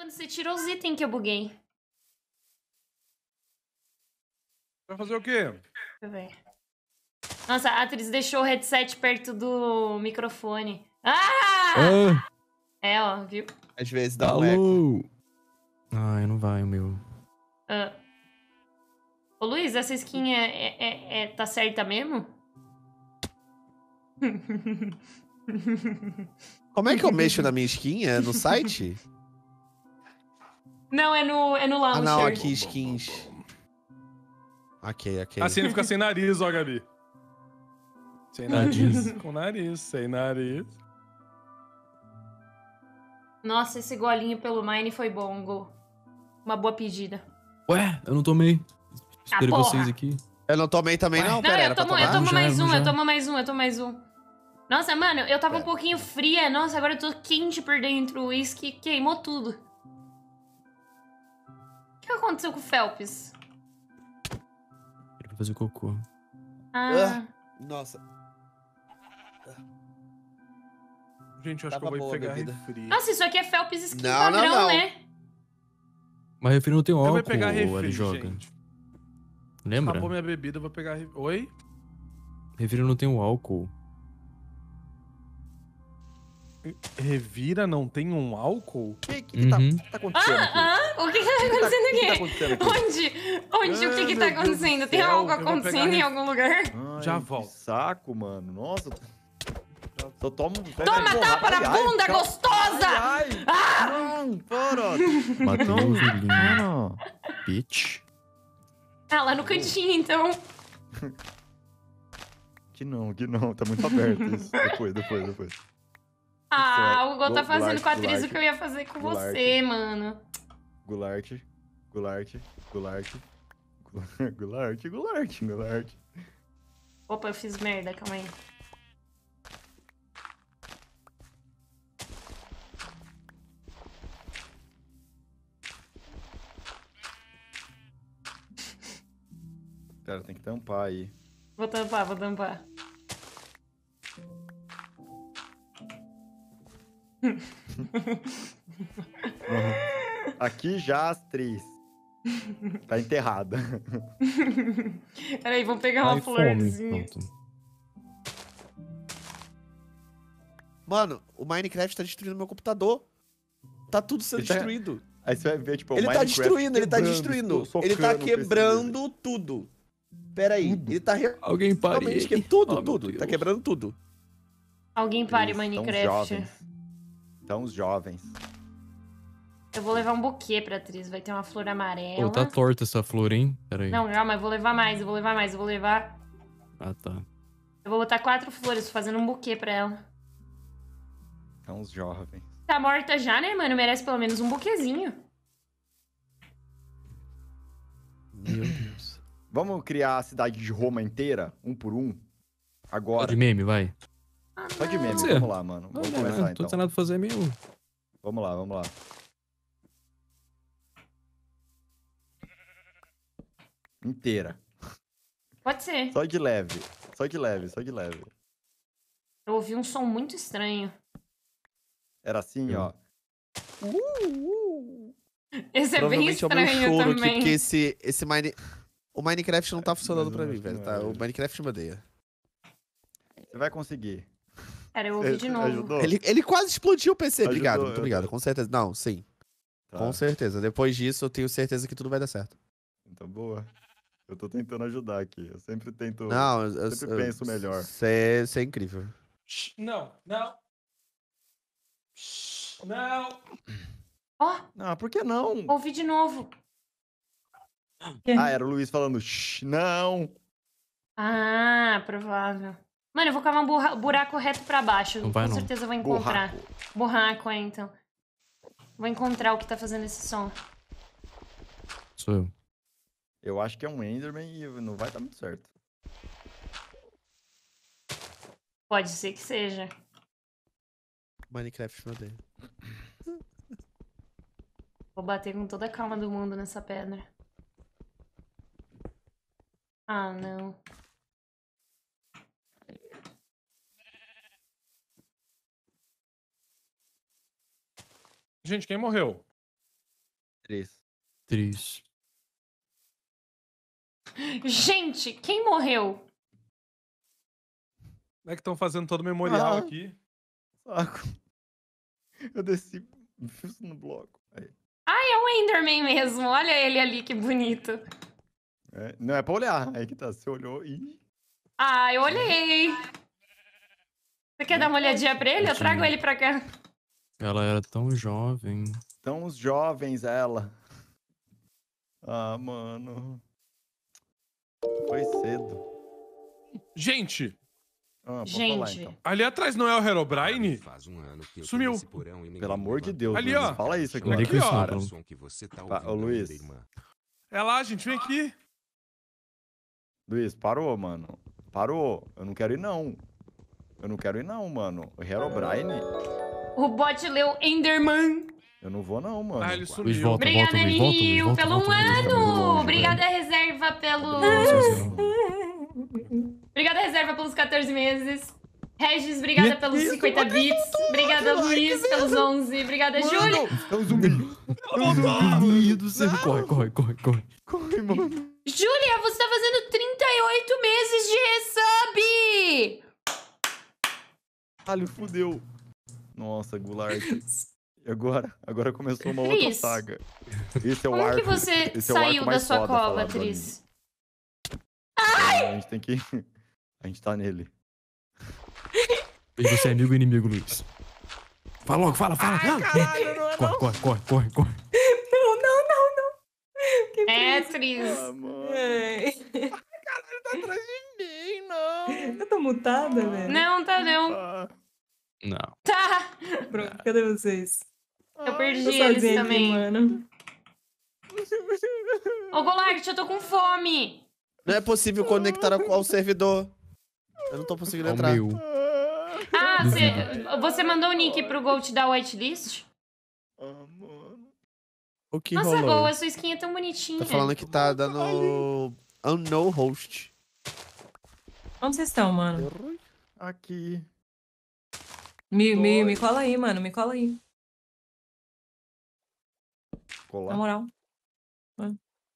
quando você tirou os itens que eu buguei. Vai fazer o quê? Deixa eu ver. Nossa, a atriz deixou o headset perto do microfone. Ah! É, ó, viu? Às vezes dá Alô. um eco. Ai, não vai o meu. Ah. Ô, Luiz, essa skin é, é, é, é tá certa mesmo? Como é que eu mexo na minha skin? É no site? Não, é no, é no launcher. Ah, não, aqui, skins. Ok, ok. Assim ele fica sem nariz, ó, Gabi. Sem nariz, com nariz, sem nariz. Nossa, esse golinho pelo Mine foi bom, Go. Uma boa pedida. Ué, eu não tomei. Ah, Esperei vocês aqui. Eu não tomei também, Ué? não, Não, eu tá tomo, eu tomo mais já. um, eu tomo mais um, eu tomo mais um. Nossa, mano, eu tava é. um pouquinho fria. Nossa, agora eu tô quente por dentro. O uísque queimou tudo que aconteceu com o Phelps? Ele foi fazer cocô. Ah. ah nossa. Gente, eu acho Tava que eu vou pegar refri. Nossa, isso aqui é Phelps skin não, padrão, não, não. né? Mas refri não tem álcool, eu vou pegar refri, ele joga. Gente. Lembra? Acabou minha bebida, eu vou pegar Oi? Refri não tem o álcool. Revira não tem um álcool? O que, que, que, tá, uhum. que, tá, acontecendo? Ah, ah, o que que Tá, tá-, tá acontecendo aqui? Onde? Onde? Ah, o que que tá acontecendo? Tem algo acontecendo em algum lugar? Ai, Já volto. saco, mano. Nossa. Só tomo. Toma tapa na bunda, ai, gostosa! Ai, ai. Ah! Não, para! Bitch. Tá lá no cantinho, então. Que não, que não. Tá muito aberto isso. Depois, depois, depois. É ah, o Hugo tá fazendo com a atriz o que eu ia fazer com Goulart, você, mano. Goulart, Goulart, Goulart, Goulart, Goulart, Goulart. Opa, eu fiz merda, calma aí. Cara, tem que tampar aí. Vou tampar, vou tampar. uhum. Aqui já as três. Tá enterrada. Peraí, vamos pegar uma florzinha. Mano, o Minecraft tá destruindo meu computador. Tá tudo sendo tá- destruído. Aí você vai ver, tipo, ele o tá Minecraft tá destruindo, ele tá destruindo. Ele tá quebrando tudo. Pera aí, tudo. ele tá re... Alguém pare. Que... É tudo, oh, tudo. Tá quebrando tudo. Alguém pare Minecraft. Então, os jovens. Eu vou levar um buquê pra Tris, vai ter uma flor amarela. Pô, tá torta essa flor, hein? Pera aí. Não, mas eu vou levar mais, eu vou levar mais, eu vou levar. Ah, tá. Eu vou botar quatro flores, fazendo um buquê pra ela. Então, os jovens. Tá morta já, né, mano? Merece pelo menos um buquezinho. Meu Deus. Vamos criar a cidade de Roma inteira, um por um? Agora. De meme, vai. Só de ah, meme, vamos lá, mano. Vamos Olha, começar, mano, né? então. Tô tentando fazer meme. Vamos lá, vamos lá. Inteira. Pode ser. Só de leve. Só de leve, só de leve. Eu ouvi um som muito estranho. Era assim, ó. Uh, uh. Esse é bem é estranho é também. Aqui, porque esse, esse Mine... O Minecraft não tá funcionando pra mim, velho. Tá? É. O Minecraft me odeia. Você vai conseguir. Cara, eu ouvi de novo. Ajudou? Ele, ele quase explodiu o PC. Ajudou, obrigado, muito obrigado, com certeza. Não, sim. Tá. Com certeza. Depois disso, eu tenho certeza que tudo vai dar certo. Então, boa. Eu tô tentando ajudar aqui. Eu sempre tento. Não, eu sempre eu, penso melhor. Você é incrível. Não, não. Não. Ó. Oh. Não, por que não? Ouvi de novo. Ah, era o Luiz falando, não. Ah, provável. Mano, eu vou cavar um buraco reto pra baixo. Não vai, Com não. certeza eu vou encontrar. Buraco. Buraco, é, então. Vou encontrar o que tá fazendo esse som. Sou eu. Eu acho que é um Enderman e não vai dar muito certo. Pode ser que seja. Minecraft meu Deus. Vou bater com toda a calma do mundo nessa pedra. Ah, não. Gente, quem morreu? Três. Três. Gente, quem morreu? Como é que estão fazendo todo o memorial ah. aqui? Saco. Eu desci no bloco. Aí. Ah, é o Enderman mesmo. Olha ele ali, que bonito. É, não é pra olhar. Aí que tá. Você olhou e. Ah, eu olhei. Você quer dar uma olhadinha pra ele? Eu trago ele pra cá. Ela era tão jovem. Tão jovens ela. Ah, mano. Foi cedo. Gente! Ah, Gente. Lá, então. Ali atrás não é o Herobrine? Faz um ano que Sumiu. Pelo amor de Deus, Ali, ó. Fala isso aqui. Aqui, ó. Cara. Tá, ô, Luiz. É lá, gente. Vem aqui. Luiz, parou, mano. Parou. Eu não quero ir, não. Eu não quero ir, não, mano. O Herobrine... O bot leu Enderman. Eu não vou não, mano. Ah, ele sumiu. Volta, Obrigada, volta, volta, Rio, pelo um tá ano. Obrigada, Reserva, pelo... Obrigada, Reserva, pelos 14 meses. Regis, obrigada pelos 50 bits. Obrigada, Luiz, pelos 11. Obrigada, Júlio. É um zumbi. É um zumbi do céu. Corre, corre, corre, corre. Corre, mano. Júlia, você tá fazendo 38 meses de resub! Caralho, fudeu. Nossa, Goulart. agora, agora começou uma outra saga. Esse é o Como é arco. Como que você é saiu da sua cova, Tris? Ai! A gente tem que... A gente tá nele. E você é amigo ou inimigo, Luiz? Fala logo, fala, fala. Ai, caralho, não, é corre, não. corre, corre, corre, corre. Não, não, não, não. Que é, Tris. Ah, mano. É. Caralho, tá atrás de mim, não. Eu tô tá mutada, velho. Não, tá não. Ah. Não. Tá! Pronto, Não. cadê vocês? Eu perdi eu eles aqui, também. mano. Ô, Golart, eu tô com fome! Não é possível conectar ao servidor. Eu não tô conseguindo oh, entrar. Meu. Ah, cê, você mandou o nick pro Gol te dar o whitelist? O que Nossa, é rolou? Nossa, Gol, a sua skin é tão bonitinha. Tá falando que tá dando unknown host. Onde vocês estão, mano? Aqui. Me, me, me cola aí, mano. Me cola aí. Colar. Na moral.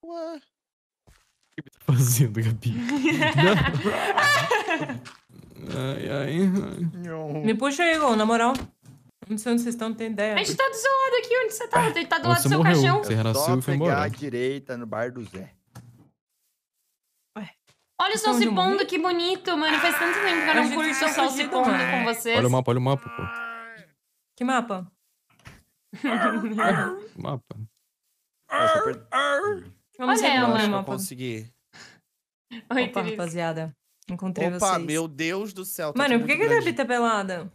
Ué. O que você tá fazendo, Gabi? ai, ai, ai. Me puxa aí, na moral. Não sei onde vocês estão, não tem ideia. A gente tá do seu lado aqui, onde você tá? É, Ele tá do lado do seu morreu. caixão. Você renasceu e foi embora. pegar a direita no bar do Zé. Olha o então, sol se pondo, que bonito, mano. Faz tanto tempo que eu não curto o sol se pondo com né? vocês. Olha o mapa, olha o mapa, pô. Que mapa? mapa. Vamos olha ela, mapa. Eu consegui. Oi, Opa, rapaziada. Encontrei Opa, vocês. Opa, meu Deus do céu. Tá mano, por que, que a Gabi tá pelada?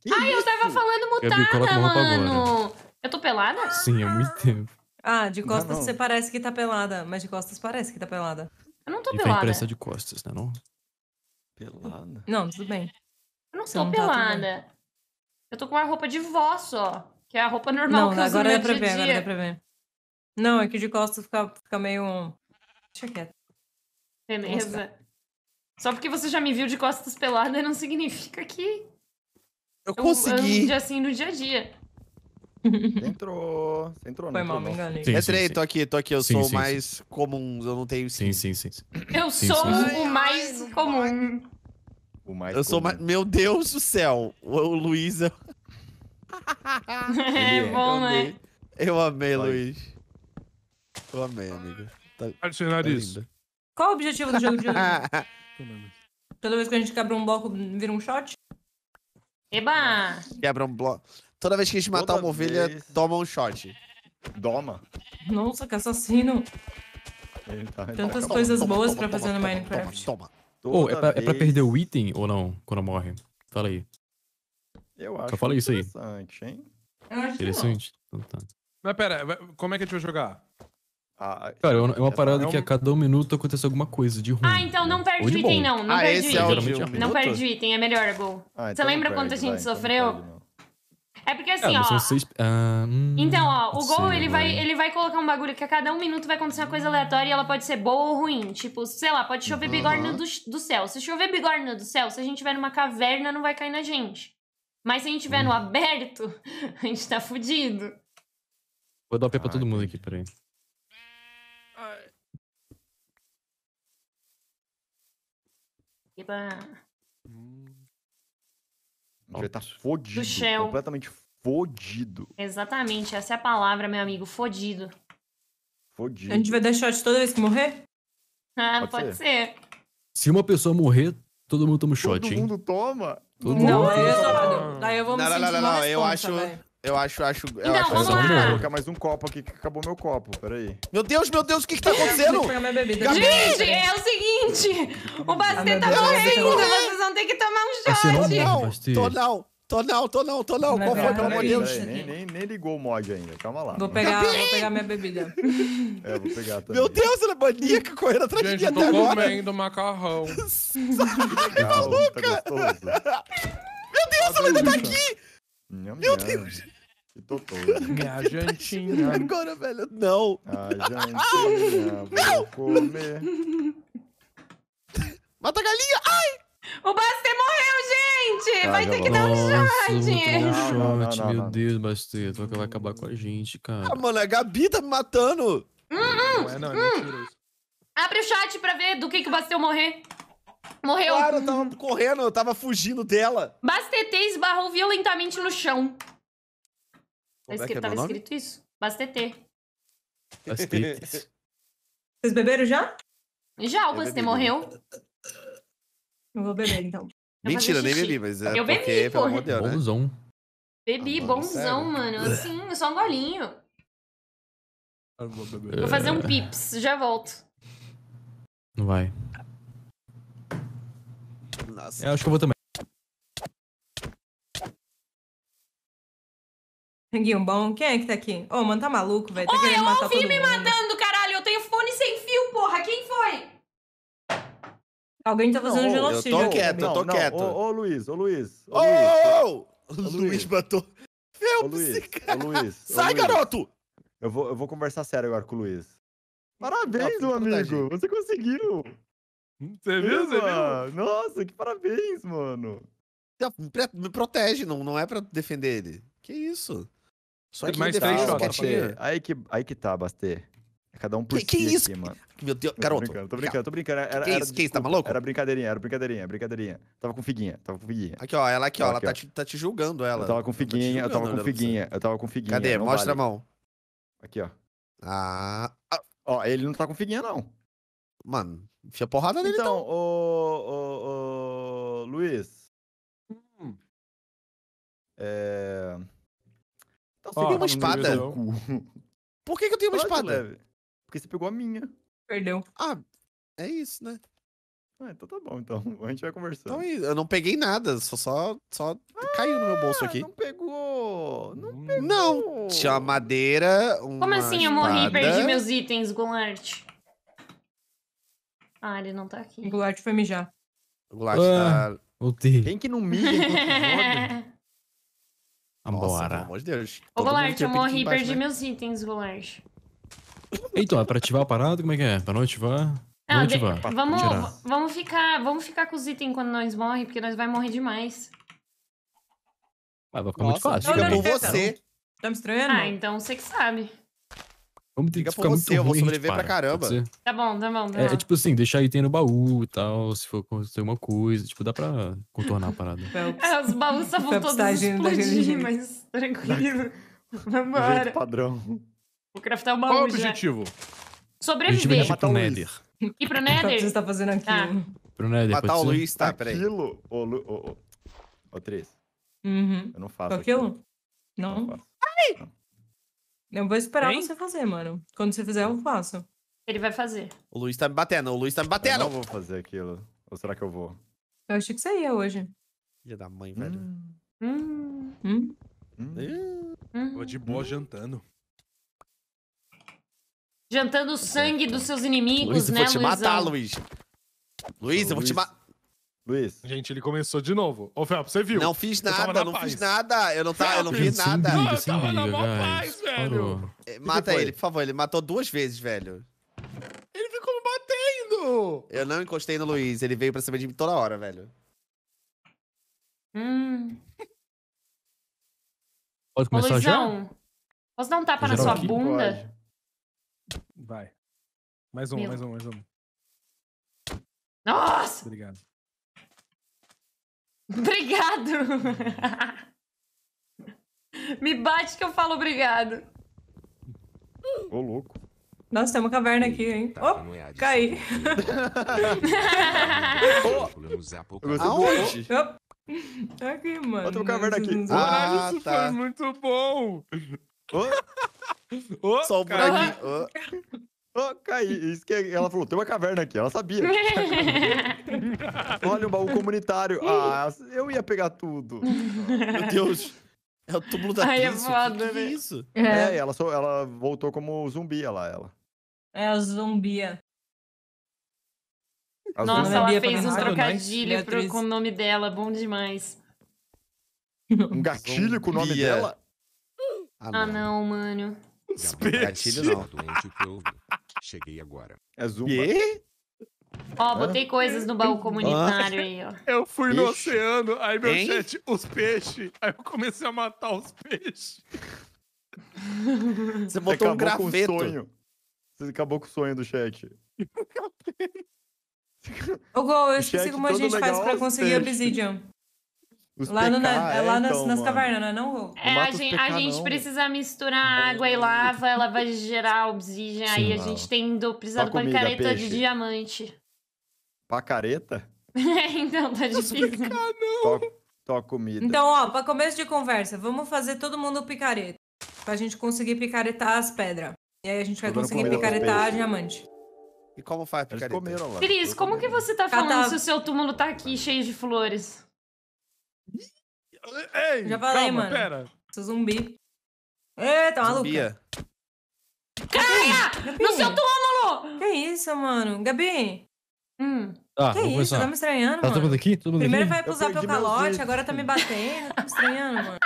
Que Ai, isso? eu tava falando mutada, mano. Eu tô pelada? Sim, há muito tempo. Ah, de costas não, não. você parece que tá pelada, mas de costas parece que tá pelada. Eu não tô e pelada. imprensa de costas, né? Não? Pelada? Não, tudo bem. Eu não sou tô tá pelada. Tá eu tô com uma roupa de vó só. Que é a roupa normal não, que eu uso agora no dá pra ver, dia. agora dá pra ver. Não, é que de costas fica, fica meio... Deixa quieto. Beleza. Só porque você já me viu de costas pelada não significa que... Eu consegui. Eu, eu, assim, no dia a dia. Você entrou. Você entrou, não. Né? Foi mal, me enganei. Sim, Entrei, sim, tô aqui, tô aqui. Eu sim, sou o mais comum, eu não tenho sim. Sim, sim, Eu sou o mais comum. O mais eu comum. sou mais... Meu Deus do céu. O, o Luiz é... é bom, é. né? Eu amei, Luiz. Eu amei, amigo. Tá, Adicionar tá isso. Qual o objetivo do jogo de hoje? Toda vez que a gente quebra um bloco, vira um shot? Eba! Quebra um bloco. Toda vez que a gente matar uma ovelha, vez... toma um shot. Doma. Nossa, que assassino. Tantas toma, coisas toma, boas toma, pra fazer no Minecraft. Toma, toma. Oh, é, pra, vez... é pra perder o item ou não, quando morre? Fala aí. Eu acho Só fala isso aí. Interessante, hein? Interessante. Então tá. Mas pera, como é que a gente vai jogar? Ah, Cara, é uma é é parada é um... que a cada um minuto acontece alguma coisa de ruim. Ah, então não perde o item, não. Não ah, perde o é item. É não perde o item, é melhor, Gol. Ah, então Você lembra quanto a gente então sofreu? É porque assim, é, ó. Seis... Ah, hum, então, ó, o gol ele vai, ele vai colocar um bagulho que a cada um minuto vai acontecer uma coisa aleatória e ela pode ser boa ou ruim. Tipo, sei lá, pode chover bigorna do, do céu. Se chover bigorna do céu, se a gente tiver numa caverna, não vai cair na gente. Mas se a gente tiver uhum. no hum. aberto, a gente tá fudido. Vou dar o pé pra todo mundo aqui, peraí. Eba. A gente vai estar tá fodido. Do Shell. Completamente fodido. Exatamente, essa é a palavra, meu amigo. Fodido. Fodido. A gente vai dar shot toda vez que morrer? Ah, pode, pode ser. ser. Se uma pessoa morrer, todo mundo toma um shot, todo hein? Todo mundo toma? Todo não, mundo é aí eu, daí eu vou me não, sentir não, não, não, eu acho... Véio. Eu acho, acho. Eu então, acho vamos assim, lá. Vou colocar mais um copo aqui, que acabou meu copo. Peraí. Meu Deus, meu Deus, o que que tá acontecendo? Gente, é o seguinte: o Bastê ah, tá morrendo, não, tem que tomar um shot. Não, tô não, tô não, tô não, tô não. Qual foi, pelo amor de Deus? Nem, ligou o mod ainda, calma lá. Vou pegar, vou pegar minha bebida. é, vou pegar também. Meu Deus, ela é maníaca correndo atrás de mim até agora. Gente, tô comendo macarrão. Ai, tá maluca. Tá Meu Deus, ela ainda tá aqui. Minha Meu Deus. Que totô. Minha jantinha. Agora, velho, não. A jantinha, vou comer. Mata a galinha! Ai! O bastet morreu, gente! Vai ter que dar um Nossa, shot! Não, não, não, Meu não. Deus, Bastê, tu vai acabar com a gente, cara. Ah, mano, é a Gabi tá me matando! Hum, hum, não é, não, é hum. mentira Abre o chat pra ver do que, que o bastet morrer. Morreu. Claro, eu tava correndo, eu tava fugindo dela. Bastetê esbarrou violentamente no chão. Tá é, é tava escrito isso? Bastetê. Bastetê. Vocês beberam já? Já, o Bastetê morreu. Eu vou beber, então. Mentira, nem bebi, mas é eu porque, bebi, pelo amor de Deus, né? Bonzão. Bebi, ah, mano, bonzão, sério? mano. Assim, só um golinho. Eu vou, beber. vou fazer um pips, já volto. Não vai. Nossa. Eu é, acho que eu vou também. Sanguinho bom? Quem é que tá aqui? Ô, oh, mano, tá maluco, velho. Tá Ô, eu ouvi me mundo. matando, Alguém tá fazendo não, genocídio. Eu tô quieto, eu tô não, quieto. Ô, ô, Luiz, ô Luiz. Ô, ô, ô, Luiz, Luiz matou. Meu, psicólogo. Luiz, ô, Luiz, Sai, ô, Luiz. garoto! Eu vou, eu vou conversar sério agora com o Luiz. Parabéns, meu amigo. Você conseguiu. Você viu, você viu? Nossa, que parabéns, mano. Me protege, não, não é pra defender ele. Que isso? Só que mais tá, defende, quietinho. Aí que, aí que tá, Bastê. É cada um por que, si. Que isso? Aqui, mano. Meu Deus, garoto. Tô brincando, tô brincando. Tô brincando. Era, era, que isso? Era, que isso? Tá maluco? Era brincadeirinha, era brincadeirinha, brincadeirinha. Tava com figuinha, tava com figuinha. Aqui, ó, ela aqui, ó, ela, aqui, tá, ó. Te, tá, Te, julgando, ela. Eu tava com tá figuinha, eu, eu tava com figuinha, eu tava com figuinha. Cadê? Mostra vale. a mão. Aqui, ó. Ah. ah. Ó, ele não tá com figuinha, não. Mano, enfia porrada nele, então. Então, ô, ô, ô, Luiz. Hum. É... Então, você oh, uma espada. Por que, que eu tenho uma espada? Porque você pegou a minha. Perdeu. Ah, é isso, né? Ah, então tá bom, então. A gente vai conversando. Então, é eu não peguei nada, só, só, ah, caiu no meu bolso ah, aqui. Não pegou! Não hum. pegou! Não! Tinha uma madeira, uma Como assim eu morri e perdi meus itens, Goulart? Ah, ele não tá aqui. O Goulart foi mijar. O Goulart tá ah, tá... Voltei. Quem que não mija enquanto Vambora. Nossa, pelo amor de Deus. Ô, Goulart, eu morri e perdi né? meus itens, Goulart. Então, é pra ativar a parada? Como é que é? Pra não ativar? Não, não ativar. De... Vamos, vamos, ficar, vamos ficar com os itens quando nós morre, porque nós vai morrer demais. Mas vai ficar Nossa, então muito fácil. Fica por você. Tá me estranhando? Ah, então você que sabe. Vamos ter que ficar por você, muito eu vou sobreviver para. pra caramba. Tá bom, tá bom, tá é, é bom. É, tipo assim, deixar item no baú e tal, se for acontecer alguma coisa. Tipo, dá pra contornar a parada. é, os baús estavam todos explodir, mas tranquilo. Vambora. Padrão. Vou craftar é uma Qual o objetivo? né? objetivo? Sobreviver. Objetivo é matar o Nether. E pro O que tá você tá fazendo aqui? Ah. Pro Nether, Matar o Luiz, tá, peraí. Aquilo, ô, Lu, ô, ô. Ô, Tris, Uhum. eu não faço aquilo. Aquilo? Não. Eu vou esperar você fazer, mano. Quando você fizer, eu faço. Ele vai fazer. O Luiz tá me batendo, o Luiz tá me Eu batendo. não vou fazer aquilo. Ou será que eu vou? Eu achei que você ia hoje. Filha da mãe, velho. Hum, Hum? Hum. hum? hum. Vou de boa jantando. Jantando o é, sangue dos seus inimigos, Luiz, eu vou né, te Luizão? matar, Luiz. Luiz, eu vou te matar. Luiz. Gente, ele começou de novo. Ô, Felps, você viu? Não fiz nada, não paz. fiz nada. Eu não, tá, eu não vi nada. Briga, ah, não, eu tava briga, na mó paz, velho. mata ele, por favor. Ele matou duas vezes, velho. Ele ficou me batendo. Eu não encostei no Luiz. Ele veio pra cima de mim toda hora, velho. Hum. Pode começar Ô, Luizão, já? Posso dar um tapa na sua aqui? bunda? Pode. Vai. Mais um, Meu. mais um, mais um. Nossa! Obrigado. Obrigado! Me bate que eu falo obrigado. Ô, louco. Nossa, tem uma caverna aqui, hein? Tá, oh, é, é Aonde? oh. Aqui, mano. Outra caverna aqui. Ah, tá. Isso foi muito bom. Oh, oh, Só o buraquinho. Oh. Oh, cai. Isso que é- ela falou, tem uma caverna aqui. Ela sabia. Olha o baú comunitário. Ah, eu ia pegar tudo. Meu Deus. É o túmulo da Ai, Cris. É que é né? isso? É, é ela, ela voltou como zumbia lá, ela. É, zumbia. É. Nossa, zumbia ela é fez um né? trocadilho com o nome dela. Bom demais. Um gatilho com o nome dela? Ah, ah não, mano. Os peixe. não. Doente que eu Cheguei agora. É zumba. Quê? Ó, botei coisas no baú comunitário aí, ó. Eu fui no oceano, aí meu hein? chat, os peixes. Aí eu comecei a matar os peixes. Você botou Você um grafeto. Com sonho. Você acabou com o sonho do chat. Eu Ô, Gol, eu esqueci como a gente faz pra é conseguir peixe. obsidian. Os lá no, na, é, é, lá nas, então, nas cavernas, né, não é não? É, a gente, a gente não, precisa misturar é, água e é lava, ela vai gerar obsidian, aí a gente tem do, precisado pra careta de diamante. Pra careta? então tá difícil. Não PK, não. comida. Então, ó, pra começo de conversa, vamos fazer todo mundo picareta. Pra gente conseguir picaretar as pedras. E aí a gente vai conseguir picaretar diamante. E como faz a picareta? Cris, como que você tá falando se o seu túmulo tá aqui cheio de flores? Ei, Já falei, calma, mano. Pera. Sou zumbi. Eita, tá maluca. Zumbia. É. Caia! No seu túmulo! Que isso, mano? Gabi? Hum. Ah, que isso? Começar. Tá me estranhando, tá mano. Tá todo mundo aqui? Todo mundo Primeiro aqui? vai usar pelo calote, dedos. agora tá me batendo. tá me estranhando, mano.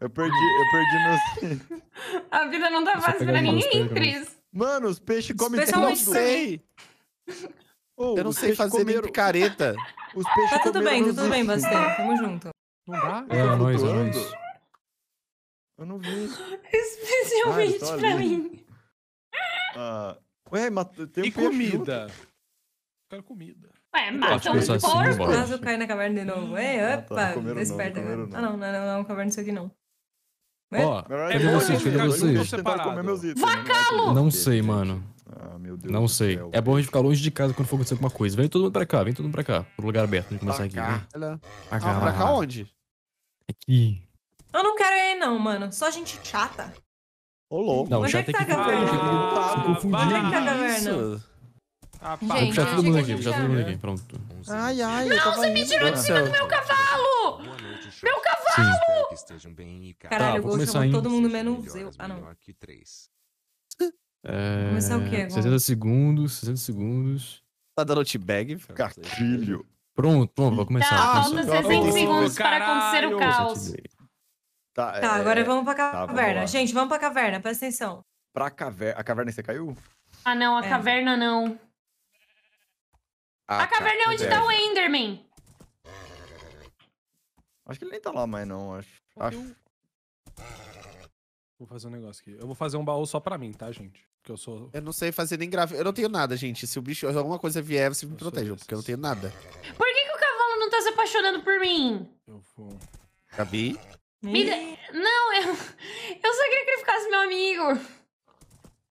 Eu perdi, eu perdi meus... A vida não tá fácil pra ninguém, Cris. Mano, os peixes comem tudo. Eu não sei. Oh, eu não sei fazer comeram... picareta. Os peixes comem tá tudo bem, tá tudo bem, Bastê. Tamo junto. Não dá? É, tá é anões. Eu não vi. Especialmente ah, pra ali. mim. Ah, ué, mas tem e um comida. Junto. Eu quero comida. Ué, mata um assim, porco. Caso eu caia na caverna de novo. é, Ei, ah, tá, opa, desperta. Ah, não, não, não, não, caverna isso aqui não. Ó, oh, é, é bom vocês, cadê vocês? Vacalo! Não sei, mano. Ah, meu Deus. Não sei. É bom a gente ficar longe de casa quando for acontecer alguma coisa. Vem todo mundo pra cá, vem todo mundo pra cá. Pro lugar aberto, a né, gente começar aqui. Vem. cá. Ah, pra cá onde? É que. Eu não quero ir, não, mano. Só gente chata. Ô, louco. Não, Onde é que tá a caverna? Tá, onde é que tá a caverna? Ah, pá. Vou já todo mundo aqui, já todo mundo aqui. Pronto. Ai, ai. Não, você me tirou de cima do meu cavalo! Meu cavalo! Caralho, tá, eu chamou todo mundo menos eu. Ah, não. É... Começar o quê 60 segundos, 60 segundos. Tá dando bag, Cartilho. Pronto, pronto, vou começar. Tá, faltam 60 segundos para acontecer o caos. Tá, tá, é, agora vamos pra tá, caverna. Tá, Gente, vamos pra caverna, presta atenção. Pra caverna. A caverna você caiu? Ah, não, a é. caverna não. Ah, a, a tá, caverna é onde tá o Enderman. Acho que ele nem tá lá mais, não. Acho. acho. Vou fazer um negócio aqui. Eu vou fazer um baú só pra mim, tá, gente? Porque eu sou. Eu não sei fazer nem grave. Eu não tenho nada, gente. Se o bicho. Se alguma coisa vier, você me protege, porque eu não tenho nada. Por está se apaixonando por mim? Eu vou. Gabi? Me... Não, eu... eu só queria que ele ficasse meu amigo.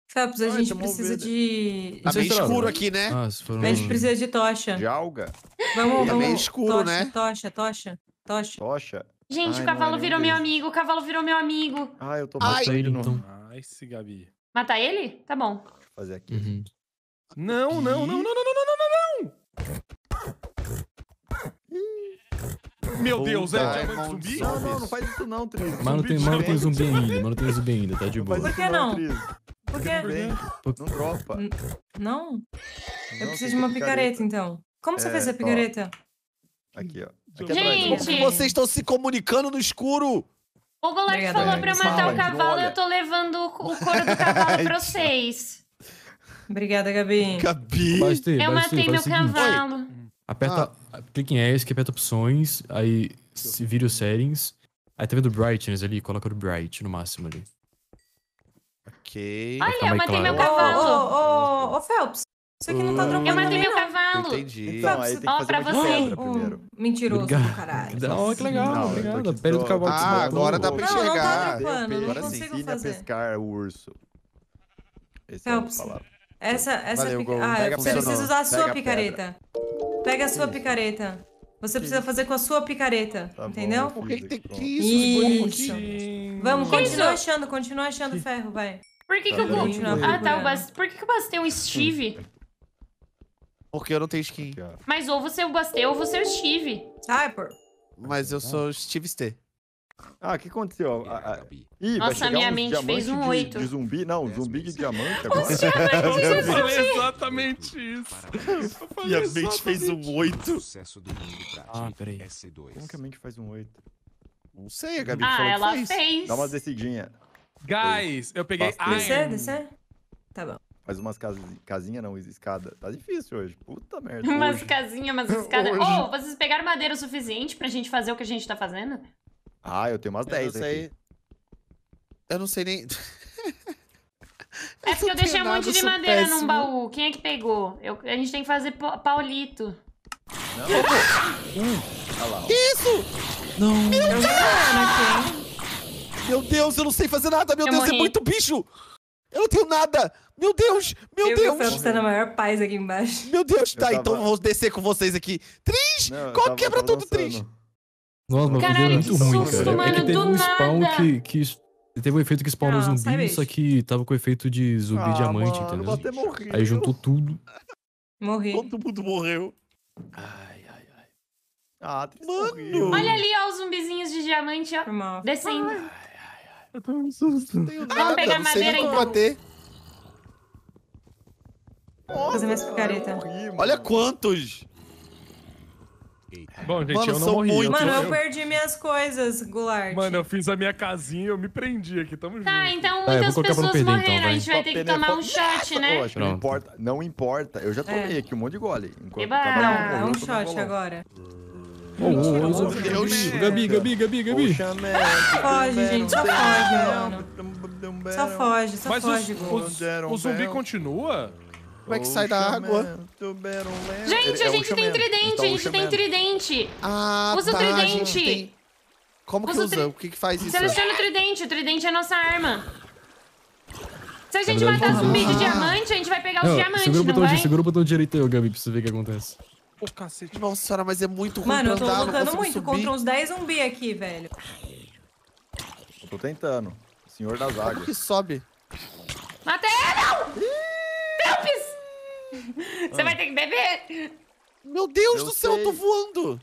Felps, a Ai, gente precisa de. Tá meio escuro aqui, né? Nossa, foram... A gente precisa de tocha. De alga? Vamos, tá vamos. Bem escuro, tocha, né? Tocha, tocha, tocha. Tocha. Gente, Ai, o cavalo virou meu, meu amigo, o cavalo virou meu amigo. Ah, eu tô matando ele, então. Ai, esse Gabi. Matar ele? Tá bom. fazer aqui. Uhum. Não, não, não, não, não, não. Meu Puta, Deus, é diamante zumbi? Não, não, não faz isso não, Tris. Mano, tem, mano tem zumbi ainda, mano tem zumbi ainda, tá de boa. Por que não? Por que? Não dropa. Não? Eu preciso de uma picareta, então. Como você é, fez a picareta? Aqui, ó. Aqui Gente! Como vocês estão se comunicando no escuro? O goleiro falou pra eu matar o cavalo, eu tô levando o couro do cavalo pra vocês. Obrigada, Gabi. Gabi! eu matei meu cavalo. Aperta, ah clique em E, é aperta opções, aí os settings. Aí tá vendo o brightness ali? Coloca o bright no máximo ali. Ok. Olha, eu matei claro. meu cavalo. Ô, ô, ô, Phelps. Isso aqui não tá dropando. Hum. Eu matei meu cavalo. Entendi. Então, aí tem que fazer você. Mentiroso do caralho. Não, que legal, não, obrigado. pele do cavalo. Ah, agora dá pra enxergar. Não, não tá dropando, não agora sim, a pescar o urso. Esse é Phelps. é essa, essa Valeu, pica... Ah, Pega, você precisa usar a sua Pega picareta. Pega a sua picareta. Você precisa fazer com a sua picareta, tá entendeu? Bom, que, isso? que isso, Vamos, que continua isso? achando, continua achando ferro, vai. Por que, tá que eu eu... Tá ah, tá, o bast Por que, que o Bas tem é um Steve? Porque eu não tenho skin. Mas ou você é o Bas ou você é o Steve. Ah, por... Mas eu sou o Steve St. Ah, o que aconteceu? É, ah, ah, ih, Nossa, minha mente fez um oito. De, de, zumbi, não, zumbi de diamante agora. Nossa, eu falei exatamente isso. minha mente fez um oito. Ah, peraí. Como que a mente faz um oito? Não sei, a Gabi ah, falou ela fez. fez. Dá uma descidinha. Guys, eu peguei Bastante. Descer, descer? Tá bom. Faz umas casinhas, não, escada. Tá difícil hoje. Puta merda. Umas casinhas, umas escadas. Ô, oh, vocês pegaram madeira o suficiente pra gente fazer o que a gente tá fazendo? Ah, eu tenho umas 10 eu Aqui. Eu não sei nem... é porque eu deixei um monte de madeira péssimo. num baú. Quem é que pegou? Eu... A gente tem que fazer paulito. Não. Hum. que isso? Não. Meu Deus! Meu Deus, eu não sei fazer nada. Meu eu Deus, é morri. é muito bicho. Eu não tenho nada. Meu Deus, meu eu Deus. Eu tô tá na maior paz aqui embaixo. Meu Deus, tá. Tava... Então vamos descer com vocês aqui. Tris, qual quebra tudo, Tris? Nossa, mas Caralho, né? muito que ruim, susto, cara. Mano, é que teve um spawn nada. que, que teve um efeito que spawnou não, zumbi, só que tava com o efeito de zumbi ah, diamante, mano, entendeu? Até Aí juntou tudo. Morri. Todo mundo morreu. Ai, ai, ai. Ah, tem mano. Morreu. Olha ali, ó, os zumbizinhos de diamante, ó. Uma... Descendo. Ai, ai, ai. Eu tô um susto. Não tenho nada. Vamos pegar não madeira então. Bater. Nossa, Fazer mais picareta. Morri, Olha quantos! Eita. Bom, gente, Mano, eu não morri. Muito... Mano, eu perdi minhas coisas, Goulart. Mano, eu fiz a minha casinha, eu me prendi aqui, tamo tá, junto. Tá, então é, muitas é, pessoas perder, morreram, então, a gente vai ter que é tomar um shot, né? Poxa, não importa, não importa. Eu já tomei é. aqui um monte de gole. Enquanto Eba, um, é um shot agora. Oh, oh, oh, Deus. Gabi, Gabi, Gabi, Gabi. foge, gente, só foge, mano. Só foge, só Mas foge. Mas o, o, o zumbi continua? Como é que sai da água? Gente, é então, a gente tem tridente, a gente tem tridente. Ah, Usa o tá, tridente. Como que usa? O que que faz isso? Seleciona o tridente, o tridente é a nossa arma. Se a gente matar zumbi de diamante, a gente vai pegar os diamantes, segura o botão, não vai? Segura o botão direito aí, Gabi, pra você ver o que acontece. Pô, cacete. Nossa senhora, mas é muito ruim Mano, eu tô lutando muito contra uns 10 zumbi aqui, velho. Eu tô tentando. Senhor das águas. Como que sobe? Matei, não! Ih! Você ah. vai ter que beber! Meu Deus eu do céu, sei. eu tô voando!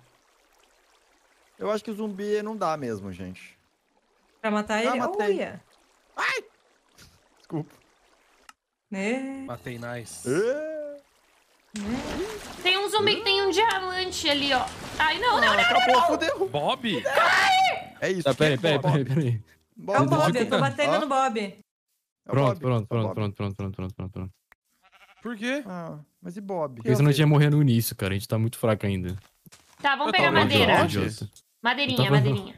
Eu acho que o zumbi não dá mesmo, gente. Pra matar ele? Ah, Uia. Ai! Desculpa. É. Matei, nice. É. Né? Tem um zumbi que tem um diamante ali, ó. Ai, não, ah, não, não, acabou, não, não. Fudeu. Bob? Cai! É isso. Tá, é peraí, peraí, peraí, peraí. É o Bob, eu tô batendo ah. no é é Bob. Pronto, pronto, pronto, pronto, pronto, pronto, pronto, pronto. Por quê? Ah, mas e Bob? Porque que a gente ia morrer no início, cara. A gente tá muito fraco ainda. Tá, vamos eu pegar madeira. Idiota. Madeirinha, eu madeirinha.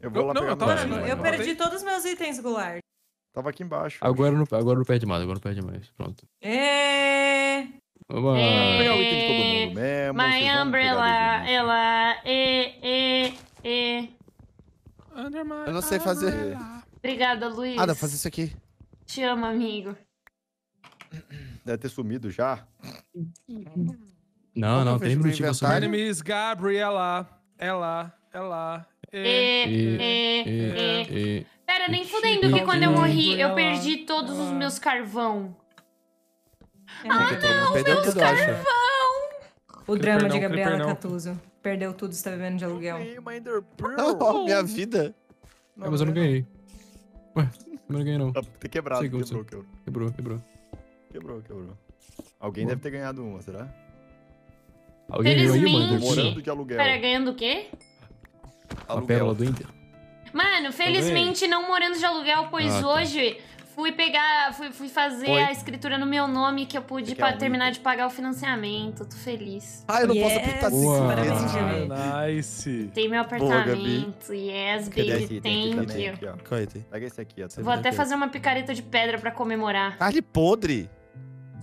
Eu vou lá não, pegar não, madeira. Mano, eu perdi todos os meus itens, Goulart. Tava aqui embaixo. Agora não, agora não perde mais, agora não perde mais. Pronto. É... Vamos é... pegar o item de todo mundo mesmo. My umbrella, ela... É, é, é. my eu não sei fazer... Umbrella. Obrigada, Luiz. Ah, dá pra fazer isso aqui. Te amo, amigo. Deve ter sumido já. Não, não, tem motivo a sumir. Enemies, Gabri, é lá. É lá, é lá. É, é, é, Pera, nem fudendo que quando eu morri, eu perdi todos os meus carvão. Ah, não, meus carvão! O drama de Gabriela Catuso. Perdeu tudo, está vivendo de aluguel. Não, minha vida. mas eu não ganhei. Ué, eu não ganhei não. Tem tá, tá quebrado, quebrou. Quebrou, quebrou. Quebrou, quebrou. Alguém Bom. deve ter ganhado uma, será? Alguém ganhou uma, morando de aluguel. Pera, ganhando o quê? A pérola do Inter. Mano, felizmente não morando de aluguel, pois ah, tá. hoje fui pegar, fui, fui fazer Oi. a escritura no meu nome que eu pude para terminar de pagar o financiamento. Tô feliz. Ah, eu não yes. posso apertar cinco Uau, vezes, Nice. Tem meu apartamento. Boa, yes, baby, thank you. Pega esse aqui, ó. Vou até fazer uma picareta de pedra para comemorar. Carne podre.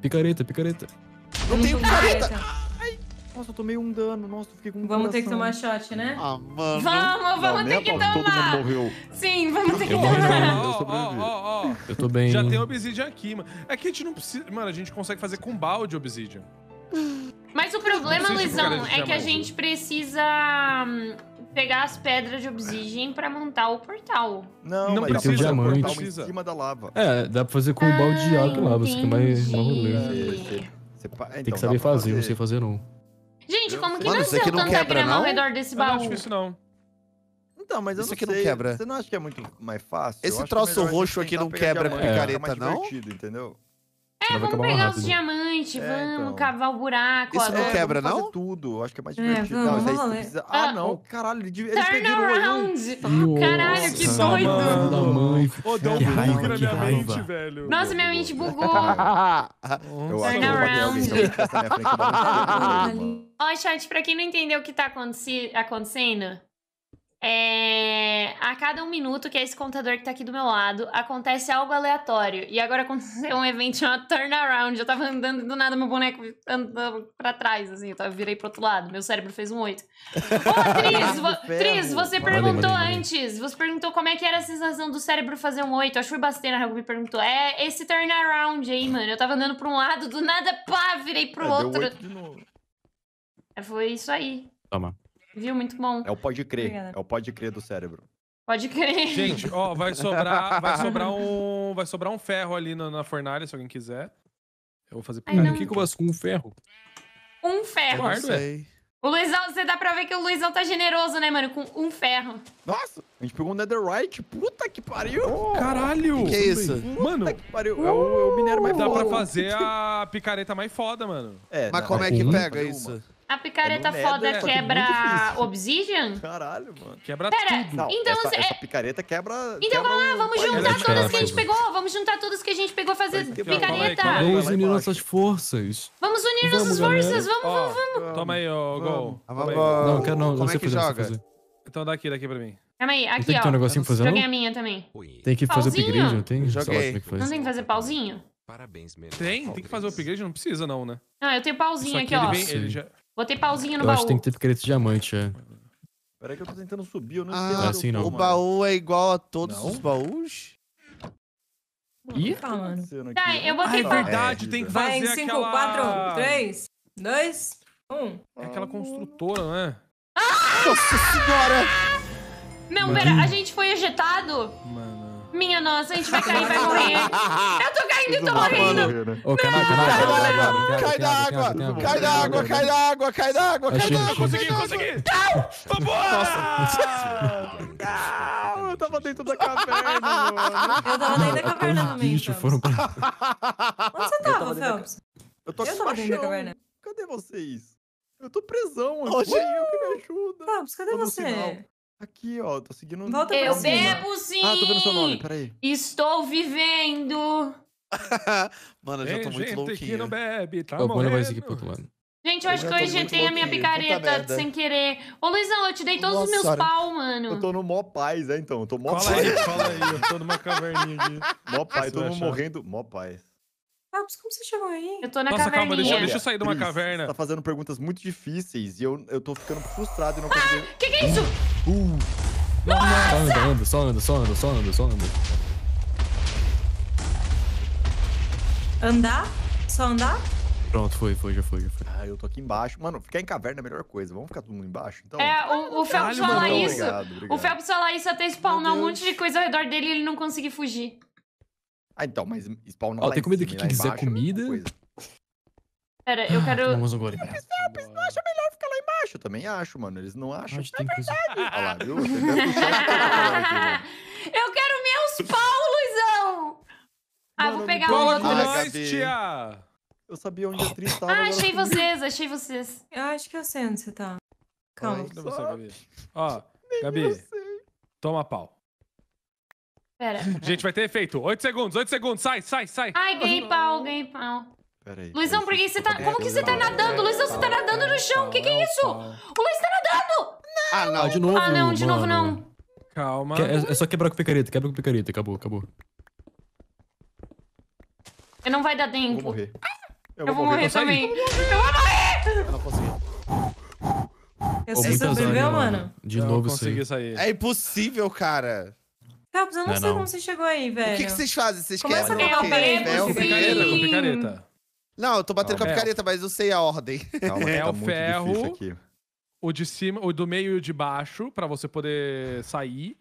Picareta, picareta. Não tem picareta. Ai. Nossa, eu tomei um dano. Nossa, eu fiquei com um Vamos ter que tomar shot, né? Ah, mano. Vamos, vamos ter que tomar. Todo mundo morreu. Sim, vamos ter que tomar. Eu Ó, ó, ó. Eu tô bem. Já tem obsidian aqui, mano. É que a gente não precisa... Mano, a gente consegue fazer com balde obsidian. Mas o problema, é Luizão, é que a gente né? precisa hum, pegar as pedras de obsidian para montar o portal. Não, não mas precisa diamante. portal em cima da lava. É, dá pra fazer com o balde de água e lava, fica assim, é mais rolê. É, Tem então que saber fazer, fazer, não sei fazer não. Gente, como que Mano, nasceu não tanta quebra, grama não? ao redor desse baú? Não, não é isso não. Então, mas isso aqui não quebra. Você não acha que é muito mais fácil? Esse é troço roxo aqui não quebra com picareta, não? Entendeu? É, vamos pegar rápido. os diamantes, é, vamos então. cavar o buraco. Isso agora. não é, quebra, não? Fazer tudo, acho que é mais é, divertido. É, não, não, não precisa... Ah, ah não, caralho. Eles Turn around! Nossa, caralho, que doido! Mano, Ô, deu um bug na minha raiva. mente, velho. Nossa, minha mente bugou. Eu Turn around. Ó, chat, pra quem não entendeu o que tá acontecendo é... A cada um minuto, que é esse contador que tá aqui do meu lado, acontece algo aleatório. E agora aconteceu um evento chamado Turnaround. Eu tava andando do nada, meu boneco andando pra trás, assim. Eu tava, virei pro outro lado. Meu cérebro fez um oito. Ô, Tris, vo... você perguntou antes. Você perguntou como é que era a sensação do cérebro fazer um oito. Acho que foi Bastena que me perguntou. É esse Turnaround aí, mano. Eu tava andando pra um lado, do nada, pá, virei pro é, outro. É, foi isso aí. Toma. Viu? Muito bom. É o pode crer. Obrigada. É o pode crer do cérebro. Pode crer. Gente, ó, vai sobrar, vai sobrar um, vai sobrar um ferro ali na, na fornalha, se alguém quiser. Eu vou fazer Ai, não. O que que eu faço com um ferro? Um ferro. Eu não sei. O Luizão, você dá pra ver que o Luizão tá generoso, né, mano? Com um ferro. Nossa, a gente pegou um netherite. Puta que pariu. Oh, caralho. Que, que é isso? Puta mano. que pariu. Uh, é, o, é o minério mais Dá pra fazer a picareta mais foda, mano. É, Mas não, como é, é que pega isso? Uma. A picareta é foda né? é quebra obsidian? Caralho, mano. Quebra Pera, tudo. Então não, então, essa, é... essa picareta quebra... Então vamos lá, vamos juntar é todas que a gente pegou. Vamos juntar todas que a gente pegou fazer picareta. Vamos unir nossas forças. Vamos unir vamos, nossas galera. forças. Vamos, oh, vamos, Toma aí, ó, gol. vamos. Não, quero não. não é sei é que fazer, joga? Fazer. Então dá aqui, aqui pra mim. Calma aí, aqui, tem ó. Tem um negocinho pra fazer, Joguei a minha também. Tem que fazer o upgrade, não tem? Joguei. Não tem que fazer pauzinho? Parabéns mesmo. Tem? Tem que fazer o upgrade? Não precisa não, né? Não, eu tenho pauzinho aqui, ó. Ele já... Botei pauzinho no eu baú. Acho que tem que ter picareta de diamante, é. Peraí que eu tô tentando subir, eu não ah, sei. Ah, é assim não. O baú é igual a todos não? os baús? Ih, tá, mano. Tá, eu botei ah, é verdade, tem que fazer Vai em 5, 4, 3, 2, 1. É aquela construtora, né? Ah! Nossa senhora! Não, mano. pera, a gente foi ejetado? Mano. Minha nossa, a gente vai cair e vai morrer. Eu rindo, tô morrendo. Ô, cai na água, cai da água, cai da água, cai da água, cai da água, cai da água. Consegui, consegui. Não! Vambora! eu tava dentro da caverna, mano. Eu tava dentro da caverna também. foram Onde você tava, Phelps? Eu tô eu dentro da caverna. Cadê vocês? Eu tô presão, Hoje eu que me ajuda. Phelps, cadê você? Aqui, ó, tô seguindo. Volta eu bebo sim! Ah, tô vendo seu nome, peraí. Estou vivendo! mano, eu já tô muito louquinho. não bebe, tá eu morrendo. mais aqui pro outro lado. Gente, eu, acho que hoje tem a minha picareta sem querer. Ô, Luizão, eu te dei todos Nossa, os meus cara, pau, mano. Eu tô no mó paz, é, então. Eu tô mó cola paz. Aí, fala aí, eu tô numa caverninha aqui. Mó paz, todo mundo morrendo. Mó paz. Pabs, como você chegou aí? Eu tô na Nossa, caverninha. calma, deixa, deixa eu sair de uma Pris, caverna. tá fazendo perguntas muito difíceis e eu, eu tô ficando frustrado e não ah, consigo... Que que é isso? Uh, uh. Nossa! Só anda, só anda, só anda, só anda, só anda. Andar? Só andar? Pronto, foi, foi, já foi, já foi. Ah, eu tô aqui embaixo. Mano, ficar em caverna é a melhor coisa. Vamos ficar todo mundo embaixo, então? É, o, o Phelps fala mano. isso. Obrigado, obrigado. O Felps fala isso até spawnar um monte de coisa ao redor dele e ele não conseguir fugir. Ah, então, mas spawnar Ó, lá tem comida aqui, quem quiser é comida... Pera, eu quero... Vamos um gole. Então. não acha melhor ficar lá embaixo? Eu também acho, mano. Eles não acham. Acho é verdade. Olha lá, viu? eu quero meus paus! Ah, vou pegar o outro. Coloca nós, tia! Eu sabia onde a Tris estava. Ah, achei vocês, achei vocês. Eu acho que eu sei onde você tá. Calma. Onde você, Gabi? Ó, Gabi, toma pau. Pera. Gente, vai ter efeito. 8 segundos, 8 segundos. Sai, sai, sai. Ai, ganhei pau, ganhei pau. Peraí. Luizão, por que você tá. Como que você tá nadando? Luizão, você tá nadando no chão. O que, que é isso? O Luiz tá nadando! Ah, não! Ah, não, de novo. Ah, não, de novo não. Calma. É, é, só quebrar com picareta, quebra com picareta. Acabou, acabou. Eu não vai dar tempo. Eu vou morrer. Ah, eu, eu vou, morrer, morrer também. Eu vou morrer! Eu não consegui. Eu sei sobreviveu, mano. De eu novo, consegui sair. É impossível, cara. Caps, eu não, não sei não. como você chegou aí, velho. O que, que vocês fazem? Vocês Começa querem? Começa com né? o picareta, com picareta. Não, eu tô batendo Calma. com a picareta, mas eu sei a ordem. Calma, é tá o ferro, o de cima, o do meio e o de baixo, pra você poder sair.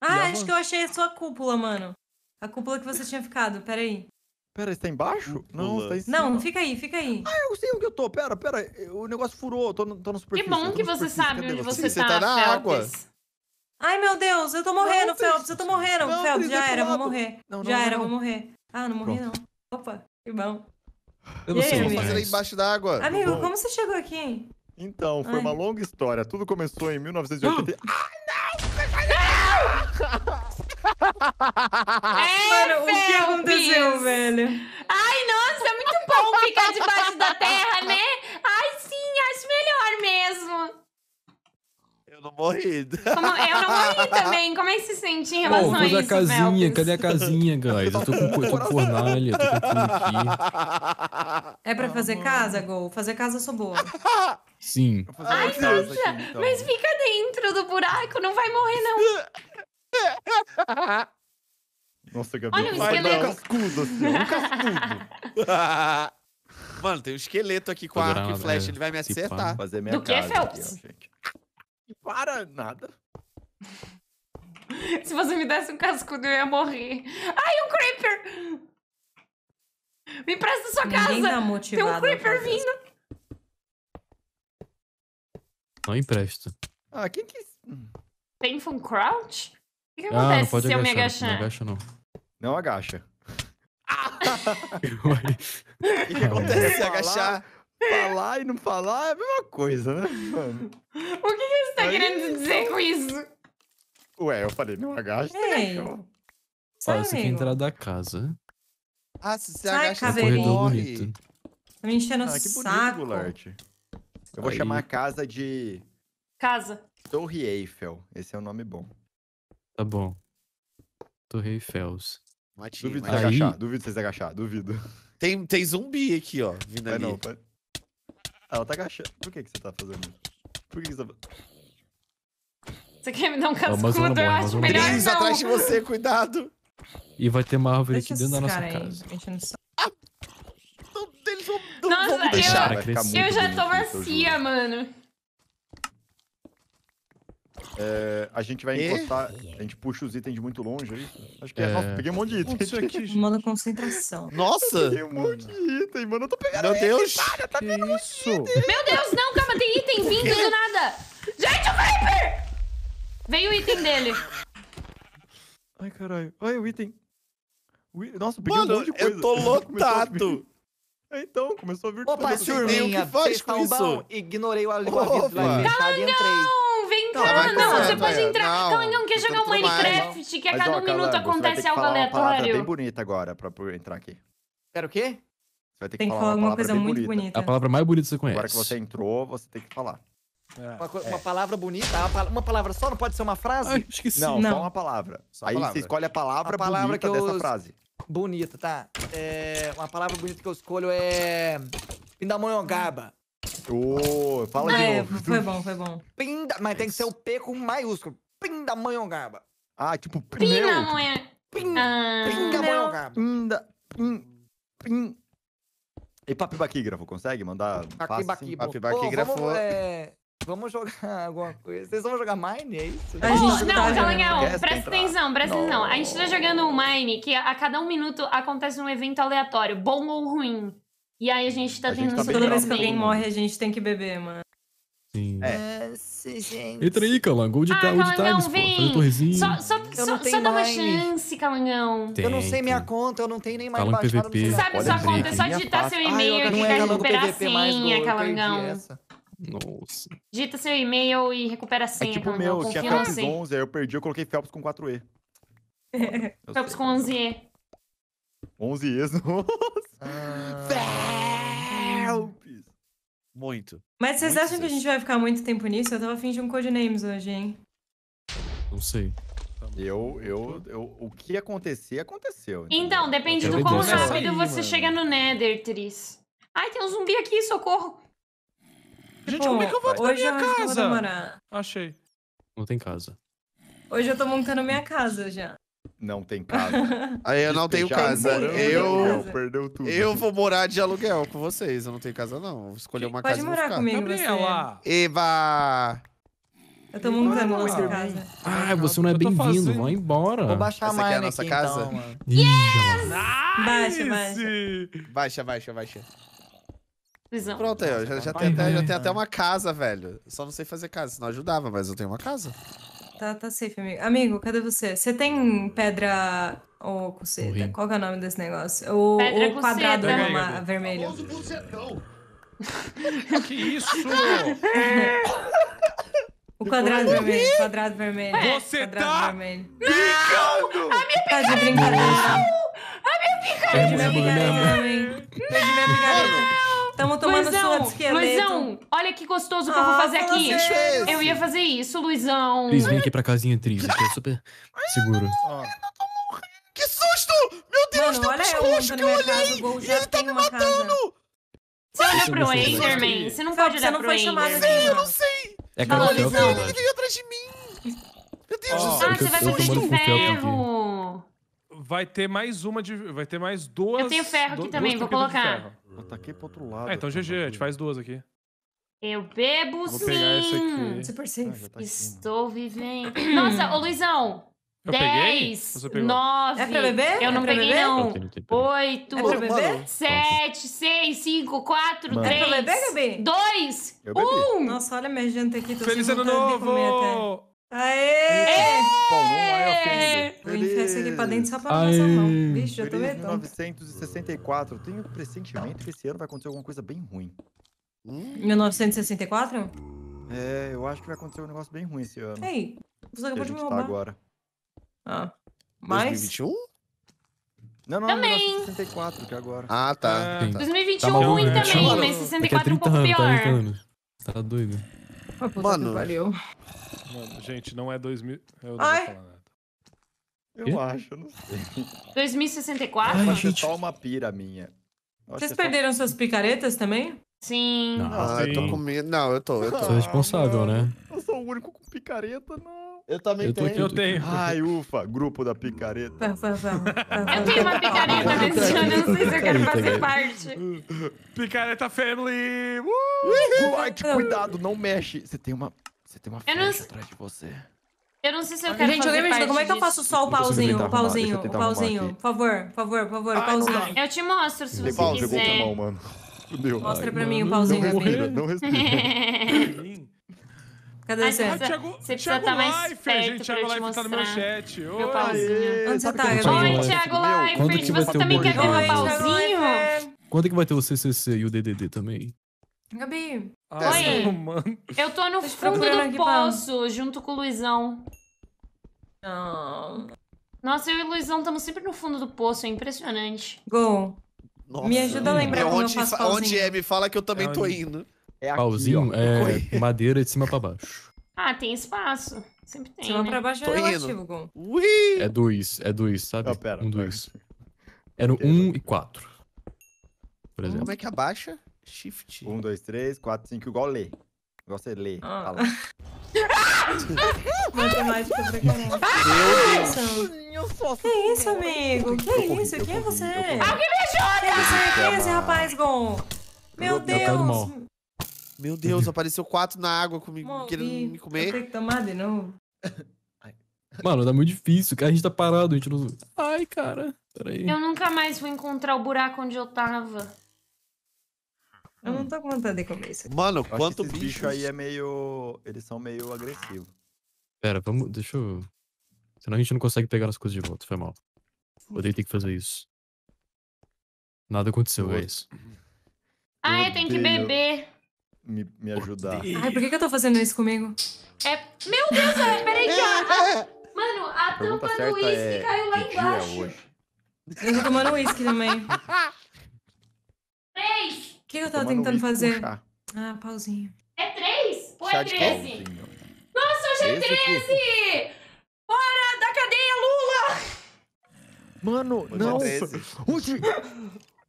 Ah, acho que eu achei a sua cúpula, mano. A cúpula que você tinha ficado, peraí. Pera, está embaixo? Não, tá em cima. Não, fica aí, fica aí. Ah, eu sei onde eu tô. Pera, pera. O negócio furou. Eu tô, tô na superfície. Que bom que você sabe Cadê onde você, você tá, Você tá, tá na Felps. água. Ai, meu Deus. Eu tô morrendo, não, Felps. Eu tô morrendo, não, Felps. Já era, vou morrer. Não, já era, vou morrer. Ah, não morri, Pronto. não. Opa, que bom. Eu não sei o que fazer aí embaixo água. Amigo, bom. como você chegou aqui, hein? Então, foi Ai. uma longa história. Tudo começou em 1980. Ai, não! Não! É, Mano, o que aconteceu, velho? Ai, nossa, é muito bom ficar debaixo da terra, né? Ai, sim, acho melhor mesmo. Eu não morri. Como, eu não morri também. Como é que se sente em relação a isso, a casinha, cadê a casinha, guys? Eu tô com, eu tô com fornalha, tô com aqui. É pra fazer casa, Gol? Fazer casa eu sou boa. Sim. Ai, nossa, aqui, então. mas fica dentro do buraco, não vai morrer, não. Nossa, Gabriel. Olha o esqueleto. um cascudo, assim, um cascudo. Mano, tem um esqueleto aqui com arco e flecha, é, ele vai me acertar. Fazer minha Do que, casa aqui, Phelps? ó, Para, nada. Se você me desse um cascudo, eu ia morrer. Ai, um creeper! Me empresta sua Ninguém tá casa! Tem um creeper vindo! Não empresta. Ah, quem que... Painful hum. Crouch? O que, ah, acontece se eu me agachar? Não agacha, não. Não agacha. o que, que acontece se agachar? Falar e não falar é a mesma coisa, né, mano? O que, que você tá Aí, querendo dizer então... com isso? Ué, eu falei, não agacha. Né? Ei, eu... Então, Olha, você quer entrar da casa. Ah, se você Sai, agacha, você morre. Tá me enchendo ah, saco. Goulart. Eu vou Aí. chamar a casa de... Casa. Torre Eiffel. Esse é o um nome bom. Tá bom. Torre Fels. Matinho, duvido vocês agachar, duvido vocês agachar, duvido. Tem, tem zumbi aqui, ó, vindo é, ali. Não, Ah, ela tá agachando. Por que, que você tá fazendo isso? Por que, que você tá Você quer me dar um cascudo? eu acho melhor Três atrás de você, cuidado! E vai ter uma árvore aqui dentro da nossa casa. Ah, não, eles vão, Nossa, vamos deixar, eu, eu já tô macia, mano. É, a gente vai encostar. A gente puxa os itens de muito longe aí. É Acho que é. é. Nossa, peguei um monte de item. Isso aqui, gente. Mano, concentração. Nossa! Eu peguei um monte de item, mano. Eu tô pegando. Meu Deus! tá vendo isso? Um Meu Deus, não, calma, tem item vindo do nada! Gente, o Viper! Veio o item dele. Ai, caralho. Olha o item. Nossa, peguei mano, um monte de coisa. Eu tô lotado! É, então, começou a vir Opa, tudo. Opa, o que faz com isso? Ignorei o alimento. lá embaixo tá? e entrei. Então, é, não, calma, não, você pode entrar. Não, não, quer jogar um Minecraft que a cada um minuto acontece algo aleatório. bem bonita agora pra entrar aqui. Quero o quê? Você vai ter que, tem falar, uma coisa muito bonita. bonita. A palavra mais bonita que você conhece. Agora que você entrou, você tem que falar. É, uma, é. palavra bonita, uma palavra só, não pode ser uma frase? Ah, esqueci. Não, não, só uma palavra. Só Aí palavra. você escolhe a palavra, a palavra que eu... dessa frase. Bonita, tá? É... Uma palavra bonita que eu escolho é... Pindamonhangaba. Oh, fala é, de novo. Foi bom, foi bom. Pinda, mas tem que ser o P com maiúsculo. gaba. Ah, tipo, Pinda manhã. Pinda. Pim. Ah, Pin. E papibaquígrafo, consegue mandar? Papibaquígrafo. Oh, vamos, é... Vamos jogar alguma coisa. Vocês vão jogar Mine, é isso? A gente não, tá calma, calma. Presta atenção, presta atenção. A gente tá jogando Mine, que a cada um minuto acontece um evento aleatório, bom ou ruim. E aí a gente tá a tendo gente tá Toda vez que alguém morre, a gente tem que beber, mano. Sim. É. Nossa, gente. Entra aí, Calan. Gold, ah, ta Calangão, vem. Só, só, só, só dá uma chance, Calangão. Tem, eu não sei minha conta, eu não tenho nem mais Calan baixado. PVP. Você sabe sua conta, é só digitar seu e-mail e recuperar a senha, Calangão. Nossa. Digita seu e-mail e recupera a é senha. É tipo o meu, tinha Phelps 11, aí eu perdi, eu coloquei Phelps com 4E. Phelps com 11E. 11 ex-noivos. Ah. Felps! Muito. Mas vocês muito acham que a gente vai ficar muito tempo nisso? Eu tava afim de um codenames hoje, hein? Não sei. Eu, eu, eu, o que acontecer, aconteceu. Então, depende do quão rápido você mano. chega no Nether, Tris. Ai, tem um zumbi aqui, socorro! Gente, Pô, como é que eu vou pra minha casa? Achei. Não tem casa. Hoje eu tô montando minha casa já. Não tem casa. Aí eu não tenho casa. Eu, Eu, perdeu tudo. eu vou morar de aluguel com vocês. Eu não tenho casa, não. Vou escolher uma Pode casa e vou morar ficar. comigo, você. Eva. Eba! Eu tô montando Vai nossa casa. Ah, você não é bem-vindo, vai embora. Vou baixar Essa aqui é a mais nossa casa? Então, yes! Baixa, baixa. Baixa, baixa, baixa. Prisão. Pronto aí, ó. Já, já, tá tem, até, já tem até uma casa, velho. Só não sei fazer casa. Senão ajudava, mas eu tenho uma casa. Tá, tá, tá safe, amigo. Amigo, cadê você? Você tem pedra ou oh, coceta? Qual é o nome desse negócio? O, o quadrado aí, uma, vermelho. que isso? O quadrado vermelho, quadrado vermelho. Você quadrado tá vermelho. brincando! A minha tá de brincadeira. Não! A minha picareta! Perdi minha picareta, hein? Perdi minha picareta. Estamos tomando Luizão, sua de esqueleto. Luizão, olha que gostoso que eu vou ah, fazer ah, aqui. Vocês. Eu ia fazer isso, Luizão. Cris, vem aqui pra casinha triste, que é super seguro. Ai, eu não, tô morrendo. Que susto! Meu Deus, Mano, tem um rosto que eu olhei! Gol, ele tá me matando! Casa. Você olha pro Enderman? Você não pode olhar pro Enderman. Eu não sei, eu não sei. É que eu não sei. Ele veio atrás de mim. Meu Deus do ah, céu. É ah, você vai fazer de ferro. Vai ter mais uma de. Vai ter mais duas. Eu tenho ferro aqui do, também, vou colocar. Ataquei pro outro lado. Ah, então GG, a gente faz duas aqui. Eu bebo sim! Super safe. Ah, tá Estou vivendo. Nossa, ô Luizão! dez 10, 9. É pra beber? Eu não é peguei, beber? não. 8, é sete 7, 6, 5, 4, 3. É 2, 1. Nossa, olha minha janta aqui. Tô Feliz ano novo! Aê! Paulo é ofensa. Vou enfiar isso aqui pra dentro só pra não passar mão. Bicho, já tô vendo. 1964. Tenho o pressentimento que esse ano vai acontecer alguma coisa bem ruim. Hum? 1964? É, eu acho que vai acontecer um negócio bem ruim esse ano. Ei, você acabou de me tá roubar. Tá agora. Ah. Mas... 2021? Não, não, também. 1964, que é agora. Ah, tá. É, ah, 2021 tá, tá ruim né? também, também mas 64 é um pouco anos, tá pior. Tá, tá doido. Ah, puta Mano, que pariu. Mano, gente, não é 2000. Eu não Ai. vou falar nada. Eu acho, não sei. 2064? Ai, acho é gente. só uma pira minha. Vocês é perderam suas picaretas também? Sim. Não, Ah, eu tô com medo. Não, eu tô, eu tô. Sou responsável, ah, né? Eu sou o único com picareta, não. Eu também Eu aqui, tenho. eu tenho. Ai, ufa, grupo da picareta. Eu tenho uma picareta nesse ano, eu não sei se eu quero fazer parte. Picareta Family! Uh! cuidado, não mexe. Você tem uma você tem uma eu flecha não... atrás de você. Eu não sei se eu quero Gente, alguém me ajuda. Como é que eu faço só o pauzinho? O pauzinho, o pauzinho. Por favor, por favor, por favor, o pauzinho. Eu te mostro se você pause, quiser. Eu vou mano. Meu. Mostra Ai, pra mano, mim o pauzinho, Não respira, não respira. Cadê ah, você? você precisa estar tá mais perto gente, Thiago pra eu te tá no meu chat. pauzinho. Onde você tá, Gabriel? Oi, Thiago Leifert. Você também quer ver meu pauzinho? Quando é que vai ter o CCC e o DDD também? Gabi. Ai, Oi. Mano. Eu tô no fundo do pra- poço, junto com o Luizão. Não. Nossa, eu e o Luizão estamos sempre no fundo do poço, é impressionante. Gol. Nossa. Me ajuda a é lembrar é como eu onde, faço onde é? Me fala que eu também É tô indo. É aqui, Pauzinho ó. é madeira de cima pra baixo. Ah, tem espaço. Sempre tem, Cima né? pra baixo é Tô indo. relativo, Ui! É dois, é dois, sabe? Ah, pera, um, pera. dois. Era um e quatro. Por exemplo. Como é que é? abaixa? Shift. Um, dois, três, quatro, cinco, igual ler. Igual você lê. Ah. Fala. Matemática pra caramba. Que isso, amigo? Que é isso? Quem é você? Alguém me ajuda! Quem é você? Quem é esse rapaz, Gon? Meu Deus! Meu Deus, apareceu quatro na água comigo, Morri. querendo me comer. Tem que tomar de novo. Mano, tá muito difícil, cara. A gente tá parado, a gente não. Ai, cara. Peraí. Eu nunca mais vou encontrar o buraco onde eu tava. Eu não hum. tô com vontade de comer isso. Aqui. Mano, quanto bicho bichos... aí é meio. Eles são meio agressivos. Pera, vamos. Deixa eu. Senão a gente não consegue pegar as coisas de volta, foi mal. Vou ter que fazer isso. Nada aconteceu, é isso. Ah, eu tenho que beber. Me, me ajudar. Ai, por que, que eu tô fazendo isso comigo? É. Meu Deus, peraí que a... Mano, a, tampa do uísque é... caiu lá é embaixo. É eu tô tomando uísque também. Três! que eu tava tentando fazer? Ah, pauzinho. É três? Pô, é treze. Nossa, hoje é treze! Fora da cadeia, Lula! Mano, hoje é não. É hoje.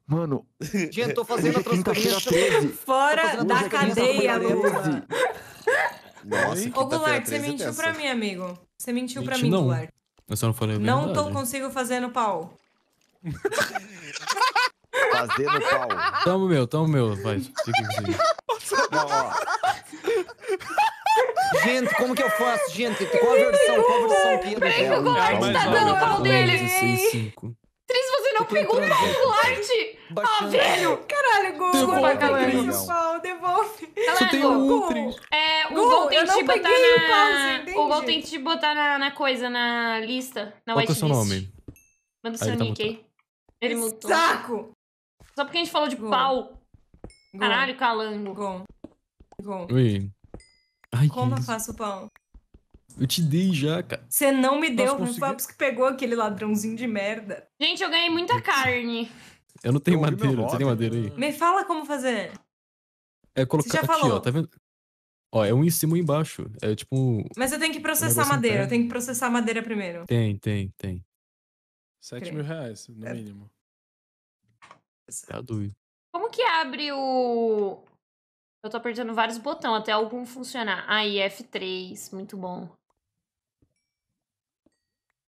Mano. Gente, eu tô fazendo a transcadeira. Fora da cadeia, Lula. Nossa, Ô, Goulart, você é mentiu pra mim, amigo. Você mentiu Menti, pra mim, não. Goulart. Eu só não falei a Não tô consigo fazer no pau. Fazer no pau. Tamo meu, tamo meu. Vai, Gente, como que eu faço, gente? Qual a versão? Qual a versão que Peraí que o Goulart tá dando o pau dele. Tris, você não pegou o pau do Ah, velho. Caralho, Google. Devolve, galera. pau, devolve. Só tem um, é, o Gol tem eu que não te botar o na... O Gol tem que botar na, coisa, na lista, na Qual que é o seu nome? Manda o seu tá nick aí. Ele mutou. Saco! Só porque a gente falou de Go. pau. Go. Caralho, calango. Gon. Gon. Oi. Ai, Como eu faço o pão? Eu te dei já, cara. Você não me deu, não foi que pegou aquele ladrãozinho de merda. Gente, eu ganhei muita carne. Eu não tenho eu madeira, você tem madeira né? aí? Me fala como fazer. É colocar você já aqui, falou. ó, tá vendo? Ó, é um em cima e um embaixo. É tipo. Mas eu tenho que processar um madeira, eu tenho que processar madeira primeiro. Tem, tem, tem. 7 mil reais, no é. mínimo. Tá é doido. Como que abre o. Eu tô apertando vários botões até algum funcionar. Aí, F3, muito bom.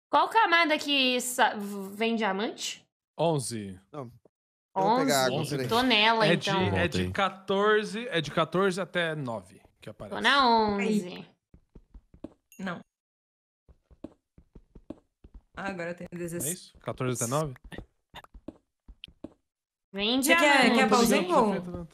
Qual camada que vem diamante? 11. Não. 11? Água, 11. Tô nela, é então. De, é, de 14, é de 14 até 9 que aparece. Tô na 11. Aí. Não. Ah, agora tem 16. É isso? 14 até 9? Vem Você quer, quer gol? Tá, tá,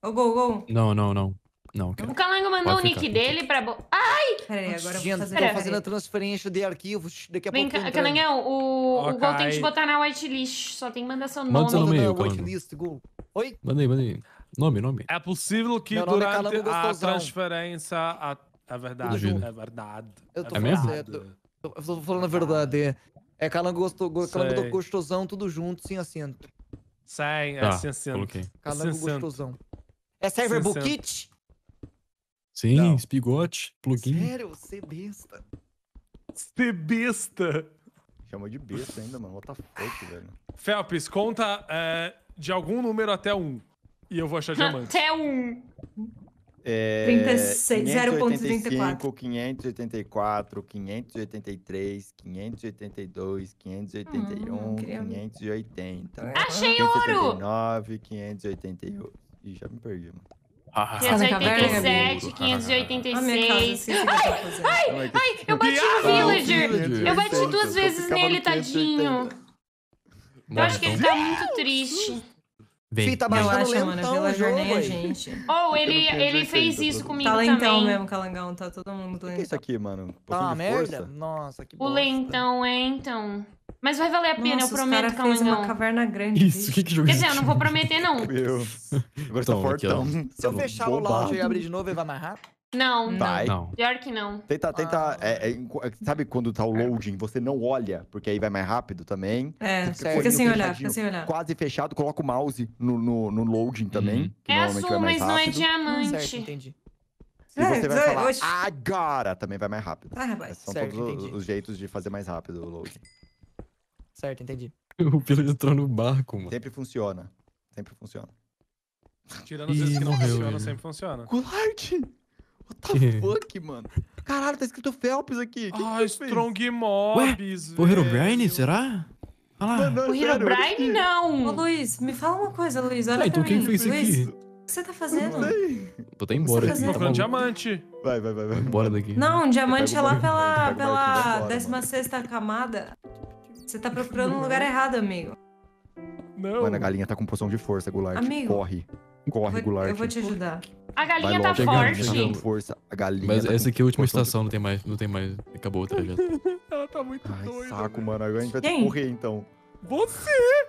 tá. Ô, gol, gol. Não, não, não. Não, quero. O Calango mandou o nick dele pra. Ai! Peraí, agora eu vou fazer, tô fazendo a transferência de arquivos. Daqui a Vem, pouco. Vem, Calangão, o, okay. o Gol tem que te botar na whitelist. Só tem que mandar seu nome. Manda seu nome aí, whitelist, Gol. Oi? Manda aí, manda aí. Nome, nome. É possível que é durante é a transferência. A, é verdade. É verdade. Eu tô é mesmo? Eu tô falando a verdade. É Calango, gostoso, Calango gostosão, tudo junto, sem acento. Sai, é tá, é 60. Coloquei. Calango 60. gostosão. É server Bookit? Sim, Não. espigote, plugin. Sério? Você é besta. Você é besta. Chamou de besta ainda, mano. What the fuck, velho. Felps, conta é, de algum número até um. E eu vou achar diamante. Até um. É, 0.34. 584, 583, 582, 581, hum, 580. Achei 579, ouro! 588. Ih, já me perdi, mano. 587, 586. Ai, ai, ai, eu bati no villager. Eu bati duas vezes nele, tadinho. Eu acho que ele tá muito triste. Bem, Fita baixando lentão mano, Vila o né, jogo aí. gente. Ou oh, ele, ele fez tá isso comigo tá lentão também. mesmo, Calangão. Tá todo mundo lentão. O que é isso aqui, mano? Um tá uma merda? Nossa, que bosta. O lentão, é, então. Mas vai valer a pena, Nossa, eu prometo, Calangão. Fez uma caverna grande. Isso, o que, que jogo Quer é dizer, eu não vou prometer, não. Meu. Agora tá então, fortão. Tá Se eu fechar o lounge e abrir de novo, ele vai mais rápido? Não, vai. não. Pior que não. Tenta, tenta. Ah. É, é, é sabe quando tá o é. loading, você não olha, porque aí vai mais rápido também. É, fica, sem olhar, fica sem olhar. Quase fechado, coloca o mouse no, no, no loading uhum. também. Uhum. é azul, mas não é diamante. Hum, certo, entendi. E você é, vai falar agora, também vai mais rápido. Ah, São certo, todos entendi. os jeitos de fazer mais rápido o loading. Certo, entendi. O piloto entrou no barco, mano. Sempre funciona. Sempre funciona. Tirando os e... que não funcionam, sempre funciona. Goulart! What the fuck, mano? Caralho, tá escrito Phelps aqui. Que ah, que Strong Mobs, Ué, o Herobrine, será? Ah lá. Mano, não, o Herobrine não. Ô, Luiz, me fala uma coisa, Luiz. Olha ah, então quem mim. fez Luiz, isso aqui? O que você tá fazendo? Eu não Vou até embora daqui. Tá tô falando tá diamante. Vai, vai, vai. vai. embora daqui. Não, um diamante é lá pela, pela 16 camada. Você tá procurando o lugar errado, amigo. Não. Mano, a galinha tá com poção de força, Goulart. Amigo. Corre corre, regular. Eu vou te ajudar. A galinha Vai tá logo, forte. força. A galinha Mas tá essa aqui é a última estação, não tem mais. Não tem mais. Acabou o trajeto. Ela tá muito Ai, doida. Saco, mano. Agora a gente vai ter que correr, então. Você!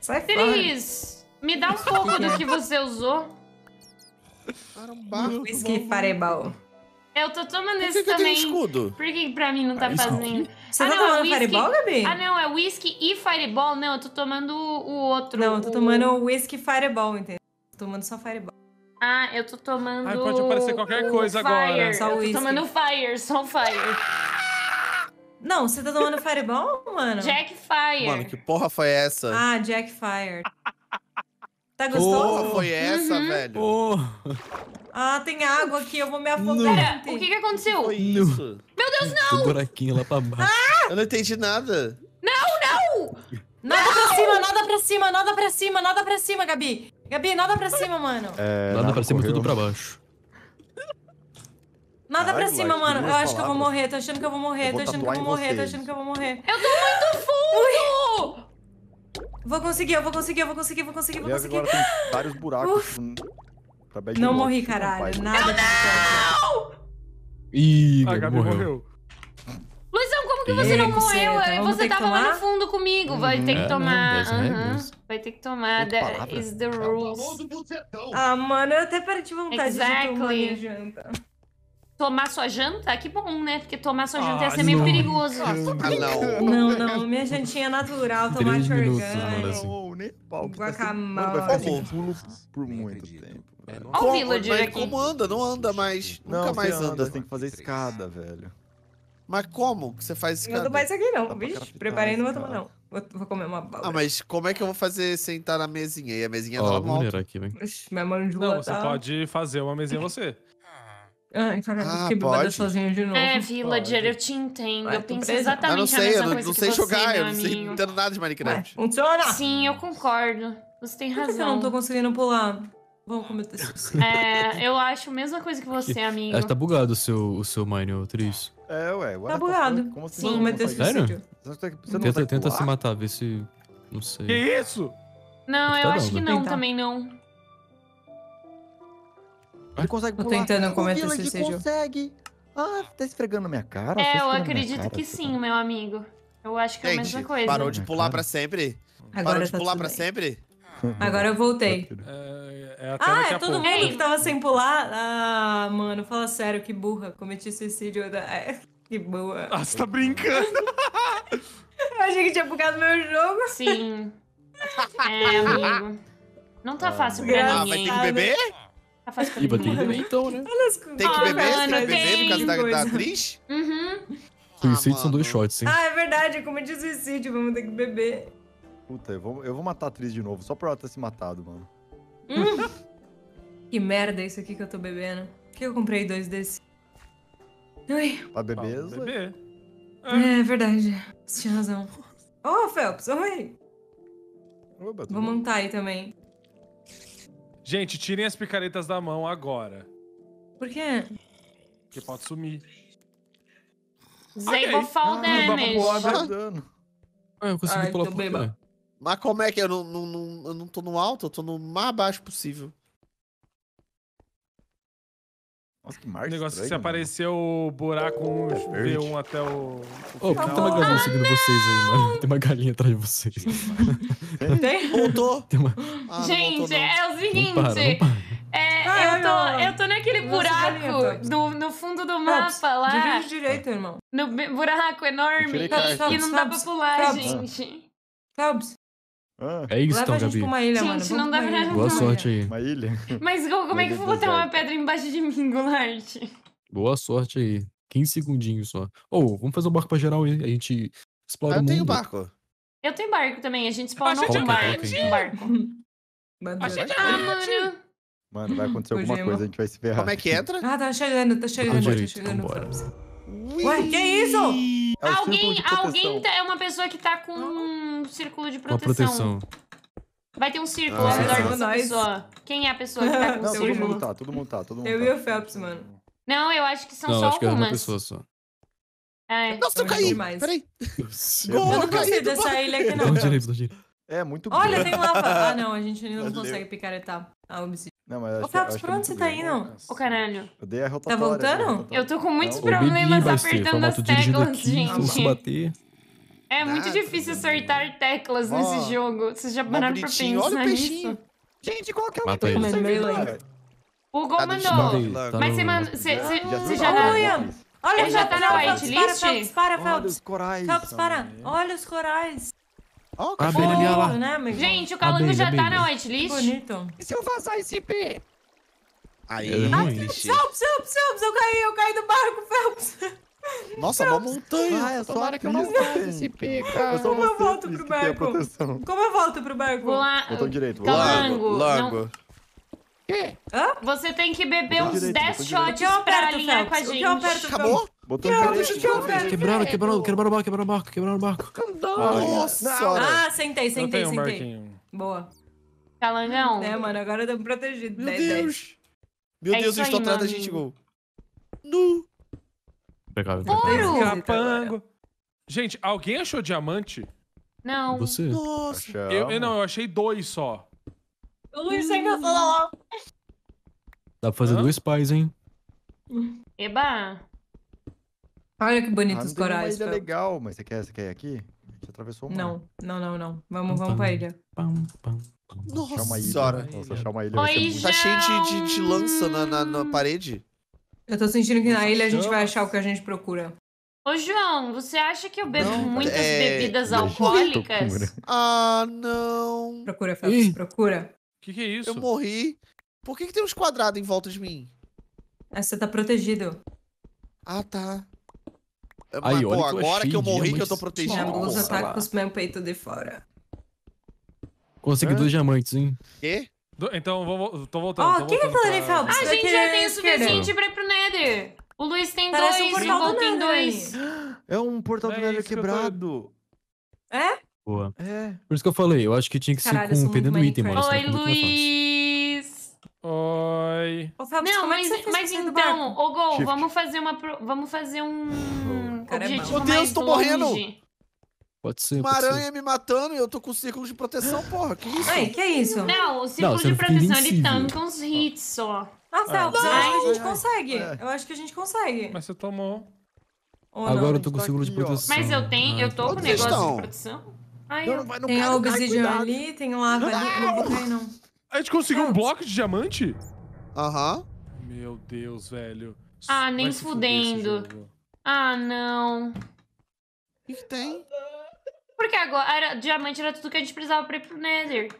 Sai Cris, me dá um pouco do que você usou. Caramba. Whisky Farebal. Eu tô tomando esse que também. escudo? Por que pra mim não tá fazendo? Você ah, tá não, tomando é whisky... Fireball, Gabi? Ah, não, é whisky e Fireball. Não, eu tô tomando o outro. Não, eu tô o... whisky Fireball, entendeu? tomando só Fireball. Ah, eu tô tomando. Ai, pode aparecer qualquer coisa fire. agora. Só eu whisky. tô tomando Fire, só Fire. Não, você tá tomando Fireball, mano? Jack Fire. Mano, que porra foi essa? Ah, Jack Fire. Tá gostoso? Porra foi essa, uhum. velho? Oh. Ah, tem água aqui, eu vou me afogar. Pera, o que que aconteceu? Que foi isso? Meu Deus, não! Tem um buraquinho lá pra baixo. Ah! Eu não entendi nada. Não, não! Nada não! pra cima, nada pra cima, nada pra cima, nada pra cima, Gabi. Gabi, nada pra cima, mano. É, nada, nada pra cima tudo pra baixo. Nada Caralho, pra cima, mano. Eu acho palavras. que eu vou morrer, tô achando que eu vou morrer, eu tô achando que eu vou morrer, tô achando que eu vou morrer. Eu tô muito fundo! Ui. Vou conseguir, eu vou conseguir, eu vou conseguir, vou conseguir, vou conseguir. Agora tem vários buracos. Não morri, caralho. Nada. Eu não! Ih, Gabi morreu. morreu que você não morreu, você, então você tava lá no fundo comigo. Uhum. É, né? Vai ter que tomar. Uhum. Vai ter que tomar. That is the rules. Ah, mano, eu até perdi vontade exactly. de tomar minha janta. Tomar sua janta? Que bom, né? Porque tomar sua janta ah, ia ser ah, não. meio perigoso. Ah, não. não, não. Minha jantinha é natural, tomate orgânico. Assim. Nem pau. Tá Guacamole. Vai fazer pulo por muito tempo. Olha é, o villager aqui. Como anda? Não anda mais. Não, Nunca mais anda. anda. Tem que fazer escada, velho. Mas como que você faz isso? Não vou tomar isso aqui, não. Ah, preparei, não vou tá. tomar, não. Vou, vou comer uma bala. Ah, mas como é que eu vou fazer sentar na mesinha? E a mesinha oh, tá maneira aqui, vem. Ixi, minha de Não, você tá... pode fazer uma mesinha você. Ah, caralho, ah, fiquei bêbada sozinho de novo. É, Villager, eu te entendo. eu penso exatamente eu ah, não sei, a mesma eu não, coisa não sei jogar, você, eu não sei, não entendo nada de Minecraft. Ué, funciona! Sim, eu concordo. Você tem razão. que eu não tô conseguindo pular? Vão cometer suicídio. É, eu acho a mesma coisa que você, amigo. Acho é, que tá bugado o seu, o seu manual, Tris. É, ué. Tá bugado. Como assim? Vão cometer suicídio. Sério? Tá você não tenta tá tenta se matar, vê se... Não sei. Que isso? Não, eu acho que né? não também, não. Ele consegue pular. Tô tentando cometer suicídio. consegue. Ah, tá esfregando na minha cara? É, eu acredito que tipo, sim, tá. meu amigo. Eu acho que é a mesma coisa. parou de pular pra sempre? Agora parou de pular pra sempre? Uhum. Agora eu voltei. Tá é, é ah, é todo pouco. mundo que tava sem pular? Ah, mano, fala sério, que burra. Cometi suicídio. Da... É, que boa. Ah, você tá brincando? eu achei que tinha bugado meu jogo. Sim. É, amigo. Não tá ah. fácil ah, pra ninguém. Ah, vai ter que beber? Tá fácil pra ninguém. Tem que beber então, né? Tem que ah, beber? Ah, mano, tá tem que beber por causa da, coisa. da atriz? Uhum. Suicídio ah, são dois shots, sim Ah, é verdade. Cometi suicídio, vamos ter que beber. Puta, eu vou, eu vou matar a atriz de novo, só pra ela ter se matado, mano. Hum, que merda isso aqui que eu tô bebendo. Por que eu comprei dois desses? Ui. Pra beber? É, é verdade. Você tinha razão. Ô, oh, Phelps, oi! Oba, vou bom. montar aí também. Gente, tirem as picaretas da mão agora. Por quê? Porque pode sumir. Disable vou fall ah, damage. Ah, eu consegui Ai, colocar. Mas como é que é? eu não, não, não, eu não tô no alto? Eu tô no mais baixo possível. Nossa, que margem. O negócio é estranho, se apareceu o buraco um, é V1 até o. Ô, oh, tem uma galinha ah, seguindo vocês aí, mano. Tem uma galinha atrás de vocês. Tem? Voltou! Tem uma... ah, Gente, voltou, é o seguinte. Não para, não para. É, Ai, eu, tô, eu tô naquele buraco do, no fundo do mapa Ops, lá. Dirige direito, irmão. No buraco enorme que não dá pra pular, gente. Tubbs. Ah. É isso, Leva então, a gente Gabi. pra uma ilha, mano. Gente, não dá pra pra uma Boa sorte aí. Uma ilha? Mas como é que eu vou botar uma pedra embaixo de mim, Goulart? Boa sorte aí. 15 segundinhos só. Ou, vamos fazer um barco pra geral aí. A gente explora Ah, o eu tenho barco. Eu tenho barco também, a gente spawnou Coloca um barco. coloca Um barco. Bandeira. Achei que- Ah, mano. Mano, vai acontecer alguma coisa, a gente vai se ferrar. Como é que entra? Ah, tá chegando, tá chegando, tá, tá chegando. vambora. Ué, que isso? É alguém, alguém tá, é uma pessoa que tá com um círculo de proteção. proteção. Vai ter um círculo ah, ao redor dessa nós. pessoa. Quem é a pessoa que tá com o círculo? Todo mundo tá, todo mundo tá, todo mundo Eu tá. e o Phelps, mano. Não, eu acho que são não, só acho algumas. Que é uma pessoa só. É. Nossa, eu caí! Peraí. eu não caí dessa ilha aqui, não. É, muito bom. Olha, tem lava. Ah, não, a gente não Valeu. consegue picaretar. Ah, obsidiana. Tipo. Não, mas Ô, Felps, por onde você tá indo? Né, Ô, caralho. Eu dei a rotatória. Tá voltando? Né, eu tô com muitos não, problemas obedi, apertando as teclas, aqui, gente. Bater. É muito Nada, difícil acertar teclas ó, nesse jogo. Vocês já pararam pra pensar nisso? Gente, qual que é o peixe? Mas meio O Gol ah, mandou. Mas você mandou... Você já... Tá Olha, já tá, tá na whitelist? Para, Felps, para, Felps. Felps, para. Olha os corais. Ó, tá a abelha ali, ó lá. Né, Gente, o tá Calango Abelha, já tá abelha. na Que bonito. E se eu vazar esse IP? Aí, Eu não Ai, eu caí, eu caí do barco, Felps. Nossa, uma montanha. Ah, é Tomara que eu não triste. faça né? esse IP, cara. Como eu volto pro barco? Como eu volto pro barco? Vou lá. Botão direito, vou lá. Calango, Largo. Quê? Hã? você tem que beber uns 10 shots pra alinhar com a gente. aperto, Acabou? Botou não, um Quebraram, quebraram, quebraram o barco, quebraram o barco, quebraram o barco. Nossa! Ah, sentei, sentei, sentei. Boa. Calangão. É, mano, agora estamos protegidos. Meu Deus. Meu é Deus, eu estou atrás da gente, gol. Nu. Pegava, Ouro! Gente, alguém achou diamante? Não. Você? Nossa. Eu, eu, não, eu achei dois só. O Luiz sempre é falou. Dá pra fazer Hã? dois pais, hein? Eba. Olha que bonitos ah, corais. Uma ilha legal, mas você quer, você quer ir aqui? A gente atravessou uma. Não, não, não, não. Vamos, vamos pra ilha. Pam, pam, pam. Nossa, né? Nossa senhora. Nossa, ilha Oi, Tá cheio de, de, de lança na, na, na, parede. Eu tô sentindo que na ilha a gente vai achar o que a gente procura. Ô, João, você acha que eu bebo não, muitas é... bebidas alcoólicas? Ah, não. Procura, Felps, Ih. procura. O que, que é isso? Eu morri. Por que, que tem uns quadrados em volta de mim? Ah, você tá protegido. Ah, tá. Mas, agora que eu morri, que eu tô protegido. Os ataques tá com os meus peitos de fora. Consegui dois diamantes, hein? Quê? Do- então, vou, tô voltando. Ó, o que que é voltando pra- A gente já tem o suficiente pra ir pro Nether. O Luiz tem Parece um dois, o portal do tem dois. É um portal do É Nether que tô- quebrado. É? Boa. É. Por isso que eu falei, eu acho que tinha que ser Caralho, com um muito item, mano. Minecraft. Oi, senão muito Oi. Ô, Fábio, não, é mas, é mas então, ô Gol, Shift. vamos fazer uma. Vamos fazer um. Hum, cara, é objetivo Meu Deus, tô longe. morrendo! Pode ser. Uma pode aranha ser. me matando e eu tô com um círculo de proteção, porra. Que isso? Ei, que é isso? Não, o círculo não, de proteção ele tanca uns hits só. Ah, Phelps, tá, ah, eu acho que a gente consegue. Eu acho que a gente consegue. Mas você tomou. Agora não, eu tô com tá círculo de proteção. Mas eu tenho, eu tô com um negócio de proteção. Ai, não, eu... não não tem cai, obsidian ali, tem um lava ali. não vou cair, não. A gente conseguiu um bloco de diamante? Aham. Uhum. Meu Deus, velho. Ah, nem fudendo. Ah, não. O que, tem? Porque agora era, diamante era tudo que a gente precisava pra ir pro Nether.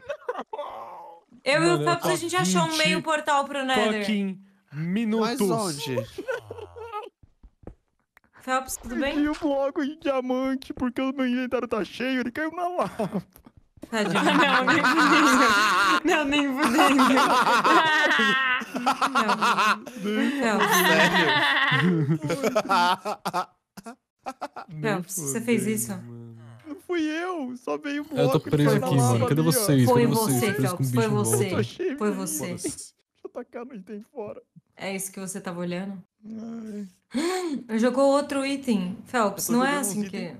Eu Mano, e o Peps, a gente achou um meio portal pro Nether. Fucking minutos. Mas onde? Phelps, tudo bem? Eu bloco de diamante porque o meu inventário tá cheio, ele caiu na lava. Tadinho. Não, nem fudendo. Não, nem fudendo. Não. Não, não, não. você fez isso? Não fui eu, só veio o bloco. Eu tô preso aqui, mano. Cadê vocês? Foi Cadê vocês? você, Felps. Foi você. Foi você. Deixa eu tacar no item fora. É isso que você tava olhando? Ai. Jogou outro item, Phelps. Não é assim que.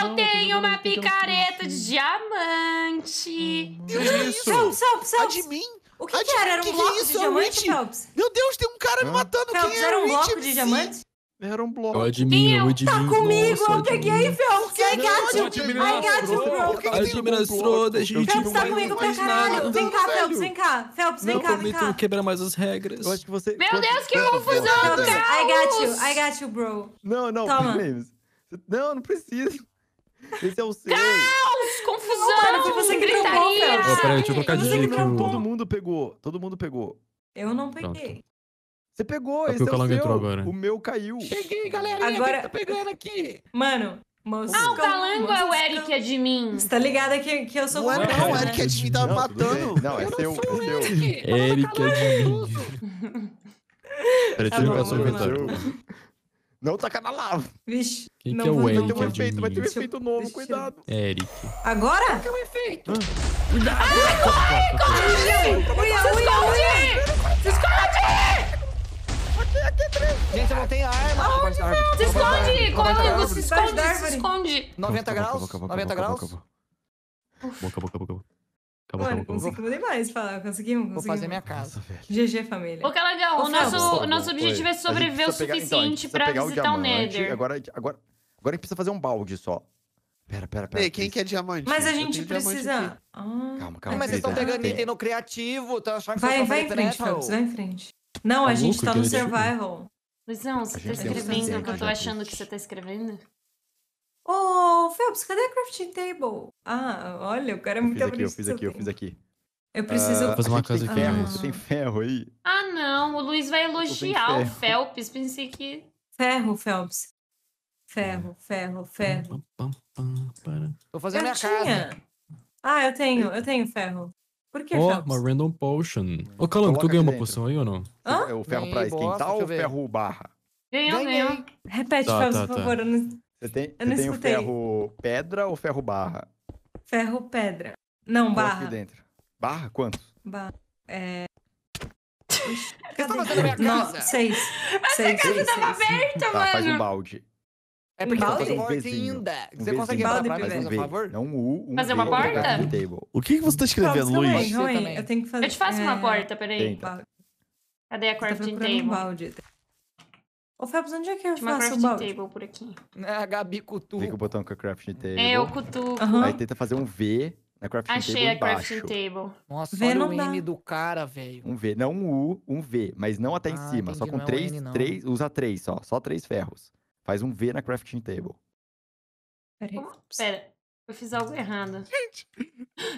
Eu oh, tenho uma picareta de diamante. isso? Phelps, Phelps, Phelps. de O que, que era? Era um bloco de é diamante, Phelps? Meu Deus, tem um cara me matando. Phelps, é era um bloco de diamante? Era um bloco. Eu admiro, eu admiro. Tá comigo, Nossa, eu peguei, Phelps. I got you. I got you, bro. Administrou, deixa eu Phelps tá comigo pra caralho. Vem cá, Phelps, vem cá. Phelps, vem cá, vem cá. Não prometo quebrar mais as regras. Eu acho que você... Meu Deus, que confusão, cara. I got you, I got you, bro. Não, não, Toma. Não, não precisa. Esse é o seu. Caos! Confusão! Não, você gritaria! Oh, peraí, deixa eu colocar de jeito. Todo mundo pegou. Todo mundo pegou. Eu não peguei. Pronto. Você pegou, é esse é o seu. agora. O meu caiu. Cheguei, galera. É agora... Tá pegando aqui. Mano, moço. ah, o calango é o Eric é de mim. Você tá ligado que, que eu sou o Galango. Não, é o Eric é de mim, tava não, matando. Não, é seu, é seu. Eric é de mim. Peraí, deixa eu jogar só o inventário. Não tacar na lava. Vixe. O que, é o Eric? Vai ter um efeito, vai ter um efeito novo, cuidado. Eric. Agora? Vai ter um efeito. Cuidado. Ah. Ai, corre, corre. Unha, unha, unha. Se esconde! Gente, eu não tenho arma. Se esconde! É corre, se esconde, se esconde. 90 graus, 90 graus. Boca, boca, boca, boca. Calma, Mano, calma, calma. conseguimos demais falar. Conseguimos, Vou fazer minha casa, velho. GG, família. Ô, Calagão, o nosso, o nosso objetivo é sobreviver então, o suficiente pra visitar o Nether. Agora, agora, agora a gente precisa fazer um balde só. Pera, pera, pera. Ei, quem quer diamante? Mas a gente precisa. Ah. Calma, calma. Mas vocês estão pegando Tem- item no criativo, tá achando que Vai, vai em frente, Fabs, vai em frente. Não, a tá gente está tá no survival. Luizão, você está tá escrevendo o que eu tô achando que você tá escrevendo? Ô, Phelps, cadê a crafting table? Ah, olha, o cara é muito fiz aqui, eu fiz aqui, eu fiz aqui. Eu preciso ah, fazer uma casa coisa aqui. ferro, ah. tem ferro aí? Ah, não, o Luiz vai elogiar o Phelps. Pensei que. Ferro, Phelps. Ferro, ferro, ferro. Pam, pam, Tô fazendo Eu minha casa. Ah, eu tenho, eu tenho ferro. Por que, Oh, uma random potion. Ô, Calango, tu ganhou uma poção aí ou não? Hã? É o ferro Nem pra esquentar ou o ferro barra? Ganhou, Ganhei. ganhou. Repete, Tá, Phelps, tá, por tá. favor. eu não- você tem, você tem o ferro pedra ou ferro barra? Ferro pedra. Não, barra. Aqui dentro. Barra? Quantos? Barra. É... Eu fazendo tá minha casa. Não, seis. Mas seis, casa seis, tava seis. aberta, tá, mano. Faz um balde. É porque balde? tem porta ainda. Um você consegue balde pra mim, por favor? Não, um, um fazer uma porta? O que, que você tá escrevendo, Luiz? eu, também. eu tenho que fazer. Eu te faço é... uma porta, peraí. Tenta. Cadê a crafting tá de table? Um balde. Ô, Felps, onde é que eu Tinha uma o crafting balde? table por aqui. A Gabi Clica o botão com a crafting table. É, eu cutuco. Aham. Aí tenta fazer um V na crafting Achei table a embaixo. crafting table. Nossa, olha não o dá. do cara, velho. Um V, não um U, um V, mas não até em ah, cima, só com é um três, N, três, usa três só, só três ferros. Faz um V na crafting table. Peraí. Como? Pera, eu fiz algo errado.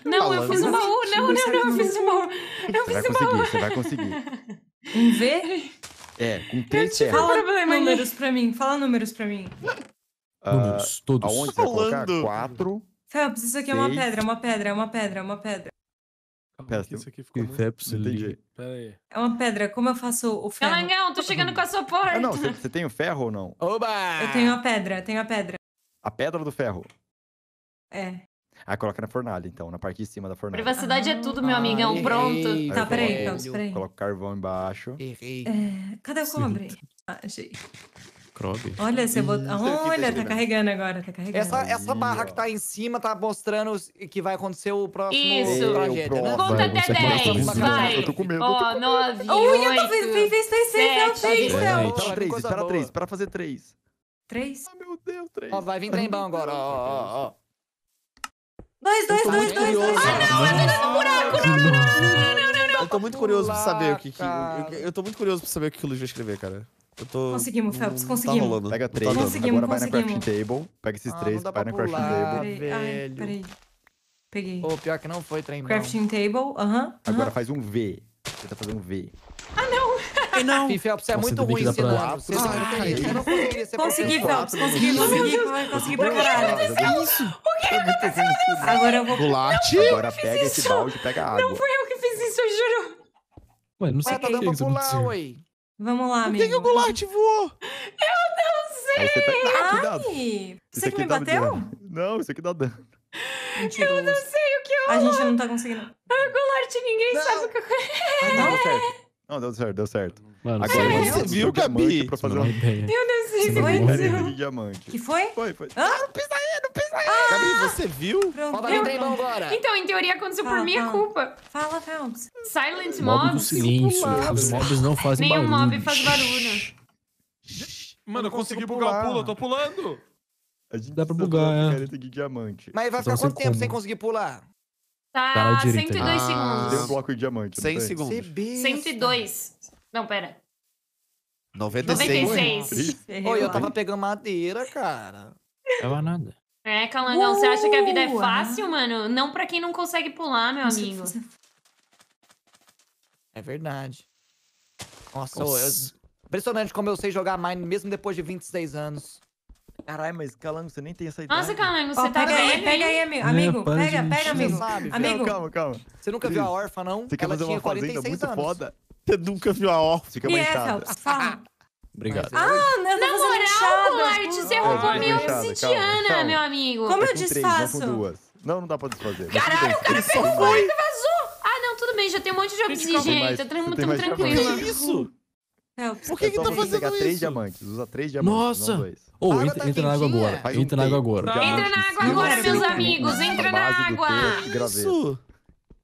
Tá não, eu fiz um baú. Não, não, não, eu fiz um baú. Eu Você vai fiz um baú. conseguir, você vai conseguir. Um V? É, com três terras. Fala problema, números pra mim, fala números pra mim. Uh, números, todos. Aonde você colocar? Quatro. Felps, isso aqui seis. é uma pedra, uma pedra, uma pedra, uma pedra. Pera, isso aqui ficou muito... Phelps, entendi. Pera É uma pedra, como eu faço o ferro? Calangão, tô chegando com a sua porta. Ah, não, você tem o ferro ou não? Oba! Eu tenho a pedra, tenho a pedra. A pedra do ferro? É. Ah, coloca na fornalha, então, na parte de cima da fornalha. Privacidade ah, é tudo, meu amigão. Ah, errei, Pronto. tá, peraí, então, peraí. Coloca o carvão embaixo. Errei. É, cadê o cobre? Ah, achei. Crobe. Olha, você botou. Tá Olha, tá carregando agora, tá carregando. Essa, essa barra que tá em cima tá mostrando que vai acontecer o próximo Isso. Conta né? até 10, vai. Eu tô com medo. Ó, 9, 8, Ui, eu tô fez, fez, fez, fez, fez, fez. Então. Espera 3, espera fazer 3. 3? Ah, meu Deus, 3. Ó, vai vir trembão agora, ó, ó, ó. Dois, dois, dois, dois, dois. Ah, não, eu é tô dando buraco. Não, não, não, não, não, Eu tô muito curioso pra saber o que. que eu, eu tô muito curioso pra saber o que o Luiz vai escrever, cara. Eu tô... Conseguimos, Phelps, tá conseguimos. Tá rolando. Pega tá três, conseguimos, agora conseguimos. vai na crafting table. Pega esses ah, três, vai na crafting table. Velho. Peraí. Peguei. Pô, pior que não foi trem. Crafting table, aham. Agora faz um V. Tenta fazer um V. Ah, não! E não. Fifi, Phelps é muito ruim ensinando. Vocês ah, não conseguiriam. Eu não conseguiria ser Consegui, Phelps. Consegui, consegui. Consegui pra caralho. O que aconteceu? Agora eu vou... Gulate. Agora pega esse balde e pega água. Não fui eu que fiz isso, eu juro. Ué, não sei tá é o que é isso. Ué, tá pular, ué. Vamos lá, amigo. Por que, o Goulart voou? Eu não sei! Tá... Ah, cuidado. Ai, você que tá me bateu? Não, isso aqui dá tá dano. Mentiroso. Eu não sei o que eu... A gente não tá conseguindo. Ah, Goulart, ninguém não. sabe o que eu... Ah, não, cara. Não, deu certo, deu certo. Mano, Agora é, você viu, Gabi? Pra fazer uma... Meu Deus, isso de diamante. Que foi? Foi, foi. Ah, não pisa aí, não pisa aí. Ah, Gabi, você viu? Pronto. eu... Então, em teoria, aconteceu Fala, por minha culpa. Fala, Phelps. Silent mobs. silêncio. Os mobs não fazem Nenhum barulho. Nenhum mob faz barulho. Mano, eu consegui bugar o pulo, eu tô pulando. A gente Dá pra bugar, é. diamante. Mas vai ficar quanto tempo como. sem conseguir pular? Tá, tá 102 ah, segundos. Tem um bloco de diamante. 100 segundos. 102. Não, pera. 96. 96. Oi, eu tava pegando madeira, cara. Tava nada. É, Calangão, uh, você acha que a vida é né? fácil, uh, mano? Não pra quem não consegue pular, meu amigo. É verdade. Nossa, Nossa. Eu, impressionante como eu sei jogar Mine mesmo depois de 26 anos. Caralho, mas Calango, você nem tem essa ideia. Nossa, Calango, você oh, tá pega bem? Aí, pega aí, amigo. Amigo, pega, pega, pega, amigo. Sabe, amigo. Não, calma, calma. Você nunca viu a órfã, não? Você quer fazer uma fazenda muito anos. foda? Você nunca viu a órfã. Fica manchada. Obrigado. Ah, eu Na moral, Duarte, você roubou a minha obsidiana, meu amigo. Como eu desfaço? Não, não dá pra desfazer. Caralho, o cara pegou o e vazou. Ah, não, tudo bem, já tem um monte de obsidiana. Tá tranquilo. Que isso? É, por que, que tá fazendo pegar isso? três diamantes, usa três diamantes, Nossa. não dois. oh, entra, tá entra na água agora, entra na água agora. Entra na água agora, meus amigos, entra na água. Isso.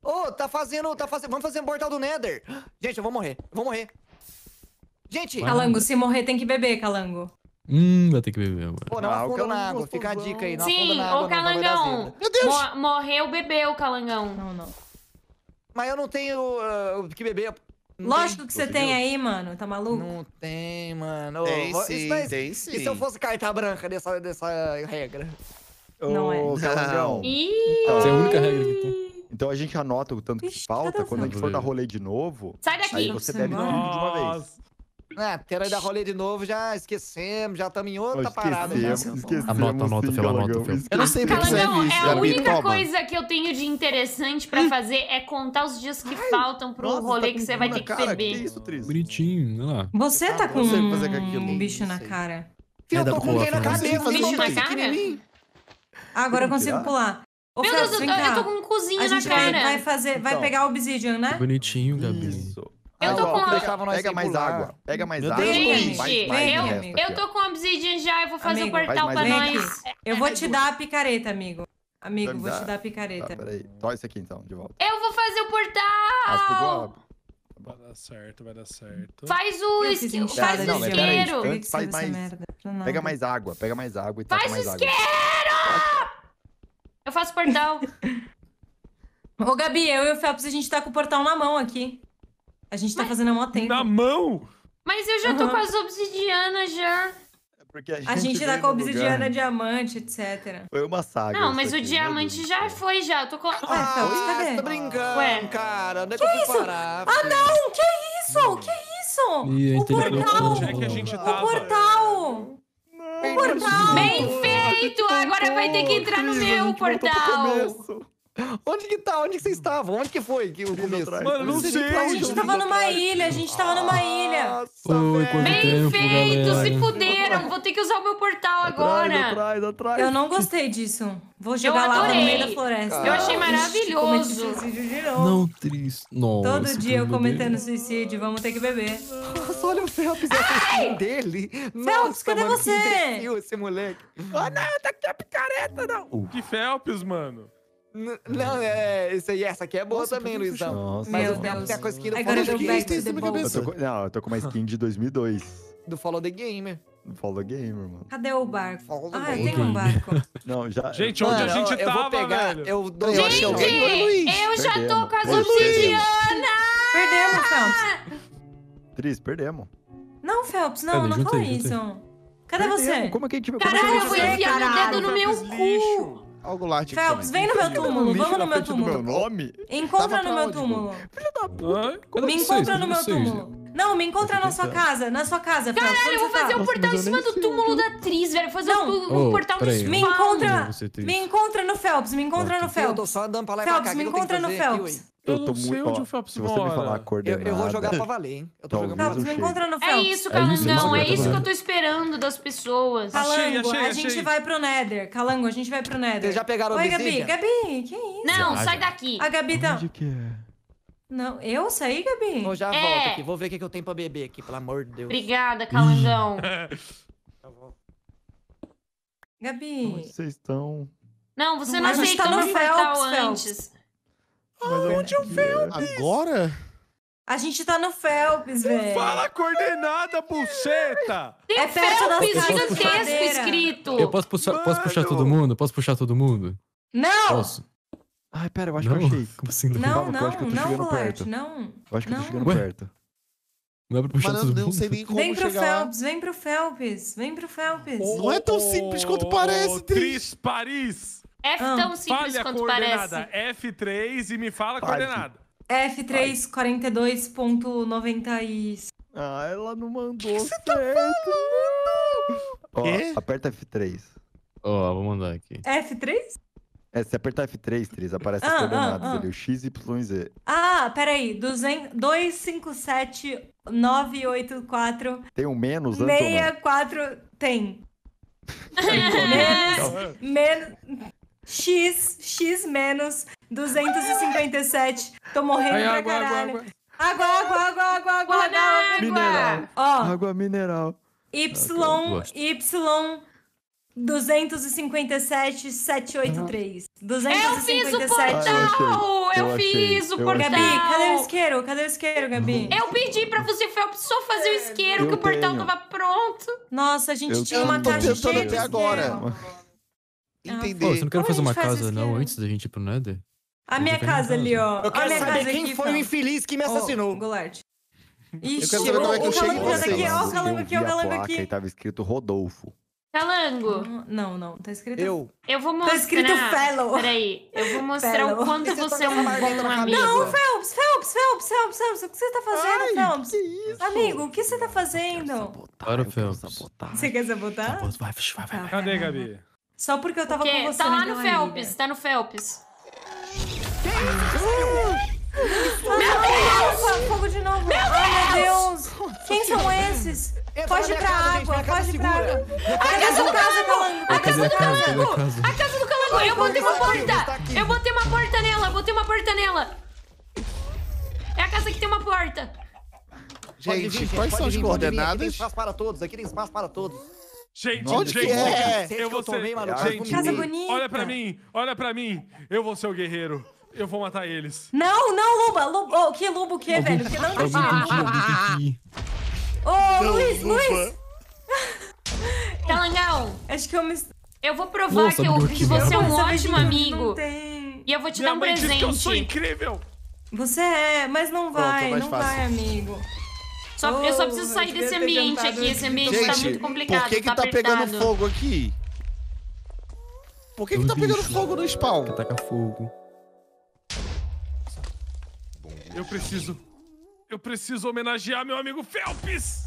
Ô, oh, tá fazendo, tá fazendo, vamos fazer um portal do Nether. Gente, eu vou morrer, vou morrer. Gente! Calango, se morrer tem que beber, Calango. Hum, vai ter que beber agora. Pô, não ah, afunda na água, fica a dica aí. Não Sim, na água, ô Calangão. Meu Deus! Mor morreu, bebeu, Calangão. Não, não. Mas eu não tenho uh, que beber. Lógico que você tem aí, mano. Tá maluco? Não tem, mano. Tem sim, isso, tem sim. E se eu fosse carta branca dessa, dessa regra? Não oh, é. Calazão. Então, essa é a única regra que tem. Então a gente anota o tanto que Ixi, falta. Quando a gente for dar rolê de novo, Sai daqui. aí você deve tudo de uma vez. É, porque era rolê de novo, já esquecemos, já estamos em outra né? Esquecemos. parada. Já, esquecemos, anota, anota, Fel, anota, Eu não sei porque você é isso. É a única Toma. coisa que eu tenho de interessante pra fazer é contar os dias que Ai, faltam pro nossa, rolê tá que você vai ter que cara, beber. Que é isso, Tris? Bonitinho, olha lá. Você tá, tá com um bicho na cara. Eu tô com alguém na cabeça, um bicho na cara? Agora eu consigo pular. Meu Deus, eu tô, com um cozinho na cara. Vai, fazer, vai então. pegar o obsidian, né? Bonitinho, Gabi. Isso. Eu tô com a... Pega mais água. Pega mais água. Gente, eu tô com obsidian já, eu vou fazer o portal pra nós. Eu vou te dar a picareta, amigo. Amigo, então vou te dar a picareta. Tá, peraí. Só isso aqui, então, de volta. Eu vou fazer o portal! Ah, vai dar certo, vai dar certo. Faz o isqueiro, faz o isqueiro. Faz mais... Pega mais água, pega mais água e Faz o isqueiro! Eu faço portal. Ô, Gabi, eu e o Felps, a gente tá com o portal na mão aqui. A gente tá Mas... fazendo há mó tempo. Na mão! Mas eu já tô uhum. com as obsidianas já. É porque a gente, a gente tá com obsidiana, lugar. diamante, etc. Foi uma saga. Não, mas aqui, o diamante já foi, já. Eu tô com... Ah, ah foi? Cadê? tá brincando, Ué. cara. Onde é que, que eu isso? parar? Ah, não! Que isso? Que isso? Ih, o portal! O portal! Não, o portal! Bem feito! Agora vai ter que entrar no meu portal! Onde que tá? Onde que vocês estavam? Onde que foi que o começo? Mano, não sei. A gente tava numa ilha, a gente tava numa ilha. Nossa, Oi, Bem tempo, feito, galera. se fuderam. Vou ter que usar o meu portal agora. Atrás, atrás. Eu não gostei disso. Vou jogar lá no meio da floresta. Eu achei maravilhoso. Não, triste. Nossa, Todo dia eu cometendo suicídio, vamos ter que beber. Nossa, olha o Phelps, é dele. Phelps, cadê você? Que esse moleque. Ah não, tá aqui a picareta, não. Uh. Que Phelps, mano? Ah. não, é, isso aí, essa aqui é boa Nossa, também, Luizão. Nossa, Mas Meu tem, tem é a coisa do Agora Follow the Gamer. não, eu tô com uma skin de 2002. do Follow the Gamer. Do Follow the Gamer, mano. Cadê o barco? Follow ah, eu tenho um barco. não, já... Gente, onde mano, a gente eu, tava, eu vou pegar, velho? Eu dou gente, eu, eu já perdemos. tô com as obsidianas! Perdemos, Felps. Tris, perdemos. Não, Felps, não, não foi isso. Cadê você? Como é que a gente... Caralho, eu fui enfiar meu dedo no meu cu! Algo lá tinha tipo, vem no meu túmulo, vamos no meu túmulo. Meu nome? Encontra no meu túmulo. Filho da puta. Me assim encontra no meu assim túmulo. Não, me encontra na sua casa, na sua casa, Caralho, eu vou fazer tá? um portal em cima do túmulo da atriz, velho. Fazer um portal no Me encontra, me encontra no Felps. me encontra no Felps. Felps, me encontra no Felps. Eu, eu tô muito. Onde o Phelps se você me falar a coordenada... Eu, eu vou jogar pra valer, hein? Eu tô jogando pra valer. encontrando é o É isso, Calangão. É isso, que eu tô esperando das pessoas. Calango, achei, achei, a gente vai pro Nether. Calango, a gente vai pro Nether. Vocês já pegaram Oi, o Gabi. Gabi, que é isso? Não, sai daqui. A Gabi tá... Onde que é? Não, eu saí, Gabi? Eu já é. volto aqui. Vou ver o que eu tenho pra beber aqui, pelo amor de Deus. Obrigada, Calangão. Gabi. Onde vocês estão? Não, você não, não aceita tá no Phelps, Phelps antes. Onde é o Felps? Agora? A gente tá no Felps, velho. Fala coordenada, buceta! É Tem é Felps gigantesco escrito. Eu posso puxar, posso puxar todo mundo? Posso puxar todo mundo? Não! Posso. Ai, pera, eu acho não. que eu achei. Como assim? Não, não, não, eu acho que não, chegando Lord, perto. não. Eu acho que não. eu tô chegando Ué? perto. Não é pra puxar Mas eu não sei nem como vem pro Felps, vem pro Felps, vem pro Felps. Oh, não é tão simples quanto parece, oh, Tris. Tris Paris. É ah, tão ah, simples fale quanto a coordenada. parece. F3 e me fala a coordenada. F342.96. 3 Ah, ela não mandou que tá certo. Tá falando? Ó, oh, aperta F3. Ó, oh, vou mandar aqui. F3? É, se apertar F3, Tris, aparece ah, as ah, coordenadas ah, ah. o X, Y, Z. Ah, peraí, 200, 257984... Tem um menos antes 64... tem menos, menos... X, X menos 257. Tô morrendo Ai, pra água, caralho. Água, água, água, água, água, água, água, água. Mineral. Ó, água mineral. Y, ah, Y. 257, 783. 257. Eu fiz o portal! Ah, eu, eu, eu fiz o portal! Gabi, cadê o isqueiro? Cadê o isqueiro, Gabi? Uhum. Eu pedi pra você Phelps só fazer o isqueiro, eu que o portal tenho. tava pronto. Nossa, a gente eu tinha uma caixa cheia de agora. Ah, entender. Pô, você não quer fazer uma faz casa, não, antes da gente ir pro Nether? A minha casa ali, ó. Eu quero saber é quem foi o infeliz que me assassinou. Golart. Ixi, eu quero saber como é que eu cheguei em tá Ó, o calango aqui, ó, o calango aqui. tava escrito Rodolfo. Calango. Não, não, tá escrito. Eu. Eu vou tá mostrar. Tá escrito Fellow. Peraí, eu vou mostrar fellow. o quanto você é um bom amigo. Não, Phelps, Phelps, Phelps, Phelps, Phelps, o que você tá fazendo, Ai, Phelps? Que isso? Amigo, o que você tá fazendo? Para, Phelps. Você quer sabotar? Tá vai, vai, vai. Cadê, Gabi? Só porque eu tava porque com você. Tá lá né, no Felps, tá no Felps. Meu Deus! Meu Deus! Fogo de novo! Meu Ai, Deus! meu Deus! Quem são esses? Pode ir pra água, pode ir pra água. A casa do calango! A casa do calango! A casa do calango! Eu botei uma porta! Eu botei uma porta nela, botei uma porta nela! É a casa que tem uma porta! Gente, vir, gente, quais são as coordenadas? aqui tem espaço para todos, aqui tem espaço para todos. Gente, Onde gente, é? eu vou ser. gente, casa bonita. olha pra mim, olha pra mim. Eu vou ser o guerreiro. Eu vou matar eles. Não, não, Luba. Luba. Oh, que Luba o quê, eu velho? Que não deixa Ô, Luiz, Luiz. Calangão, acho que eu me... Eu vou provar Nossa, que, eu, que você é um ótimo amigo. Tem... E eu vou te Minha dar um presente. eu sou incrível. Você é, mas não vai, Pronto, não fácil. vai, amigo. Só, oh, eu só preciso sair desse ambiente aqui. Esse ambiente tá gente, tá muito complicado. Por que, que tá, tá pegando fogo aqui? Por que, que tá pegando fogo no spawn? Que taca fogo. Eu preciso. Eu preciso homenagear meu amigo Felps!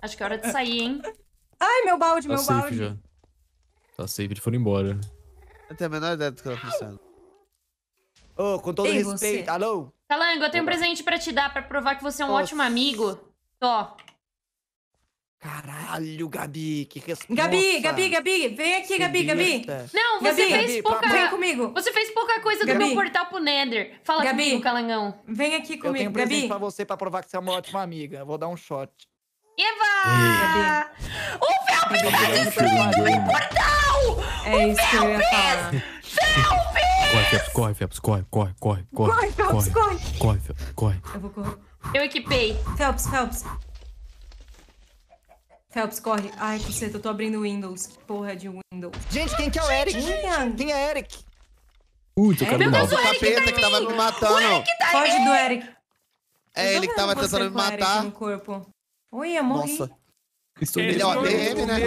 Acho que é hora de sair, hein? Ai, meu balde, tá meu safe balde. Já. Tá safe, eles foram embora. Eu tenho a menor ideia do que eu tava pensando. Ô, oh, com todo Ei, respeito. Você. Alô? Calango, eu tenho um presente pra te dar, pra provar que você é um Nossa. ótimo amigo. Tó. Caralho, Gabi, que resposta. Gabi, Gabi, Gabi, vem aqui, Gabi, Gabi. Não, você Gabi, fez Gabi, pouca. Vem comigo. Você fez pouca coisa Gabi. do meu portal pro Nether. Fala Gabi, comigo, Calangão. Vem aqui comigo, Gabi. Eu tenho um presente pra você pra provar que você é uma ótima amiga. Vou dar um shot. Eva! O Felps tá destruindo meu portal! É o isso Felps! Felps! Corre, Phelps, corre, Phelps, corre, corre, corre, corre. Corre, Phelps, corre. Corre, Phelps, corre. Eu vou correr. Eu equipei. Phelps, Phelps. Phelps, corre. Ai, caceta, eu tô abrindo Windows. Que porra de Windows. Gente, quem que é o Eric? É? Quem é Eric? Ui, tô caindo mal. Deus, o Eric capeta tá que tava me matando. O Eric tá, tá Foge do Eric. É ele que tava tentando me matar. No corpo. Oi, eu morri. Nossa. Estou ele é o ADM, né?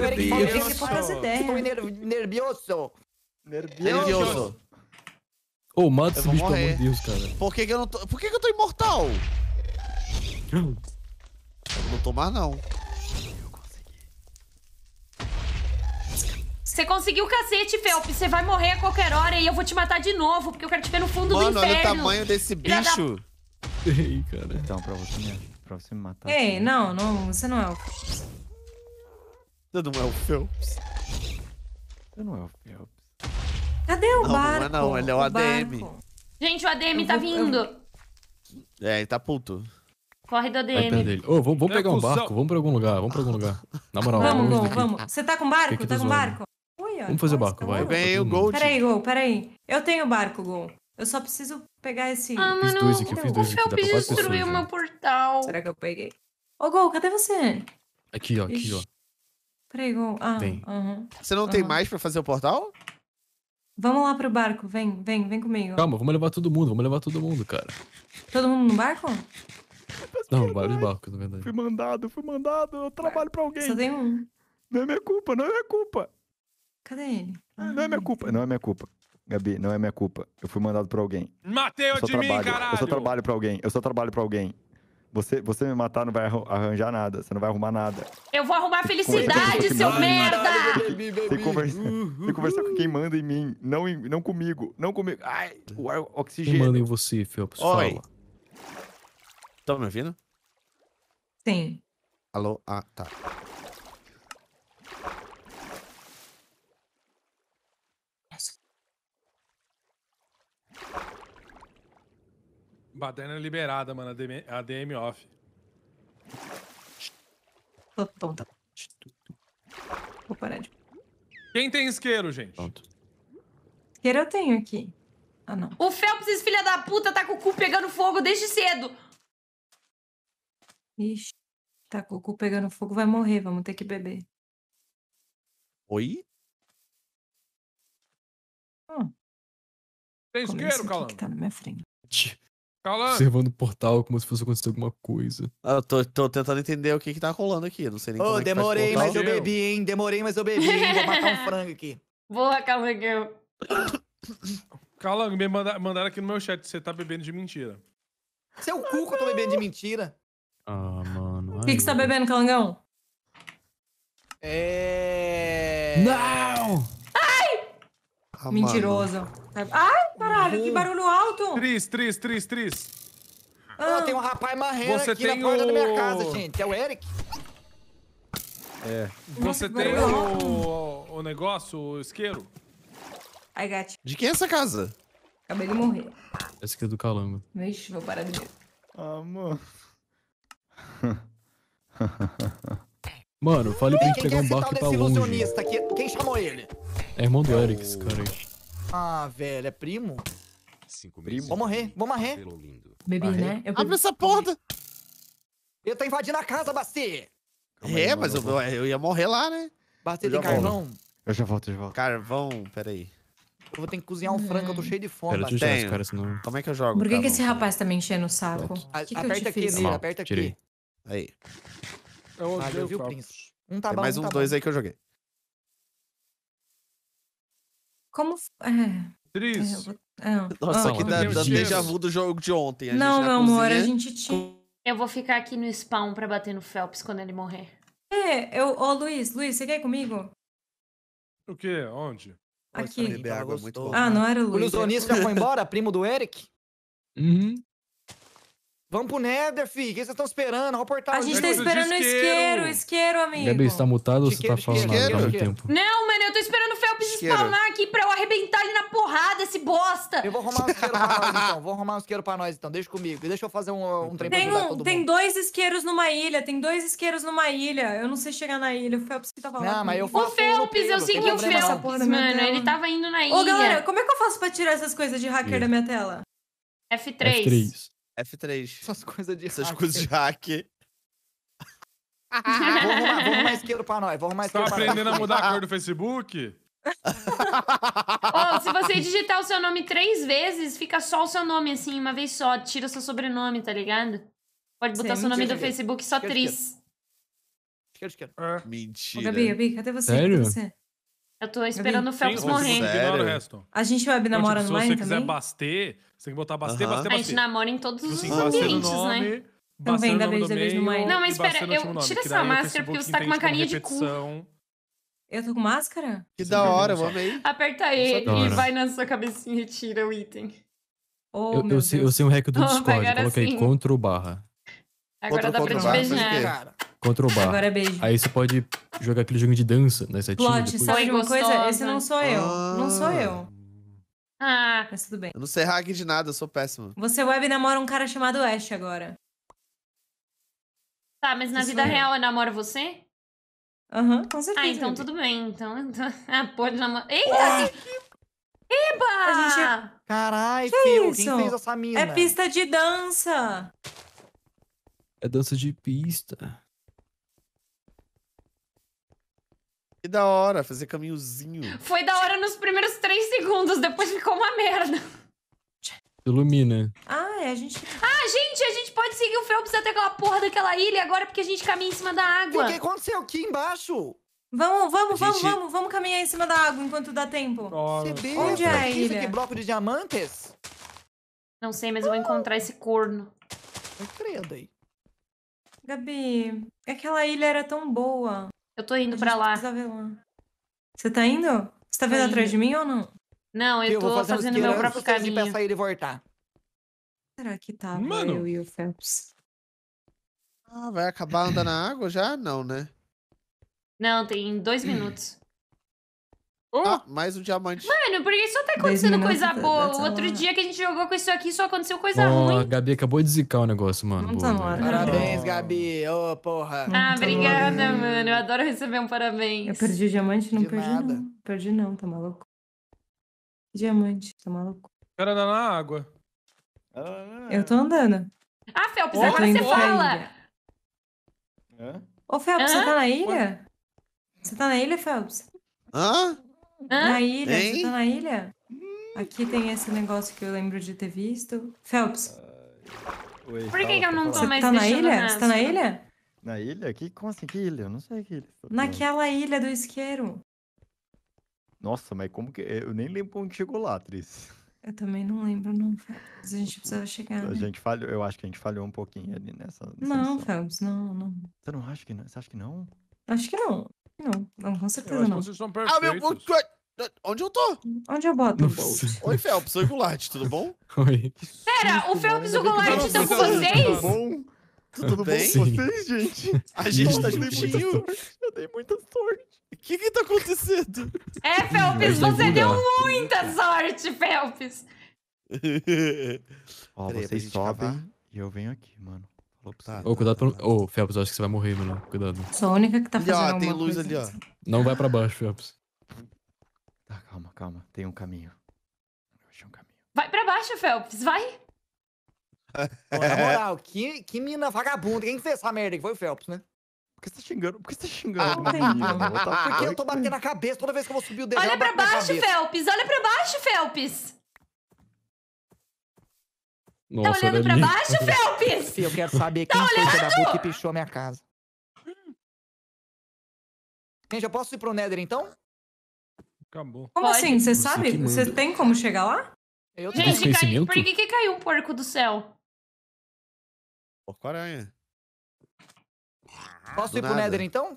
Nervioso. Nervioso. Nervioso. Ô, oh, mata esse bicho, morrer. pelo amor de Deus, cara. Por que, que eu não tô. Por que, que eu tô imortal? eu não tô mais, não. Você conseguiu o cacete, Felps. Você vai morrer a qualquer hora e eu vou te matar de novo, porque eu quero te ver no fundo Mano, do inferno. Mano, olha o tamanho desse bicho. Ei, cara. Então, pra você me, pra você me matar... Ei, assim, não, não, você não é o... Você não é o Felps. Você não é o Felps. Cadê o não, barco? Não, é não, ele é o, o ADM. Barco. Gente, o ADM eu tá vou... vindo. É, ele tá puto. Corre do ADM. Ô, oh, vamos, pegar um barco, vamos pra algum lugar, vamos pra algum lugar. Na moral, vamos, vamos. Você tá com barco? Tá, tá, com barco? Ui, vamos fazer barco, vai. Eu ganhei o Gold. Peraí, Gol, peraí. Eu tenho barco, Gol. Eu só preciso pegar esse. Ah, mano, dois aqui, fiz dois o Felps destruiu meu né? portal. Será que eu peguei? Ô, Gol, cadê você? Aqui, ó, aqui, ó. Peraí, Gol. Ah, Você não tem mais pra fazer o portal? Vamos lá pro barco, vem, vem, vem comigo. Calma, vamos levar todo mundo, vamos levar todo mundo, cara. Todo mundo no barco? Não, vários barcos, né? na verdade. Fui mandado, fui mandado, eu trabalho pra alguém. Só tem um. Não é minha culpa, não é minha culpa. Cadê ele? Ah, não é minha culpa, não é minha culpa. Gabi, não é minha culpa. Eu fui mandado pra alguém. Matei eu de trabalho, mim, caralho! Eu só trabalho pra alguém, eu só trabalho pra alguém. Você, você me matar não vai arranjar nada, você não vai arrumar nada. Eu vou arrumar felicidade, seu merda! Baby, Você, conversa, uhum. conversar com quem manda em mim, não, em, não comigo, não comigo. Ai, o ar, oxigênio. Quem manda em você, Felps, Oi. Tá me ouvindo? Sim. Alô? Ah, tá. Baderna liberada, mano. A DM off. Tô tonta. Vou parar de. Quem tem isqueiro, gente? Pronto. Isqueiro eu tenho aqui. Ah, não. O Phelps, esse filho da puta, tá com o cu pegando fogo desde cedo. Ixi, tá com o cu pegando fogo, vai morrer. Vamos ter que beber. Oi? Hum. Tem isqueiro, Calão? que tá na minha frente observando o portal como se fosse acontecer alguma coisa. Ah, eu tô, tô, tentando entender o que que tá rolando aqui. Não sei nem Oh, como é que tá demorei, faz mas eu bebi, hein? Demorei, mas eu bebi, hein? Vou matar um frango aqui. Boa, Calangueu. Calango, me manda, mandaram aqui no meu chat. Você tá bebendo de mentira. Seu cu que eu tô bebendo de mentira. Ah, mano. O que, que você tá bebendo, Calangão? É. Não! Ah, Mentiroso. Ai, caralho, uhum. que barulho alto! Tris, tris, tris, tris. Ah, tem um rapaz marrendo Você aqui tem na porta o... da minha casa, gente. É o Eric. É. Você tem o... o negócio, o isqueiro? Ai, gatinho. De quem é essa casa? Acabei de morrer. Essa aqui é do calango. Vixe, vou parar de ver. Amor. Mano, falei pra gente pegar é um barco e ir longe. Quem chamou ele? É irmão do Eric, esse cara aí. Ah, velho, é primo? Cinco primo. Vou morrer, vou morrer. Bebi, né? Eu Abre essa porta! Eu tô invadindo a casa, Basti! É, mas eu, eu, ia morrer lá, né? Basti, tem carvão? Volto. Eu já volto, eu já volto. Carvão, peraí. Eu vou ter que cozinhar um frango, eu tô cheio de fome. Pera, já, cara, senão... Como é que eu jogo? Por que, que esse rapaz tá me enchendo o saco? A, que que aperta aqui, Nira, aperta aqui. Tirei. Aí. Eu, ah, o príncipe. Um tá bom, mais um uns tá dois bom. aí que eu joguei. Como. É. Triste. É, é, Nossa, ah, que dá, déjà vu do jogo de ontem. A não, meu amor, a gente tinha. Eu vou ficar aqui no spawn pra bater no Phelps quando ele morrer. É, eu. Ô, oh, Luiz, Luiz, você quer ir comigo? O quê? Onde? Aqui. água, é ah, não era o Luiz. O Luiz Onísio já foi embora, primo do Eric? Uhum. Vamos pro Nether, fi. O que vocês estão esperando? Vamos portar A gente tá esperando o isqueiro, o isqueiro, amigo. Gabi, você tá mutado ou você tá falando há muito tempo? Não, mano, eu tô esperando o Felps isqueiro. spawnar aqui pra eu arrebentar ele na porrada, esse bosta. Eu vou arrumar um isqueiro pra nós, então. Vou arrumar um isqueiro pra nós, então. Deixa comigo. Deixa eu fazer um, um trem tem pra um, todo Tem dois isqueiros numa ilha, tem dois isqueiros numa ilha. Eu não sei chegar na ilha. O Felps que tá falando. Não, mas eu faço o Felps, eu segui o Felps, mano. Né? Ele tava indo na ilha. Ô, galera, como é que eu faço pra tirar essas coisas de hacker da minha tela? F3. F3. F3. Essas coisas de Essas hack. coisas de hack. vamos arrumar, vamos arrumar isqueiro pra nós. Vamos mais Tá aprendendo a mudar a cor do Facebook? Oh, se você digitar o seu nome três vezes, fica só o seu nome, assim, uma vez só. Tira o seu sobrenome, tá ligado? Pode botar Sim, seu nome do Facebook só esquerda, Tris. É. Mentira. Ô, Gabi, Gabi, cadê você? Sério? Cadê você? Eu tô esperando Gabi, o Phelps morrer. A gente vai então, tipo, namorando no online também? Se você quiser bater, você tem que botar Bastê, uh -huh. Bastê, Bastê. A gente namora em todos tipo os assim, ambientes, nome, né? Bastê Também da vez da vez no meio. Não, mas espera, eu tira essa máscara porque você tá com uma carinha de cu. Eu tô com máscara? Que Sim, da hora, eu amei. Aperta E é e vai na sua cabecinha e tira o item. Oh, eu, eu, sei, eu sei um hack do oh, Discord, coloquei assim. Ctrl barra. Agora dá pra te beijar. Ctrl barra. Agora é beijo. Aí você pode jogar aquele jogo de dança, né? Você Plot, sabe uma coisa? Esse não sou eu. Não sou ah. eu. Ah. Mas tudo bem. Eu não sei hack de nada, eu sou péssimo. Você web namora um cara chamado Ash agora. Tá, mas na Isso vida é. real eu namoro você? Aham, uhum, com certeza. Ah, então bebê. tudo bem. Então, então... Ah, pode namorar. Eita! Ah! que... Eba! gente é- Carai, que Phil, isso? quem fez essa mina? É pista de dança. É dança de pista. Que da hora, fazer caminhozinho. Foi da hora nos primeiros três segundos, depois ficou uma merda. Ilumina. Ah, é, a gente. Ah, gente, a gente pode seguir o Phelps até aquela porra daquela ilha agora porque a gente caminha em cima da água. O que aconteceu aqui embaixo? Vamos, vamos, gente... vamos, vamos, vamos caminhar em cima da água enquanto dá tempo. Claro. Onde é a ilha? Aqui, bloco de diamantes? Não sei, mas eu vou encontrar esse corno. Eu credo aí. Gabi, aquela ilha era tão boa. Eu tô indo pra lá. lá. Você tá indo? Você tá vendo atrás de mim ou não? Não, eu, eu tô fazendo meu próprio caminho. Pra sair e voltar. Será que tá Mano. eu e o Phelps? Ah, vai acabar andando na água já? Não, né? Não, tem dois minutos. Oh. Ah, mais um diamante. Mano, porque só tá acontecendo coisa boa? O outro dia que a gente jogou com isso aqui, só aconteceu coisa oh, ruim. A Gabi acabou de zicar o negócio, mano. Boa, né? Parabéns, Gabi. Ô, porra. Ah, obrigada, mano. Eu adoro receber um parabéns. Eu perdi o diamante? Não De perdi, nada. não. Perdi não, tá maluco. Diamante, tá maluco. O cara na água. Ah. Eu tô andando. Ah, Felps, oh, agora você fala. Ô, Felps, tá ah? você tá na ilha? Você tá na ilha, Felps? Hã? Ah? Tá na ilha? Hein? Você tá na ilha? Aqui tem esse negócio que eu lembro de ter visto. Phelps, Oi, Por que, que eu não tô mais tá na ilha? Você tá na ilha? Na ilha? Que, como assim? Que ilha? Eu não sei que ilha. Tá Naquela ilha do isqueiro. Nossa, mas como que. É, eu nem lembro onde chegou lá, Tris. Eu também não lembro, não, Phelps. A gente precisava chegar. A né? gente falhou, eu acho que a gente falhou um pouquinho ali nessa. nessa Não, Phelps, não, não. Você não acha que não? Você acha que não? Acho que não. Não, não com Eu certeza que não. vocês são perfeitos. Ah, meu, Onde eu tô? Onde eu boto Nossa. Oi, Phelps. Oi, Gulart, Tudo bom? Oi. Pera, o Phelps e o Gulart estão com vocês? Tudo bom? Tudo bem? com vocês, gente? A gente tá juntinho. Eu dei muita sorte. O que que tá acontecendo? É, Phelps, você deu muita sorte, Phelps. Ó, vocês sobem e eu venho aqui, mano. Falou pra tá, Ô, cuidado pra... Tá, tá. Ô, Phelps, eu acho que você vai morrer, mano. Cuidado. Sou a única que tá fazendo e, ó, tem luz ali, ó. Não vai pra baixo, Phelps. Tá, calma, calma. Tem um caminho. Eu achei um caminho. Vai pra baixo, Phelps, vai! na é. moral, que, que mina vagabunda. Quem fez essa merda que foi o Phelps, né? Por que você tá xingando? Por que você tá xingando? Ah, menina, tá... Porque eu tô batendo na cabeça toda vez que eu vou subir o degrau. Olha pra baixo, Phelps! Olha pra baixo, Phelps! Tá Nossa, tá olhando pra baixo, Phelps? Eu quero saber tá quem olhando? foi da boca que pichou a minha casa. Gente, eu posso ir pro Nether então? Acabou. Como Pode. assim? Você sabe? Você tem como chegar lá? Eu tenho. Gente, cai... por que, que caiu um porco do céu? Porco-aranha. Posso do ir nada. pro Nether então?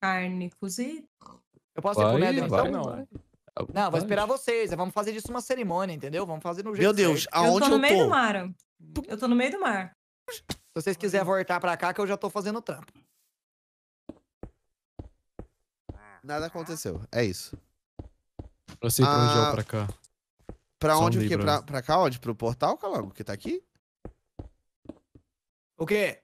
Carne cozida. Eu posso vai, ir pro Nether vai, então? Vai, não. Ah, não, vou esperar vocês. Vamos fazer disso uma cerimônia, entendeu? Vamos fazer no jeito Meu Deus, certo. aonde eu tô? Eu tô no meio do mar. Eu tô no meio do mar. Se vocês quiserem voltar pra cá, que eu já tô fazendo trampo. Nada aconteceu. É isso. Eu sei pra onde é ah, pra cá. Pra onde o quê? Pra, pra cá, onde? Pro portal, Calango, que tá aqui? O quê?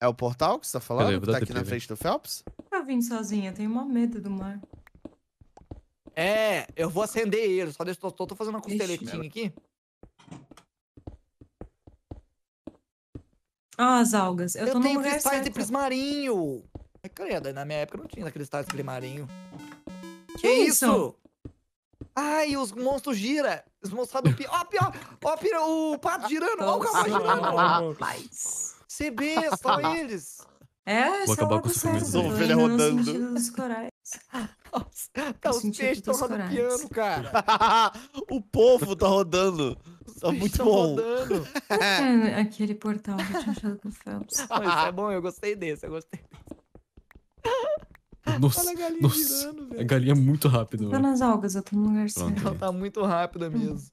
É o portal que você tá falando? Que tá aqui na frente do Phelps? Tá eu vim sozinha, tenho uma medo do mar. É, eu vou acender ele. Só deixa, tô, tô fazendo uma costeletinha aqui. Ah, as algas. Eu, eu tô tenho cristais de prismarinho. É, credo, é na minha época não tinha aquele cristais de prismarinho. Que, que isso? isso? Ai, os monstros giram. Os monstros do pi. Ó, pior. Ó, pior, o pato girando. Ó, o cavalo girando. Rapaz. Você besta, é olha eles. É, Vou acabar com os filmes. Ovelha rodando. Os corais. tá, os peixes estão rodando piano, cara. o povo tá rodando. Tá muito bom. Rodando. É aquele portal que eu tinha achado com o Phelps. Isso é bom, eu gostei desse, eu gostei desse. Nossa, Olha a galinha nossa, girando, velho. A galinha é muito rápida, Tá nas algas, eu tô no lugar certo. Ela tá muito rápida uhum. mesmo.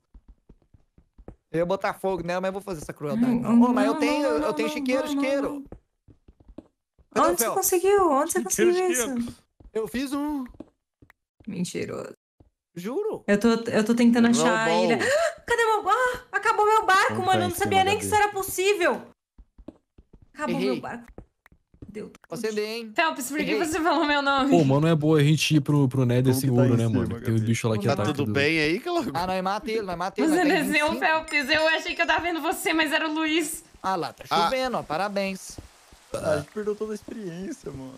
Eu ia botar fogo nela, mas eu vou fazer essa crueldade. Hum, não. mas eu tenho, não, eu tenho não, chiqueiro, não, não. chiqueiro. Onde você conseguiu? Onde você Chiqueiro, conseguiu chiqueiro. isso? Eu fiz um. Mentiroso. Juro. Eu tô, eu tô tentando achar a ilha. Ah, Cadê meu. Ah, acabou meu barco, mano. Eu não sabia nem que isso era possível. Acabou Errei. meu barco. Deu. Acender, hein? Felps, por que você falou meu nome? Pô, mano, é boa a gente ir pro, pro Nether Como seguro, tá né, cima, mano? Tem um bicho lá que tá ataca. Tá tudo do... bem aí, Calor? Ah, nós é mata ele, nós é mata ele. Você desenhou o Felps, Eu achei que eu tava vendo você, mas era o Luiz. Ah lá, tá ah. chovendo, ah. ó. Parabéns. Ah, a gente perdeu toda a experiência, mano.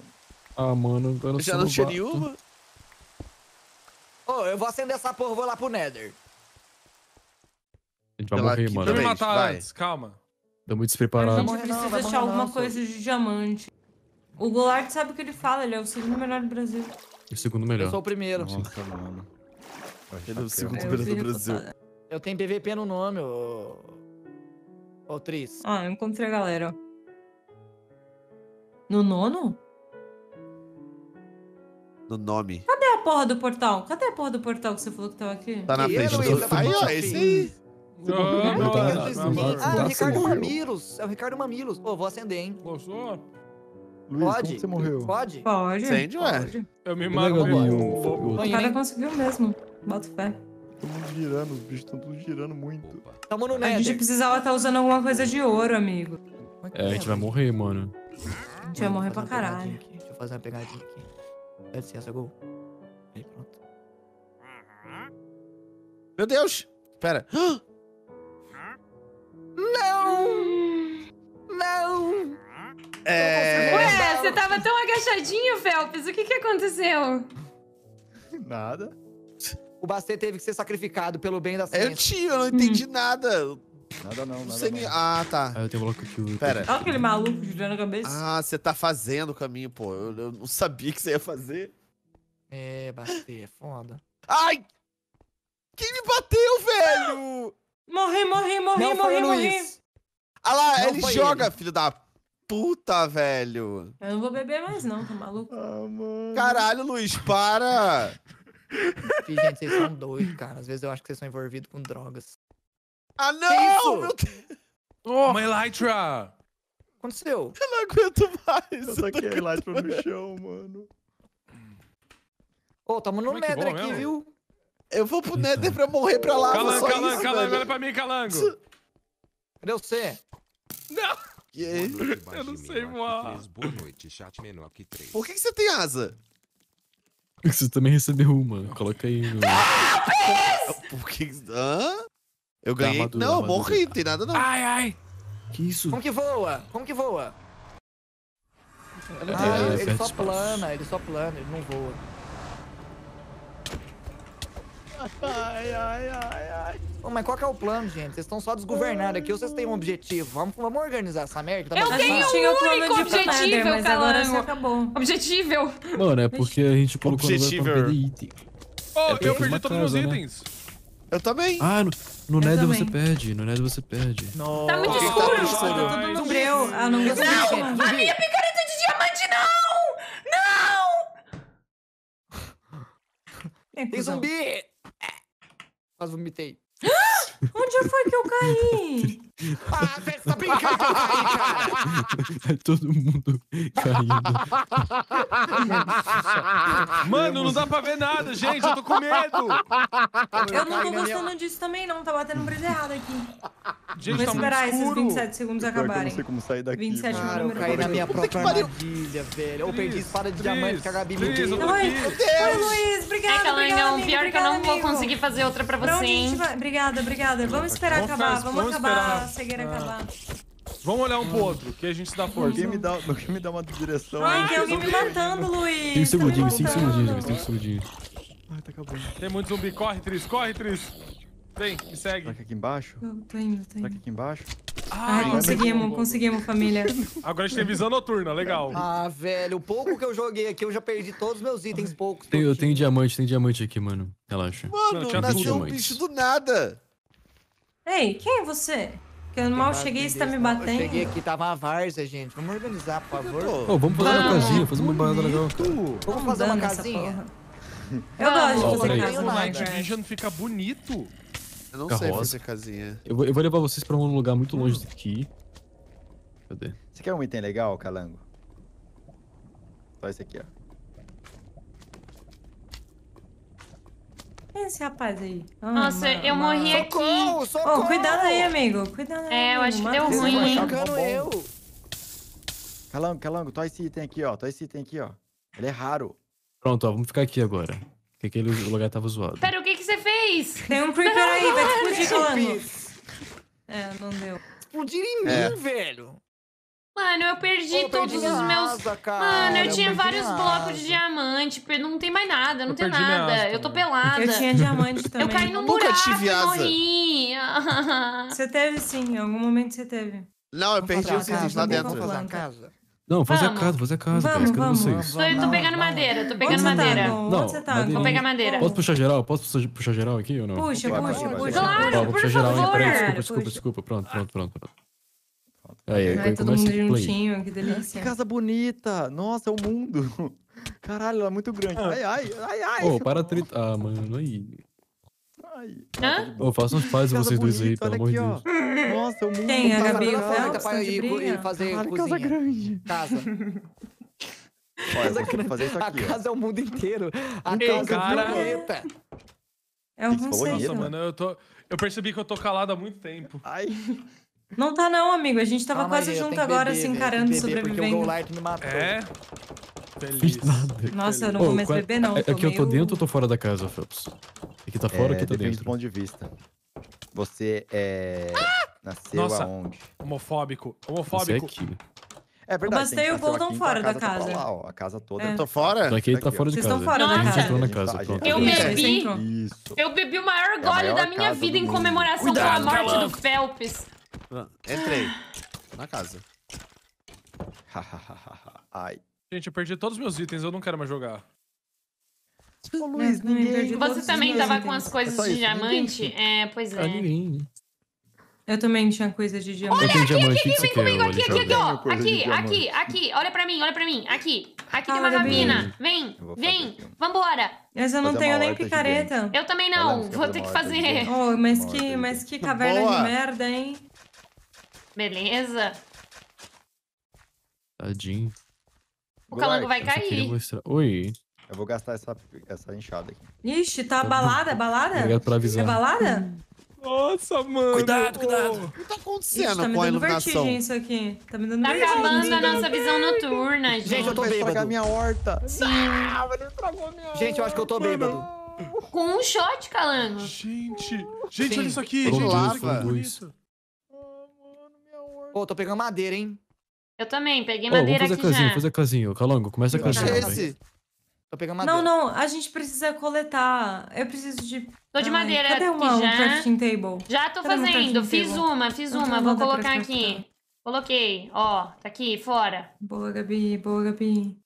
Ah, mano, eu não Já não tinha nenhuma? Ô, oh, eu vou acender essa porra, vou lá pro Nether. A gente vai tá morrer, mano. Deixa me matar vai. antes, calma. Tô muito despreparado. A gente precisa achar alguma coisa de diamante. O Goulart sabe o que ele fala, ele é o segundo melhor do Brasil. O segundo melhor. Eu sou o primeiro. Nossa, mano. Ele é o segundo melhor do Brasil. Eu tenho PVP no nome, ô... Ô, Tris. Ah, eu encontrei a galera. No nono? No nome. Cadê a porra do portal? Cadê a porra do portal que você falou que tava aqui? Tá na frente Aí, ó, tá esse aí. Ah, tá, tá, ah Ricardo Mamilos. É o Ricardo Mamilos. Pô, vou acender, hein. Gostou? Luiz, pode? como você morreu? Pode? Pode. Sente, ué. Eu me magoei. O cara conseguiu mesmo. Bota fé. Todo mundo girando, os bichos estão todos girando muito. Tamo no A gente precisava estar tá usando alguma coisa de ouro, amigo. É, é, a é? gente vai morrer, mano. A gente vai morrer pra caralho. Deixa eu fazer uma pegadinha aqui. Dá licença, gol. Aí, pronto. Meu Deus! Pera. Não! Não! É... Ué, você tava tão agachadinho, Felps. O que que aconteceu? Nada. O Bastet teve que ser sacrificado pelo bem da ciência. É, tio, eu não entendi hum. nada. Nada não, nada não. Ah, tá. Ah, eu tenho bloco aqui. Pera. Olha aquele maluco girando a cabeça. Ah, você tá fazendo o caminho, pô. Eu, eu não sabia que você ia fazer. É, Bastet, é foda. Ai! Quem me bateu, velho? Morri, morri, morri, não, morri, morri. Ah lá, não, ele joga, ele. filho da puta, velho. Eu não vou beber mais, não, tá maluco? Ah, mano. Caralho, Luiz, para! Gente, vocês são doidos, cara. Às vezes eu acho que vocês são envolvidos com drogas. Ah, não! Meu Deus! Oh. Mãe Aconteceu? Eu não aguento mais. Eu saquei a Elytra no chão, mano. Ô, oh, tamo no é Nether aqui, mesmo? viu? Eu vou pro Nether pra morrer pra lá. Calango, calango, calango, olha pra mim, calango. Cadê você? Não! Que é isso? Eu não sei voar. Boa noite, chat menor que 3. Por que, que você tem asa? Você também recebeu uma. Coloca aí. No... Por que. Hã? Eu ganhei. Tá, armadura, não, armadura. morri, não tem nada não. Ai, ai. Que isso? Como que voa? Como que voa? É, ah, é, ele só plana, ele só plana, ele não voa. Ai, ai, ai, ai. mas qual que é o plano, gente? Vocês estão só desgovernados aqui ou vocês têm um objetivo? Vamos, vamos organizar essa merda. Tá eu tenho um único objetivo, mas acabou. Objetivo. Mano, é porque a gente colocou objetivo. no item. Oh, é eu perdi todos os meus né? itens. Eu também. Ah, no, no Nether você perde. No Nether você perde. Nossa. Tá muito tá escuro. Tá Tá tudo no breu. Ah, não, não, não a minha picareta de diamante não! Não! Tem zumbi! Mas vomitei. Onde foi que eu caí? Ah, você tá brincando cara! todo mundo caindo. Mano, não dá pra ver nada, gente. Eu tô com medo. Eu não tô gostando disso também, não. Tá batendo um brilho errado aqui. Gente, Vou tá esperar esses 27 segundos acabarem. Eu não sei como sair daqui. 27 cara, número. Eu caí na minha própria armadilha, velho. Eu perdi espada de diamante que a Gabi me deu. Meu Deus! Oi, Luiz. Obrigada, é, obrigada, Pior que eu não vou conseguir fazer outra pra você, hein? Obrigada, obrigada brother. Vamos esperar vamos acabar. vamos, vamos, acabar esperar. a cegueira ah. acabar. Vamos olhar um pro outro, que a gente dá força. Alguém me dá, alguém me dá uma direção. Ai, tem alguém me matando, Luiz. 5 tá segundinhos, 5 segundinhos, 5 segundinhos. Ai, tá acabando. Tem muito zumbi. Corre, Tris, corre, Tris. Vem, me segue. Será que é aqui embaixo? Eu tô indo, tô indo. Será que é aqui embaixo? Ah, ah conseguimos, conseguimos, família. Agora a gente tem visão noturna, legal. Ah, velho, o pouco que eu joguei aqui, eu já perdi todos os meus itens, poucos. Tem, eu tenho diamante, tem diamante aqui, mano. Relaxa. Mano, mano nasceu um bicho do nada. Ei, quem é você? Que eu mal cheguei e você tá me batendo. Eu cheguei aqui, tava uma várzea, gente. Vamos organizar, por favor. vamos fazer uma casinha, fazer uma banana legal. Vamos fazer uma casinha? Eu gosto de fazer casinha. O Night Vision fica bonito. Eu não sei fazer casinha. Eu vou, eu vou levar vocês pra um lugar muito longe hum. daqui. Cadê? Você quer um item legal, Calango? Só esse aqui, ó. Quem é esse rapaz aí? Nossa, mano, eu mano. morri aqui. Socorro, socorro. Oh, cuidado aí, amigo. Cuidado aí. É, eu acho que deu ruim, hein? Tá tá eu. Calango, Calango, tó esse item aqui, ó. Tó esse item aqui, ó. Ele é raro. Pronto, ó. Vamos ficar aqui agora. Porque aquele lugar tava zoado. Pera, o que que você fez? Tem um creeper aí. Vai explodir, Calango. É, não deu. Explodir em é. mim, velho. Mano, eu perdi todos perdi os meus. Asa, Mano, eu, eu tinha vários blocos de diamante. Não tem mais nada, não eu tem nada. Asa, eu tô pelada. Eu tinha diamante também. Eu caí num buraco tive morri. você teve sim, em algum momento você teve. Não, eu vamos perdi os itens lá dentro. Vamos fazer a casa. Não, fazer vamos. a casa, fazer a casa. Vamos, cara, vamos. Vocês. Tô, eu tô pegando madeira, tô pegando tá, Onde tá, madeira. Tá, não, Onde tá? Vou pegar madeira. Posso puxar geral? Posso puxar geral aqui ou não? Puxa, puxa, puxa. Claro, por favor. Desculpa, desculpa, desculpa. pronto, pronto. pronto. Aí, Ai, todo mundo juntinho, que delícia. Que casa bonita! Nossa, é o mundo! Caralho, ela é muito grande. Ah. Ai, ai, ai, ai! Ô, oh, para tritar. Ah, mano, aí. Ai. Hã? Ô, oh, façam os pais vocês bonita, dois aí, pelo amor de Deus. Ó. Nossa, é o mundo. Tem, A Gabi e o Félix? fazer Caralho, cozinha. casa grande. Casa. Olha, eu fazer isso aqui. A ó. casa é o mundo inteiro. A Ei, casa cara. é o planeta. É um conceito. Nossa, mano, eu tô... Eu percebi que eu tô calado há muito tempo. Ai... Não tá não, amigo. A gente tava quase junto agora, se assim, encarando, e sobrevivendo. Light me matou. É? Feliz. Nada. Nossa, eu não vou mais é- beber, não. Aqui é eu tô dentro ou tô fora da casa, Phelps? Aqui é tá fora ou aqui tá depende do dentro? ponto de vista. Você é... Nasceu Nossa. aonde? Homofóbico. Você é Homofóbico. aqui. É verdade. Bastel tem o que então fora da casa. Tá lá, ó, a casa toda. É. Tô fora? Aqui ele tá Aqui, fora de Vocês casa. estão fora da casa. na casa, tá- Eu bebi. Isso. Eu bebi o maior É gole maior da minha vida em comemoração com a morte do Phelps. Ah, entrei. Na casa. Ai. Gente, eu perdi todos os meus itens, eu não quero mais jogar. Ô, Luiz, ninguém. Você também tava com as coisas É de diamante? É, pois é. Ah, eu também tinha coisa de diamante. Olha aqui, diamante, aqui, vem quer, é comigo, aqui, aqui, aqui, ó. Aqui, aqui, aqui. Olha pra mim, olha pra mim. Aqui. Aqui tem uma Olha, ravina. Hum. Vem, vem. Vambora. Mas eu não tenho nem picareta. Eu também não. Vou ter que fazer Oh, mas que, mas que caverna Boa. de merda, hein? Beleza? Tadinho. O calango vai cair. Mostrar... Oi. Eu vou gastar essa, essa enxada aqui. Ixi, tá, tá balada, é balada? Obrigado pra avisar. É balada? Nossa, mano. Cuidado, cuidado. O que tá acontecendo tá com a iluminação? Tá me dando vertigem isso aqui. Tá me dando tá vertigem. Tá acabando a nossa visão noturna, gente. Gente, eu tô bêbado. Vai minha horta. Sim. Ah, ele estragou minha Gente, eu acho que eu tô bêbado. Com um shot, calango. Gente, gente, Sim. olha isso aqui. Gente, olha isso. Pô, oh, tô pegando madeira, hein? Eu também, peguei oh, madeira aqui casinho, já. fazer casinho, Calango, começa a casinha. Esse. Tô pegando madeira. Não, não, a gente precisa coletar. Eu preciso de... Tô de Ai, madeira cadê uma, já. Um crafting table? Já tô cadê fazendo, um fiz table? uma, fiz uma, vou colocar aqui. Coloquei, ó, tá aqui, fora. Boa, Gabi, boa, Gabi.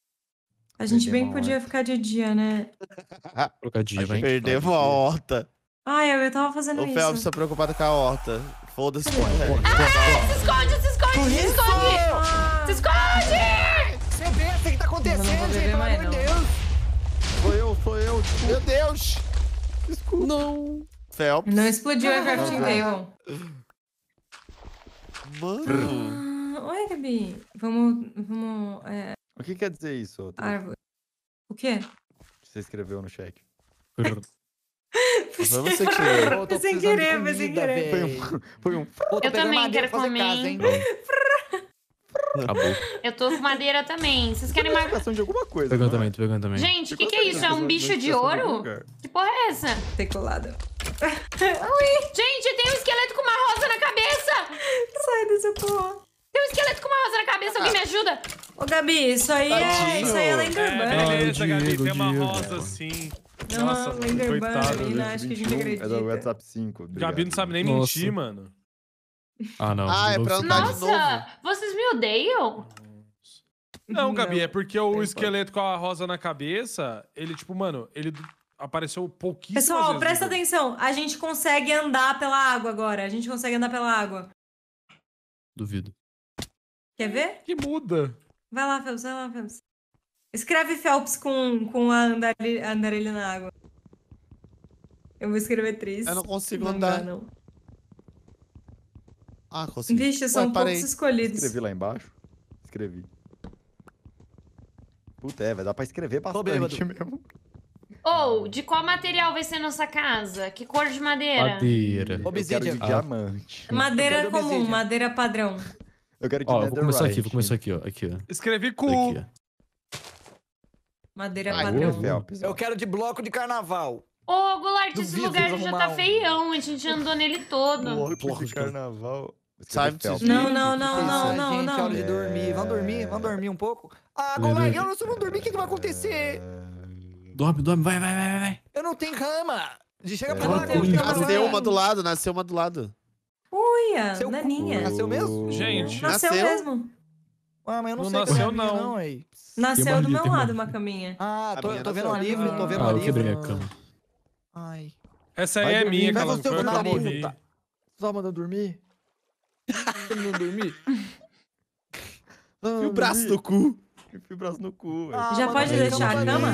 A gente bem podia ficar de dia, né? Trocar dia, vai. Perder volta. Ai, eu, eu tava fazendo o isso. O Felps tá preocupado com a horta foda-se. Ah, se esconde, se esconde, se esconde! Se esconde! Você vê, o que tá acontecendo, gente, pelo amor de Deus! Sou eu, sou eu. Meu Deus! Desculpa. Não. Phelps. Não explodiu a crafting table. Mano. Ah, Oi, Gabi. Vamos. vamos é... O que quer dizer isso? Árvore. O quê? O que você escreveu no cheque. Foi sem querer. Foi sem querer, foi sem querer. Foi um. Foi um... Pô, eu também quero comer. Acabou. Eu tô com madeira também. Vocês querem uma... de alguma coisa. É? Pegando também, tô pegando também. Gente, o que, que é isso? É um bicho de ouro? Que porra é essa? Tecolada. Ui. Gente, tem um esqueleto com uma rosa na cabeça! Sai desse porra. Tem um esqueleto com uma rosa na cabeça, alguém me ajuda? Ô, Gabi, isso aí é. Isso aí é Lenderban. É, beleza, Gabi, tem uma Diego. rosa assim. Nossa, não, coitada. acho que a gente acredita. É do WhatsApp 5. Obrigado. Gabi não sabe nem Nossa. mentir, mano. Ah, não. Ah, é pra andar Nossa, tá de novo. Nossa, vocês me odeiam? Não, Gabi, é porque o esqueleto com a rosa na cabeça, ele, tipo, mano, ele apareceu pouquíssimo. Pessoal, presta atenção. A gente consegue andar pela água agora. A gente consegue andar pela água. Duvido. Quer ver? Que muda. Vai lá, Phelps, vai lá, Phelps. Escreve Phelps com, com a andarilha, andarilha na água. Eu vou escrever triste. Eu não consigo não andar. não. Ah, consegui. Vixe, são Ué, poucos escolhidos. Escrevi lá embaixo. Escrevi. Puta, é, vai dar pra escrever bastante mesmo. Ou, oh, de qual material vai ser nossa casa? Que cor de madeira? Madeira. Obsidian. Eu quero de diamante. Madeira comum, obsidian. madeira padrão. Eu quero de Ó, vou começar aqui, vou começar aqui, ó. Aqui, ó. Escrevi com. Aqui, ó. Madeira Ai, padrão. Eu quero de bloco de carnaval. Ô, Goulart, esse lugar já tá feião. A gente já andou nele todo. Bloco de carnaval. Sabe Felps. disso? Não, não, não, não, é não, Gente, de não. dormir. Vamos dormir, vamos é. dormir um pouco. Ah, Goulart, eu não- sou não dormir, o que, que vai acontecer? Dorme, dorme, vai, vai, vai, vai, Eu não tenho cama. De chega é. pra lá, tem eu cama. Nasceu uma do lado, nasceu uma do lado cuia, Seu naninha. Cu... Nasceu mesmo? Gente. Nasceu, nasceu, mesmo. Ah, mas eu não, não sei nasceu, é é, não. Minha, não aí. Nasceu do meu lado uma caminha. Ah, tô, tô vendo o livro tô vendo ah, livro Ah, eu quebrei a né? cama. Ai. Essa aí é minha, cara Foi Tá. Só mandando dormir? Você não dormir? Fio o braço no cu. Fio o braço no cu, Ah, Já pode deixar tá a cama?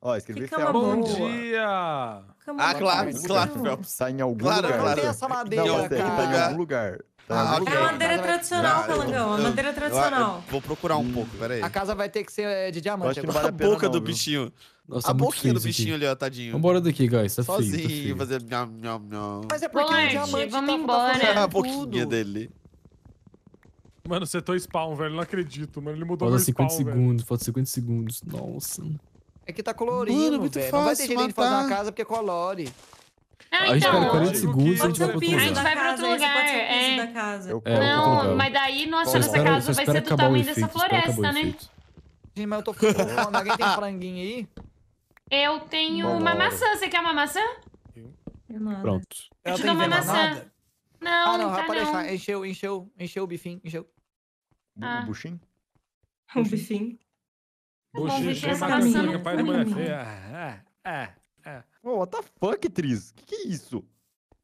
Ó, escrevi que Bom dia! Ah, claro, claro, Felps. Tá em algum claro, lugar. Claro, claro. essa madeira, não, Tá em algum lugar. Tá ah, okay. É madeira tradicional, Pelangão. É madeira tradicional. vou procurar um hum. pouco, peraí. A casa vai ter que ser é, de diamante. Eu acho vale a, a boca não, do viu? bichinho. Nossa, a tá boquinha do bichinho aqui. ali, ó, tadinho. Vambora daqui, guys. Tá é Sozinho, tá fazer... Nham, nham, nham. Mas é porque o diamante vamos tá embora. Tá a boquinha dele. Mano, você setou é spawn, velho. Não acredito, mano. Ele mudou falta meu 50 segundos, Falta 50 segundos. Nossa. É que tá colorindo, mano, é muito Fácil, Não vai ter jeito de fazer uma casa porque colore. a gente 40 então, tipo, segundos e a gente vai pro outro lugar. A gente vai pra outro lugar. É. Eu, é, não, lugar. mas daí, nossa, nessa espero, casa vai ser do tamanho dessa floresta, né? Gente, mas eu tô com Alguém tem franguinho aí? Eu tenho uma maçã. Você quer uma maçã? Pronto. Eu, eu te dou uma maçã. Não, ah, não, não tá pode não. deixar. Encheu, encheu, encheu o bifim. encheu. Ah. O buchinho? O bifim. Bochecha é maconha, pai de manhã feia. É, é, é. Oh, what the fuck, Tris? Que que é isso?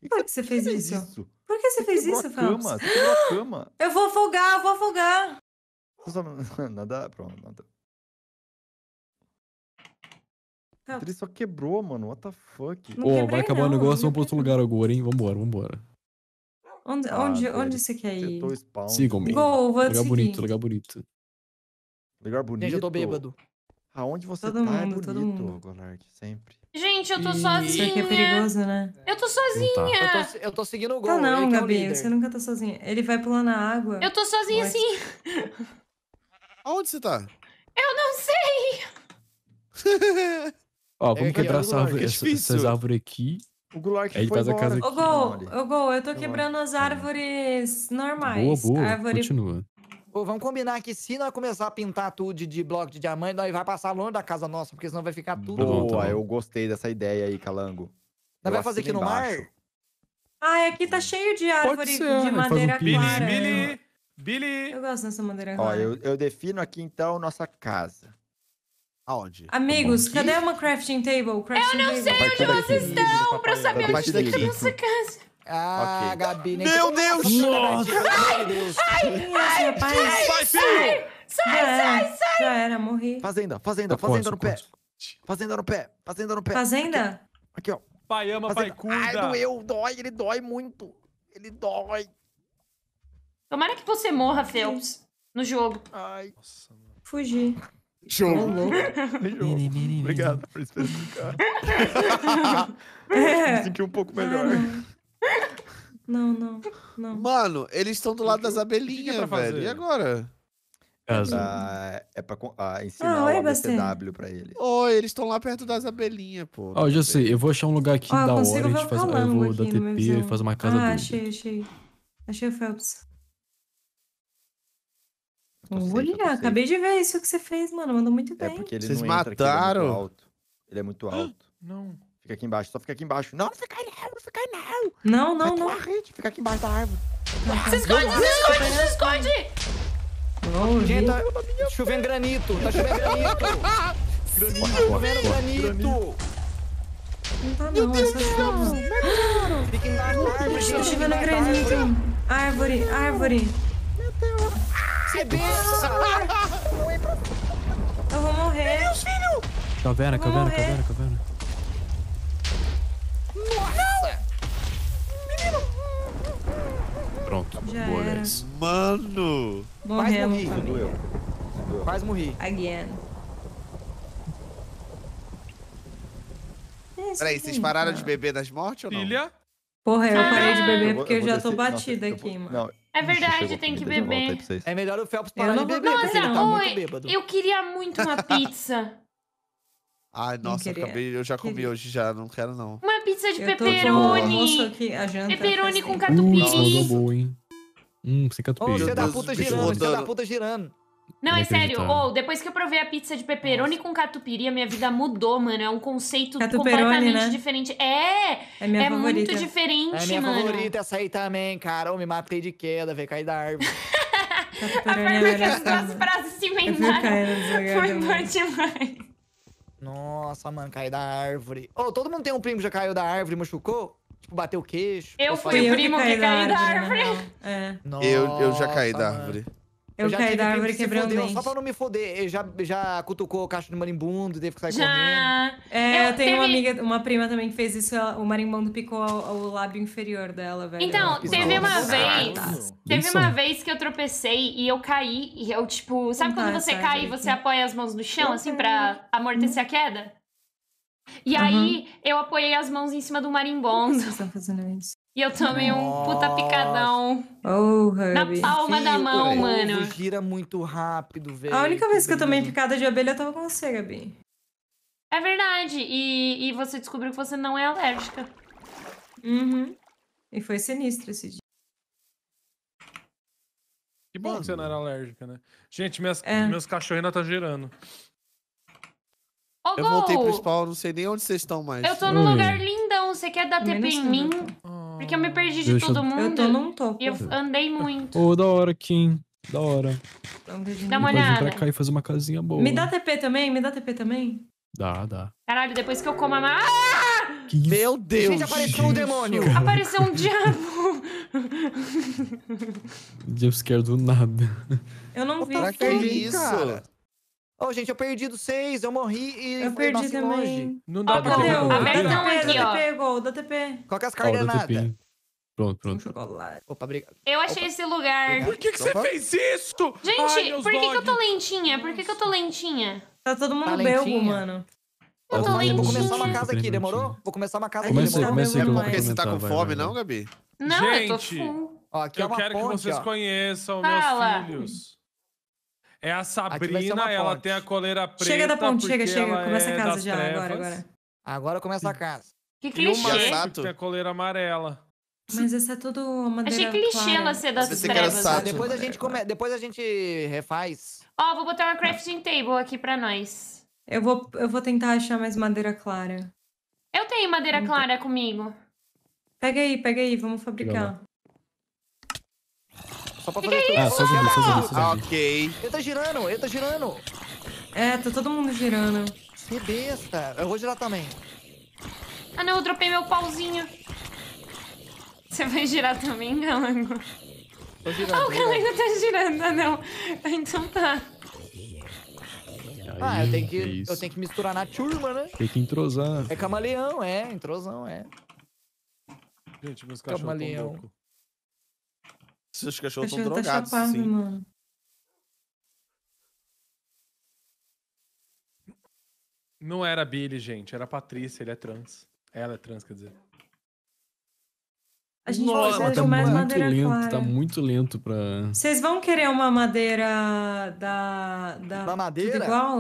Por que, é que você fez, fez é isso? isso? Por que você, você fez isso, Phelps? Cama, você uma cama. Eu vou afogar, eu vou afogar. Nada, pronto, nada. A Tris só quebrou, mano. What the fuck? Não oh, vai acabar não, o negócio, vamos pra outro lugar agora, hein? Vambora, vambora. Onde, ah, onde, onde você quer é ir? Sigam-me. Lugar seguir. bonito, lugar bonito. Lugar bonito. Gente, eu tô bêbado. Aonde você todo tá é mundo, é todo bonito, mundo. Golark, sempre. Gente, eu tô sozinha. Isso sozinha. aqui é perigoso, né? Eu tô tá. sozinha. Eu tô, eu tô seguindo o gol. Tá ele não, é o Gabi, você nunca tá sozinha. Ele vai pular na água. Eu tô sozinha Mas- sim. Aonde você tá? Eu não sei. Ó, é, vamos É, quebrar é, essa, árvore- é essas árvores aqui. O Golark Aí foi embora. casa Ô, Gol, ô, Gol, eu tô quebrando as tá árvores normais. boa, boa. Árvore Continua. Pô, vamos combinar que se nós começar a pintar tudo de bloco de diamante, nós vai passar longe da casa nossa, porque senão vai ficar tudo. Boa, eu gostei dessa ideia aí, Calango. Nós vai fazer aqui no embaixo. mar? Ah, é, aqui tá hum. cheio de árvore ser, de né? madeira um clara. Né? Billy, Billy, Eu gosto dessa madeira clara. Ó, eu, eu defino aqui então nossa casa. Aonde? Amigos, cadê uma crafting table? Crafting eu não table? sei onde vocês estão pra saber onde fica a nossa casa. Ah, okay. Gabi, nem Meu Deus! Nossa! Ai, ai, ai, sai, sai, filho! Sai, sai, sai! Já era, morri. Fazenda, fazenda, tá fazenda no pé. Fazenda no pé, fazenda no pé. Fazenda? Aqui, ó. Pai ama, fazenda. pai cuida. Ai, doeu, dói, ele dói muito. Ele dói. Tomara que você morra, Phelps, no jogo. Ai. Nossa, Fugir. Jogo. Obrigado por explicar. Me senti um pouco melhor. Não, não, não. Mano, eles estão do lado das é abelhinhas, velho. E agora? é, ah, é pra ah, ah, ensinar ah, o ABCW pra ele. Oi, eles estão lá perto das abelhinhas, pô. Ó, oh, já sei, eu vou achar um lugar aqui da hora, a gente faz, eu vou dar TP e fazer uma casa Ah, achei, achei. Achei o Phelps. Olha, safe, acabei de ver isso que você fez, mano. Mandou muito é bem. É porque ele Vocês não mataram? Entra, ele é muito alto. Ele é muito ah, alto. não. Fica aqui embaixo, só fica aqui embaixo. Não, não fica aí não, não fica aí não. Não, não, não. rede, fica aqui embaixo da árvore. Se esconde, se esconde, se esconde! Gente, tá chovendo granito, tá chovendo granito. granito, tá chovendo granito. Ah, não, Meu não, do céu, Fica embaixo da árvore. Tá chovendo granito. Árvore, árvore. Meu ah, Você é bença. Eu vou morrer. Meu filho. Caverna, caverna, caverna, caverna. Pronto, Já boa, era. Mano! Quase morri. Quase morri. Again. É, Peraí, vocês pararam de beber das mortes ou não? Filha? Porra, eu parei de ah! beber porque eu, vou já tô descer- batida aqui, mano. Não, É verdade, tem que beber. É melhor o Felps parar de beber, porque ele tá não. muito bêbado. Eu queria muito uma pizza. Ai, nossa, acabei, eu já comi queria. hoje, já não quero não. Uma pizza de pepperoni! Peperoni com catupiry. Hum, é boa, hein? Hum, sem catupiry. Oh, você tá da puta girando, você da puta girando. Não, é sério. Ou, oh, depois que eu provei a pizza de pepperoni com catupiry, a minha vida mudou, mano. É um conceito completamente né? diferente. É! É, minha é muito diferente, mano. É minha mano. favorita essa aí também, cara. Eu me matei de queda, veio cair da árvore. a é forma que as duas frases se emendaram. foi bom demais. Nossa, mano, caí da árvore. Ô, oh, todo mundo tem um primo que já caiu da árvore e machucou? Tipo, bateu o queixo? Eu fui o primo que caiu da árvore. Né? É. Nossa, eu, eu já caí da árvore. Mano. Eu, eu já caí da árvore que quebrei fodeu, Só pra não me foder. Eu já, já cutucou o caixa do marimbondo, teve que sair já. correndo. É, eu, eu tenho teve... uma amiga, uma prima também que fez isso. Ela, o marimbondo picou o, o, lábio inferior dela, velho. Então, teve uma é vez... teve uma vez que eu tropecei e eu caí. E eu, tipo... Sabe quando você cai e você apoia as mãos no chão, assim, pra amortecer a queda? E uhum. aí, eu apoiei as mãos em cima do marimbondo. Vocês estão fazendo isso? E eu tomei um puta picadão. Oh, na palma da mão, mano. Gira muito rápido, velho. A única vez que eu tomei picada de abelha, eu tava com você, Gabi. É verdade. E, e você descobriu que você não é alérgica. Uhum. E foi sinistro esse dia. Que bom que você não era alérgica, né? Gente, minhas, é. meus cachorros ainda tá girando. Oh, eu gol. voltei pro spawn, não sei nem onde vocês estão mais. Eu tô num hum. lugar lindão. Você quer dar TP em mim? Oh. Porque eu me perdi de Deixa todo eu- mundo. Eu tô num topo. E eu andei muito. Ô, da hora, Kim. Da hora. Dá uma Depois vem vir pra cá e fazer uma casinha boa. Me dá TP também? Me dá TP também? Dá, dá. Caralho, depois que eu como a ma... Ah, Que Meu Deus! Gente, apareceu um demônio! apareceu um diabo! Deus quer do nada. Eu não vi. Pra que isso? cara? Ô, oh, gente, eu perdi do seis, eu morri e eu perdi nossa, também. longe. Não dá oh, pra ver. A um aqui, ó. DTP, gol, do TP. Qual que é as coordenadas? Pronto, pronto. Opa, obrigado. Eu achei Opa. esse lugar. Obrigado. Por que, que você Opa. fez isso? Gente, Ai, por que, que, eu tô lentinha? Por que, que eu tô lentinha? Tá todo mundo tá belgo, mano. Eu tô tá lentinha. Vou começar uma casa aqui, demorou? Vou começar uma casa comecei, aqui. Comecei, comecei, é porque você tá com fome, não, Gabi? Não, Gente, eu tô full. Ó, é eu quero ponte, que vocês ó. conheçam meus filhos. É a Sabrina, ela tem a coleira preta. Chega da ponte, chega, chega. Começa é a casa já, trevas. agora, agora. Agora começa a casa. Que clichê. E o tem a coleira amarela. Mas essa é tudo madeira Achei clichê clara. ela ser das trevas. Ah, depois, a gente come... depois a gente refaz. Ó, oh, vou botar uma crafting table aqui pra nós. Eu vou, eu vou tentar achar mais madeira clara. Eu tenho madeira hum. clara comigo. Pega aí, pega aí, vamos fabricar. Só pra fazer... É tudo. ah, só zumbi, só zumbi, só zumbi. Ok. Ele tá girando, ele tá girando. É, tá todo mundo girando. Que besta. Eu vou girar também. Ah, não, eu dropei meu pauzinho. Você vai girar também, Galango? Tô girando. Ah, o Galango tá girando, ah, não. Então tá. Ah, eu tenho, que, é eu tenho que misturar na turma, né? Tem que entrosar. É camaleão, é. Entrosão, é. Gente, meus cachorros Camaleão. Seus cachorros estão tá drogados, chapado, sim. Mano. Não era Billy, gente, era Patrícia, ele é trans. Ela é trans, quer dizer. A gente Nossa, precisa tá de mais madeira lento, tá clara. Tá muito lento pra... Vocês vão querer uma madeira da... da uma madeira? Tudo igual?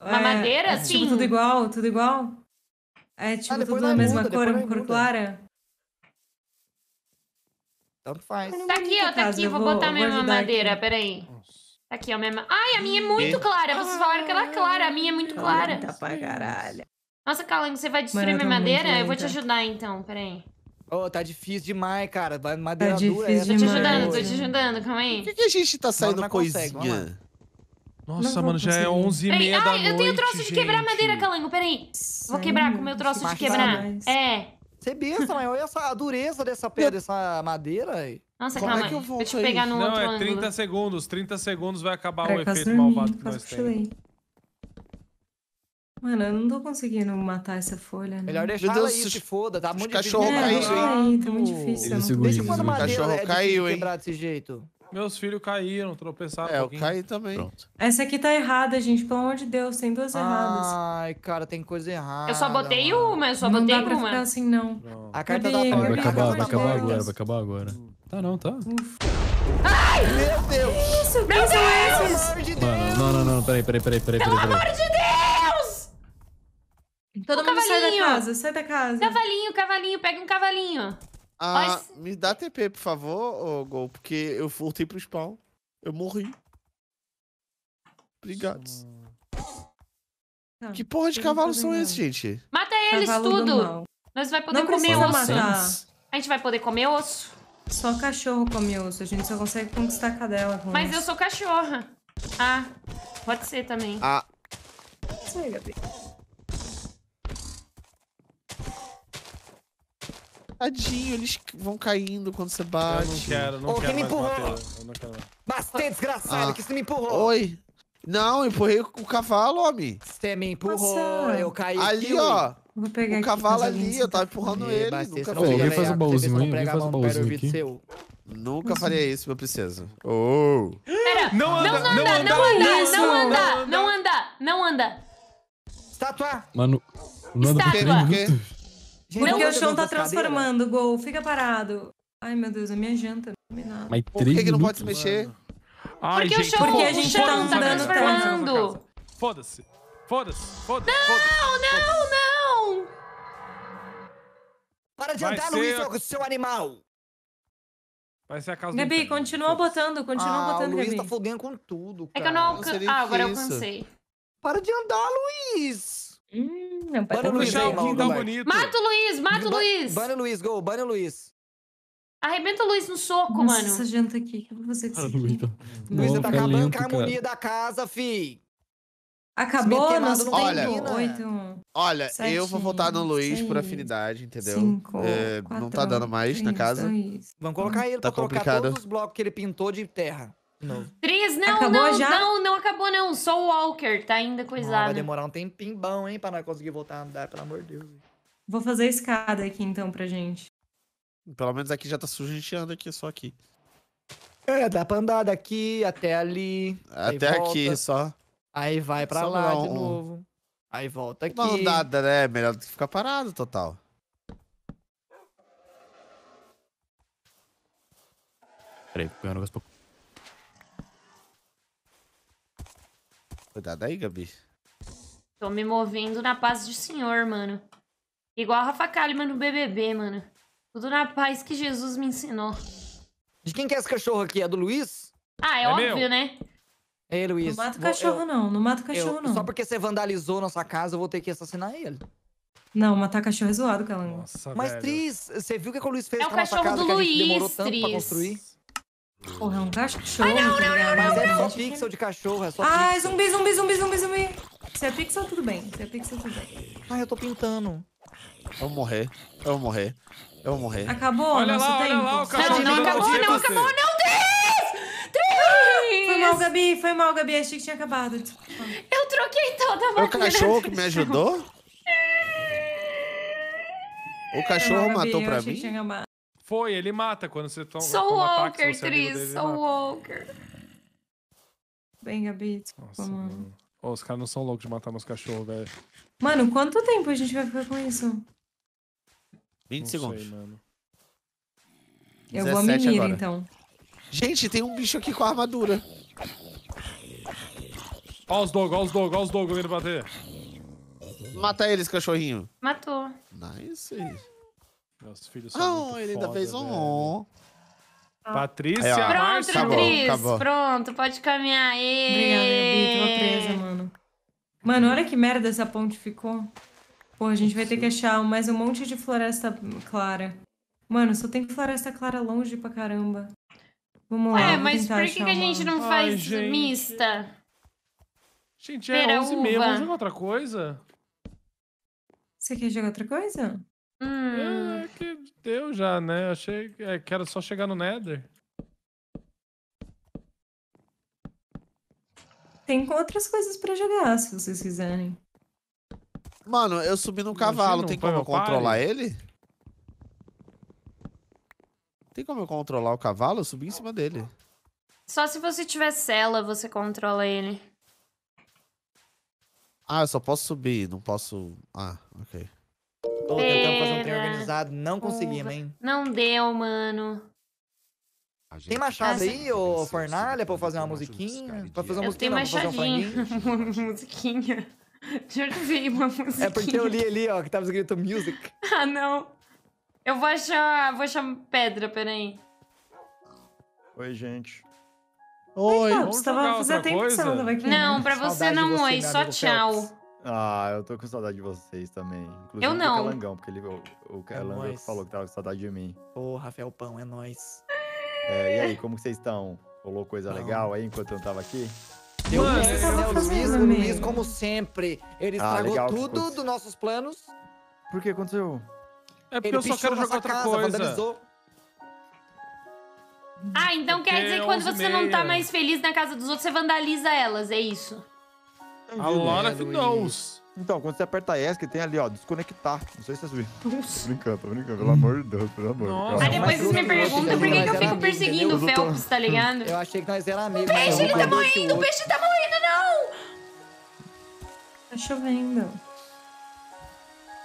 Uma é, madeira, é, tipo sim. Tipo, tudo igual, tudo igual? É tipo ah, tudo da mesma muda, cor, cor muda. clara? Tanto faz. Tá aqui, ó, tá aqui. Vou, vou botar a minha madeira aqui. peraí. Tá aqui, ó, mesma Ai, a minha é muito clara. Vocês falaram que ela é clara. A minha é muito clara. Tá pra caralho. Nossa, Calango, você vai destruir Mano, minha madeira? Eu vou te ajudar, então. Peraí. Ô, oh, tá difícil demais, cara. Vai tá madeira tá dura. É, tô demais. te ajudando, tô te ajudando. Calma aí. Por que, que a gente tá saindo coisinha? nossa, mano, já é 11 e meia Ai, da noite, eu tenho troço gente. de quebrar madeira, Calango, peraí. Vou quebrar com o meu troço de quebrar. Mais. É. Você pensa, é mas né? olha essa, a dureza dessa pedra, dessa madeira. Aí. Nossa, Como é calma. É que eu vou Deixa eu pegar aí? no Não, outro é 30 ângulo. segundos. 30 segundos vai acabar Caraca, o efeito dormi, malvado que nós temos. Mano, eu não tô conseguindo matar essa folha. Né? Melhor deixar Deus, ela aí, se foda. Tá muito difícil. Cachorro caiu, é, hein? Tá muito difícil. Deixa quando madeira cachorro é caiu, hein? quebrar desse jeito. Meus filhos caíram, tropeçaram. É, um eu caí também. Pronto. Essa aqui tá errada, gente. Pelo amor de Deus, tem duas erradas. Ai, cara, tem coisa errada. Eu só botei mano. uma, eu só não botei dá pra uma. Ficar assim, não. não. A carta Cadê? Tá da porta. Vai acabar, vai acabar agora, vai acabar agora. Tá não, tá. Uf. Ai! Meu Deus! Que isso? Meu Deus! São Pelo amor de Deus! Mano, não, não, não, peraí, peraí, peraí, peraí. Pelo peraí. amor de Deus! Todo o mundo cavalinho. sai da casa, sai da casa. Cavalinho, cavalinho, pega um cavalinho. Ah, Me dá TP, por favor, oh, Gol, porque eu voltei pro spawn. Eu morri. Obrigado. Não, que porra de cavalo são esses, gente? Mata eles cavalo tudo! Nós vai poder não comer osso. Matar. A gente vai poder comer osso. Só cachorro come osso. A gente só consegue conquistar a cadela com Mas eu sou cachorra. Ah, pode ser também. Ah. aí, Gabi. Tadinho, eles vão caindo quando você bate. Eu não quero, não oh, quero. Quem me empurrou? Bastante ah. desgraçado, ah. que você me empurrou. Oi. Não, empurrei o cavalo, homem. Você me empurrou, Nossa. eu caí. Ali, aqui, ó. Vou pegar o cavalo ali, eu tava empurrando e, ele. nunca falei. Alguém um baúzinho, alguém faz um baúzinho aqui. Seu. Nunca uhum. faria isso, meu princesa. Oh. Pera, não anda, não anda, não anda, não anda, não anda, não anda. Estátua. Mano, não anda Estátua. Gente, Porque o chão tá transformando, gol. Fica parado. Ai, meu Deus, a minha janta. Tá não Mas Por que, que não pode se mexer? Ai, Porque gente, o chão, porque a gente tá andando transformando. Foda-se. Foda-se. Foda-se. Não, não, não! Para de andar, Luiz, seu animal! Vai ser a casa Gabi, do né? continua botando, continua ah, botando, o Luiz tá folgando com tudo, cara. É que eu não alcancei. Ah, agora eu alcancei. Para de andar, Luiz! Hum. Não, bana o Luiz aí, bonito. Mata o Luiz, mata o Luiz. Bana o Luiz, gol, bana o Luiz. Arrebenta o Luiz no soco, Nossa, mano. Essa janta aqui, que você disse. Luiz, você tá acabando lento, com a tá harmonia da casa, fi. Acabou nosso olha, olha eu vou votar no Luiz seis, por afinidade, entendeu? Cinco, é, quatro, não tá dando mais três, na casa. Dois, Vamos colocar tá ele tá pra complicado. colocar todos os blocos que ele pintou de terra. Três, não, acabou não, já? não, não acabou não. Só o Walker tá ainda coisado. Ah, vai demorar um tempinho bom, hein, pra nós conseguir voltar a andar, pelo amor de Deus. Vou fazer a escada aqui então pra gente. Pelo menos aqui já tá sujo, a gente anda aqui, só aqui. É, dá pra andar daqui até ali. Até aqui só. Aí vai pra só lá de novo. Um... Aí volta aqui. Uma andada, né? É melhor do que ficar parado, total. Peraí, pegando pegar um pouco. Cuidado aí, Gabi. Tô me movendo na paz do Senhor, mano. Igual a Rafa Kalimann no BBB, mano. Tudo na paz que Jesus me ensinou. De quem que é esse cachorro aqui? É do Luiz? Ah, é, é óbvio, meu. né? Ei, Luiz. Não mata o cachorro, eu, não. Não mata o cachorro, eu, não. Só porque você vandalizou nossa casa, eu vou ter que assassinar ele. Não, matar cachorro é zoado, Calango. Nossa, Mas, velho. Tris, você viu o que, é que o Luiz fez é com a nossa casa do o Luiz, do Luiz, Tris. Porra, é um cachorro. Ai, ah, não, não, né? não, Mas é só pixel de cachorro, é só Ai, pixel. zumbi, zumbi, zumbi, zumbi, zumbi. Se é pixel, tudo bem. Se é pixel, tudo bem. Ai, eu tô pintando. Eu vou morrer, eu vou morrer, eu vou morrer. Acabou olha nosso lá, tempo. Olha lá, o não, não, não acabou, não acabou, não, Dris! Foi mal, Gabi, foi mal, Gabi. Achei que tinha acabado. Eu troquei toda a madeira. o cachorro que me ajudou? O cachorro matou pra mim? Foi, ele mata quando você toma, Sou toma Walker, Walker, é Tris, Walker. Bem, Gabi, Nossa, mano. Oh, os caras não são loucos de matar meus cachorros, velho. Mano, quanto tempo a gente vai ficar com isso? 20 não segundos. Sei, mano. Eu vou me então. Gente, tem um bicho aqui com a armadura. Ó os dogos, ó os dogos, ó os dogos vindo bater. Mata eles, cachorrinho. Matou. Nice. Meus filhos são. Oh, ele foda, ainda fez um. Velho. Patrícia, é, Pronto, Márcio. Acabou, acabou. Pronto, pode caminhar. Obrigada, Gabi. Tava presa, mano. Mano, olha que merda essa ponte ficou. Pô, a gente vai ter que achar mais um monte de floresta clara. Mano, só tem floresta clara longe pra caramba. Vamos lá. É, mas por que, que a gente não faz Ai, gente. mista? Gente, é Pera 11 uva. mesmo. Vamos jogar outra coisa? Você quer jogar outra coisa? Hum. É deu já, né? Achei é, que era só chegar no Nether. Tem outras coisas pra jogar, se vocês quiserem. Mano, eu subi num cavalo, tem como eu controlar pare? ele? Tem como eu controlar o cavalo? Eu subi em cima dele. Só se você tiver cela, você controla ele. Ah, eu só posso subir, não posso... Ah, ok. Ou tentando fazer um trem organizado, não conseguimos, hein? Não deu, mano. Tem machado aí, ô fornalha, pra eu fazer uma musiquinha? Pra fazer uma musiquinha, não, machadinho. Fazer um musiquinha. Já vi uma musiquinha. É porque eu li ali, ó, que tava escrito music. ah, não. Eu vou achar, vou achar pedra, peraí. Oi, gente. Oi, oi você tava fazendo tempo que você não tava aqui. Não, pra você Saudade não você, oi, né, só tchau. Ah, eu tô com saudade de vocês também. Inclusive eu não. do Calangão, porque ele, o, o Calangão é falou que tava com saudade de mim. Ô, Rafael Pão, é nóis. É, e aí, como vocês estão? Rolou coisa legal aí enquanto eu tava aqui? Deu Mano, Luiz, o Luiz, Luiz, como sempre. Ele ah, estragou tipo, tudo dos nossos planos. Por que aconteceu? É porque ele eu só quero jogar outra casa, coisa. Vandalizou. Ah, então porque quer dizer que quando você não tá mais feliz na casa dos outros, você vandaliza elas, é isso? A né? lot é, knows. Então, quando você aperta S, que tem ali, ó, desconectar. Não sei se vocês viram. Nossa. Brincando, tô brincando. Pelo amor de Deus, pelo amor. Nossa. Aí depois vocês me perguntam por que, que eu fico perseguindo o Phelps, tá ligado? Eu achei que nós era amigos. O peixe, ele tá morrendo! O peixe tá morrendo, não! Tá chovendo.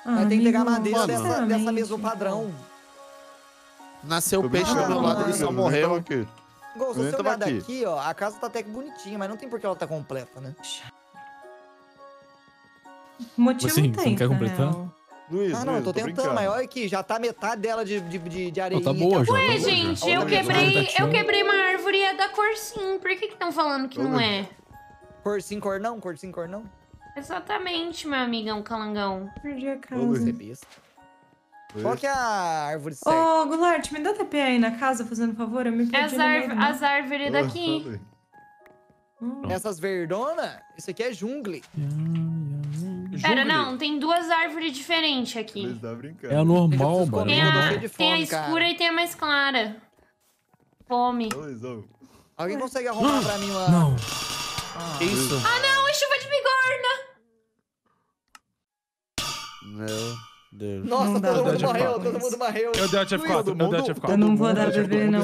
Ah, Mas tem que pegar madeira dessa, dessa padrão. Nasceu o peixe do meu lado, ele só morreu aqui. Gol, se você olhar daqui, ó, a casa tá até que bonitinha, mas não tem por que ela tá completa, né? Motivo Sim, tem, você não quer completar? Né? Luiz, ah, não, Luiz, tô, tô tentando, mas olha aqui, já tá metade dela de, de, de, tá areia. Oh, tá boa, já. Ué, tá gente, boa, eu quebrei, eu quebrei uma árvore e é da cor sim. Por que que estão falando que Ô, não Luiz. é? Cor sim, cor não, cor sim, cor não? Exatamente, meu amigão calangão. Perdi a casa. Ô, é Qual que é a árvore certa? Ô, Goulart, me dá TP aí na casa, fazendo favor? Eu me perdi As, árv as árvores daqui. Hum. Essas verdona, Isso aqui é jungle. Hum. Pera, não, tem duas árvores diferentes aqui. É o normal, mano. É tem a, tem a escura e tem a mais clara. Fome. Alguém consegue arrumar pra mim lá? Não. Ah, isso? Ah, não, é chuva de bigorna. Não. Deus. Nossa, não todo, mundo morreu, todo mundo morreu, Eu dei o tf 4 eu dei o tf 4 Eu não vou dar bebê, não.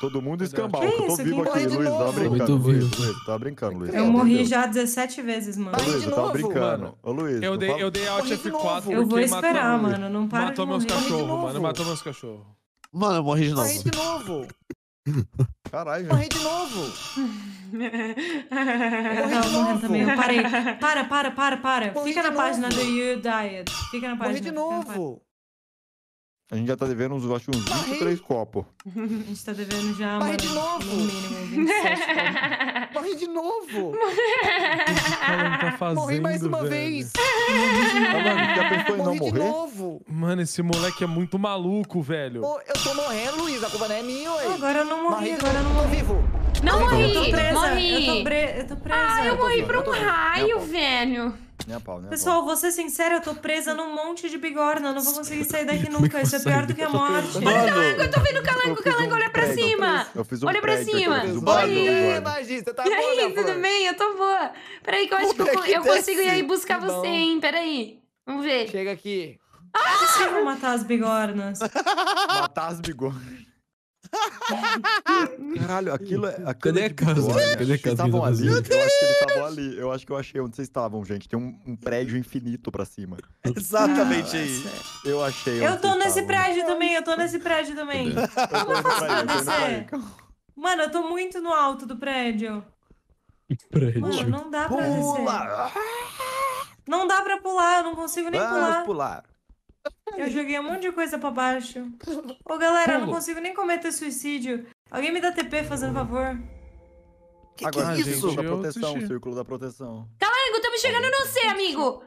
Todo mundo escambau. Eu tô vivo aqui, Luiz, tá brincando, Luiz. Tava tá brincando, Luiz. Eu morri já 17 vezes, mano. Luiz, tava brincando. Ô, Luiz. Eu dei, eu tf Alt F4 Eu vou esperar, mano, não para de morrer. Matou meus cachorros, mano, matou meus cachorros. Mano, eu morri de novo. Morri de novo. Caralho. Morri de novo. Morri de novo. também. parei. Para, para, para, para. Morri Fica na novo. página do You Diet. Fica na página. Morri de novo. A gente já tá devendo uns, acho, uns 23 copos. A gente tá devendo já. Morre de novo! Morre de novo! Tá Morri mais uma velho. vez! Ah, não, Morri de morrer? novo! Mano, esse moleque é muito maluco, velho. eu tô morrendo, Luiz. A culpa não é minha, ué. Agora eu não morri, morri agora eu não morri. vivo. Não morri! eu tô presa, morri. Eu tô, pre... eu tô presa. Ah, eu, eu morri pra um raio, velho. Nem né, a pau, nem né, Pessoal, vou ser sincera, eu tô presa num monte de bigorna. Eu não vou conseguir sair daqui nunca. Isso é pior do que a morte. Olha o calango, eu tô vendo o calango. O calango, olha pra cima. Eu fiz olha pra cima. Oi, Magista, tá E aí, tudo bem? Eu tô boa. Peraí, que eu acho que eu, consigo ir aí buscar tá você, hein? Peraí. Vamos ver. Chega aqui. Ah! Eu matar as bigornas. matar as bigornas. Caralho, aquilo é. Aquilo é né? Cadê a casa? Cadê a casa? estavam ali. Eu acho que eles estavam ali. Eu acho que eu achei onde vocês estavam, gente. Tem um, um prédio infinito pra cima. Exatamente aí. Ah, é. Eu achei. Eu tô nesse prédio também, eu tô nesse prédio também. Como eu faço pra descer? Mano, eu tô muito no alto do prédio. Prédio. Mano, não dá pra Pula. descer. Não dá pra pular, eu não consigo nem Vamos pular. pular. Eu joguei um monte de coisa pra baixo. Ô galera, eu não consigo nem cometer suicídio. Alguém me dá TP, fazendo favor. Que Agora, que é isso? Gente, é proteção, o círculo da proteção. Calango, tá me chegando no C, amigo!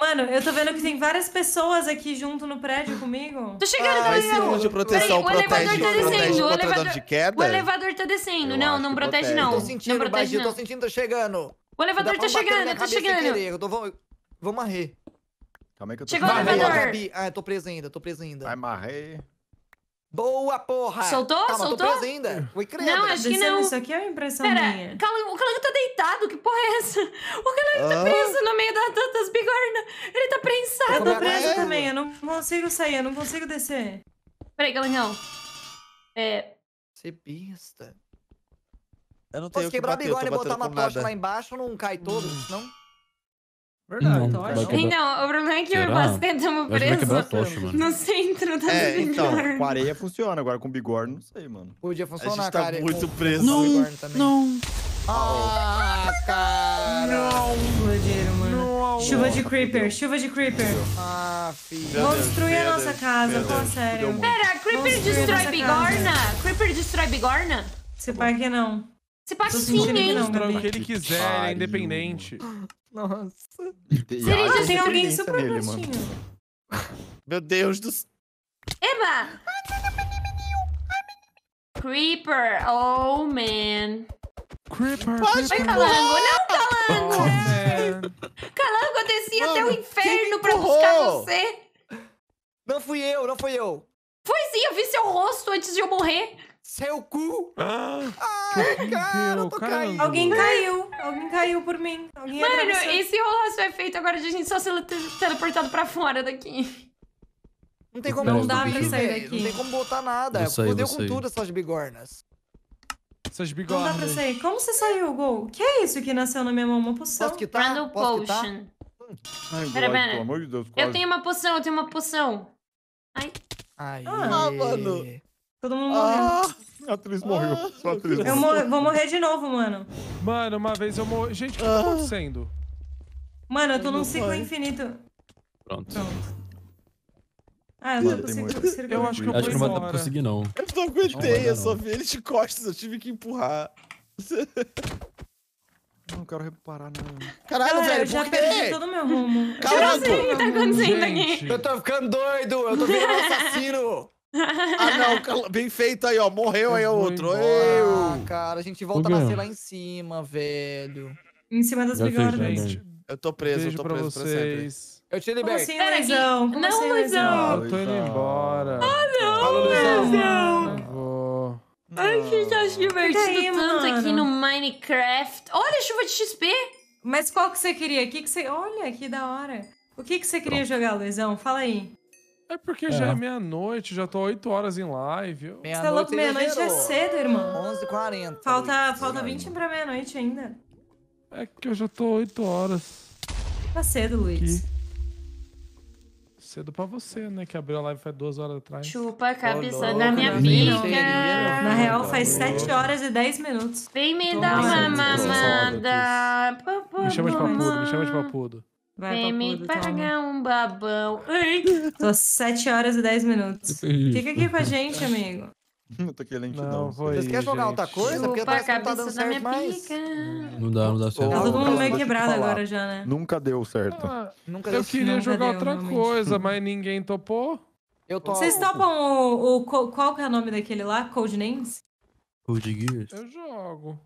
Mano, eu tô vendo que tem várias pessoas aqui junto no prédio comigo. Tô chegando, ah, também. Tá de proteção Peraí, protege, o elevador tá descendo. Protege, o, elevador, de queda? o elevador tá descendo. Eu não, não protege, protege, não. Eu tô sentindo, não protege, baixinho, não. tô sentindo, tô chegando. O elevador tá chegando, tá chegando. Querer, eu tô, vou, vou morrer. Calma aí que eu tô... Chegou o elevador. Gabi. Ah, eu tô preso ainda, tô preso ainda. Vai, marrei. Boa, porra! Soltou? Calma, Soltou? tô preso ainda. Foi credo. Não, acho que não. Isso aqui é uma impressão Pera, minha. Cala o Calango tá deitado, que porra é essa? O Calango tá ah. tá preso no meio da, da, das bigornas. Ele tá prensado. Eu tô é preso é? também, eu não consigo sair, eu não consigo descer. Peraí, Calangão. É... Você pista. Eu não tenho Posso que quebrar bater, a bigorna e botar uma tocha lá embaixo, não cai todo, hum. não? Verdade, não, tocha. Então, então, o problema é que Será? o Bass tentamos preso tocha, no centro da é, Então, com areia funciona, agora com bigorna, não sei, mano. Podia funcionar, a gente tá cara. muito preso. Não, não. Ah, cara. Não. mano. Não. Chuva de Creeper, chuva de Creeper. Ah, filho. Vão destruir a nossa casa, pô, sério. Pera, Creeper destrói bigorna? Creeper destrói bigorna? você pá que não. você pá sim, hein? Destrói o que ele quiser, é independente. Nossa. Cereja, tem alguém super nele, Mano. Meu Deus do céu. Eba! Creeper, oh man. Creeper, Pode Creeper. Oi, Calango, não, Calango! Oh, Calango, eu desci mano, até o inferno pra buscar você. Não fui eu, não fui eu. Foi sim, eu vi seu rosto antes de eu morrer. Seu cu! Ah, Ai, ah, cara, eu tô caindo. Alguém caiu. Alguém caiu por mim. Alguém Mano, esse roloço é feito agora de a gente só ser teleportado pra fora daqui? Não tem como Não dá pra sair daqui. Não tem como botar nada. Vou Fudeu com tudo essas bigornas. Essas bigornas Não dá pra sair. Como você saiu, Gol? O que é isso que nasceu na minha mão? Uma poção? Posso quitar? Randall Posso quitar? Ai, Pera, Glória, pera. pelo amor de Deus, quase. Eu tenho uma poção, eu tenho uma poção. Ai, Aí. Ah, mano. Todo mundo ah, morreu. A atriz morreu. Ah, Só a atriz eu vou morrer de novo, mano. Mano, uma vez eu morri. Gente, o que tá ah. acontecendo? Mano, eu tô num ciclo infinito. Pronto. Pronto. Ah, eu não consigo Eu acho que eu acho que não vai conseguir, não. Eu não aguentei, eu só vi ele de costas, eu tive que empurrar. Não quero reparar, não. Caralho, velho, eu já perdi todo o meu rumo. Caralho, eu não sei o que tá acontecendo aqui. Eu tô ficando doido, eu tô virando assassino ah, não, bem feito aí, ó. Morreu aí o outro. Eu. Ah, cara, a gente volta a nascer lá em cima, velho. Em cima das Já gente. Eu tô preso, Beijo eu tô pra preso pra sempre. vocês. Eu te liberto. assim, Luizão? Como Não, assim, Luizão. Eu ah, tô indo embora. embora. Ah, não, Luizão. Ai, que já se divertido tanto mano. aqui no Minecraft. Olha, a chuva de XP. Mas qual que você queria? O que que você... Olha, que da hora. O que que você queria jogar, Luizão? Fala aí. É porque é. já é meia-noite, já tô 8 horas em live. Meia Você tá louco? É meia-noite já é cedo, irmão. 11h40. Falta, falta 20 pra meia-noite ainda. É que eu já tô 8 horas. Tá cedo, Luiz. Cedo pra você, né? Que abriu a live faz duas horas atrás. Chupa a cabeça da minha amiga. Na real, faz sete horas e dez minutos. Vem me dar uma mamada. Me chama de papudo, me chama de papudo. Vai, Vem me pagar um babão. Ai. Tô 7 horas e 10 minutos. É Fica aqui com a gente, amigo. Eu tô aqui lentidão. Não, Vocês querem jogar gente. outra coisa? Porque Chupa a tá cabeça tá dando da minha mais. pica. Não dá, não dá certo. Tá todo mundo meio quebrado agora já, né? Nunca deu certo. Ah, nunca deu eu queria nunca jogar deu, outra realmente. coisa, mas ninguém topou. Eu tô... Vocês topam o, o, Qual que é o nome daquele lá? Codenames? Code Gears? Eu jogo.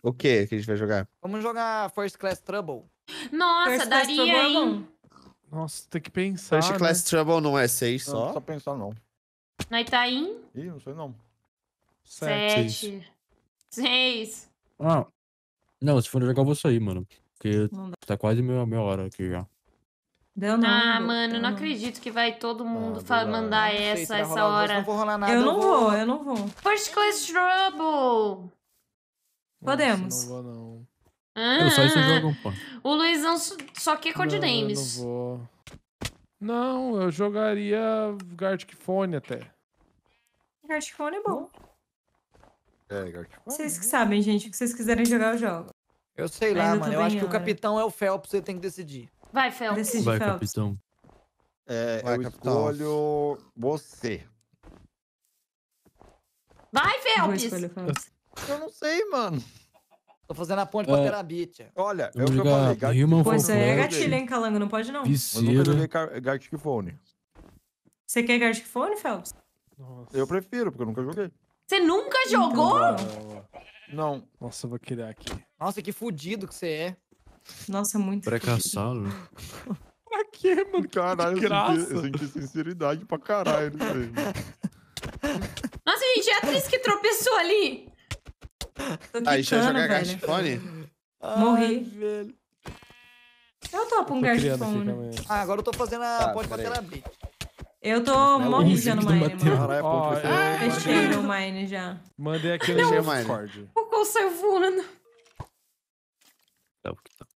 O que que a gente vai jogar? Vamos jogar First Class Trouble. Nossa, First daria, é hein? Nossa, tem que pensar. First Class né? Trouble não é 6 só? Não, só pensar, não. Nós tá em? Ih, não sei não. 7. 6. Ah, não, se for jogar é eu vou sair, mano. Porque tá quase meia, meia hora aqui já. Deu não. Ah, mano, deu, não, não acredito que vai todo ah, mundo ah, mandar né? não essa, sei, essa hora. Dois, não vou rolar nada. Eu não eu vou, vou, eu não vou. First Class Trouble! Podemos. Nossa, não vou, não. É ah, O Luizão só quer é Code não, Names. Eu não, vou. não, eu jogaria Gartic Fone até. Gartic Fone é bom. É, Gartic Fone. Vocês que sabem, gente, o que vocês quiserem jogar, eu jogo. Eu sei lá, eu mano. Eu acho que o né? capitão é o Felps, você tem que decidir. Vai, Felps. Decide, Vai, Felps. capitão. É, Vai, eu capitão. escolho você. Vai, Felps. Eu, escolho, eu não sei, mano. Tô fazendo a ponte é. pra ter Olha, é Olha, que eu falei. Gartic... Pô, isso aí é gatilho, hein, Calango? Não pode, não. Eu nunca joguei Gartic Phone. Você quer Gartic Phone, Phelps? Nossa. Eu prefiro, porque eu nunca joguei. Você nunca então, jogou? Não. Nossa, eu vou criar aqui. Nossa, que fudido que você é. Nossa, muito Precaçado. pra quê, mano? Caralho, eu senti, eu senti sinceridade pra caralho. Nossa, gente, é a atriz que tropeçou ali. Aí já joga Garchifone? Morri. Velho. Eu topo um Garchifone. Ah, agora eu tô fazendo a. Tá, pode bater na Blitz. Eu tô morrizando o Mine, mano. Ah, fechei o Mine já. Mandei aqui no Discord. O Col saiu voando. Tá, o que tá.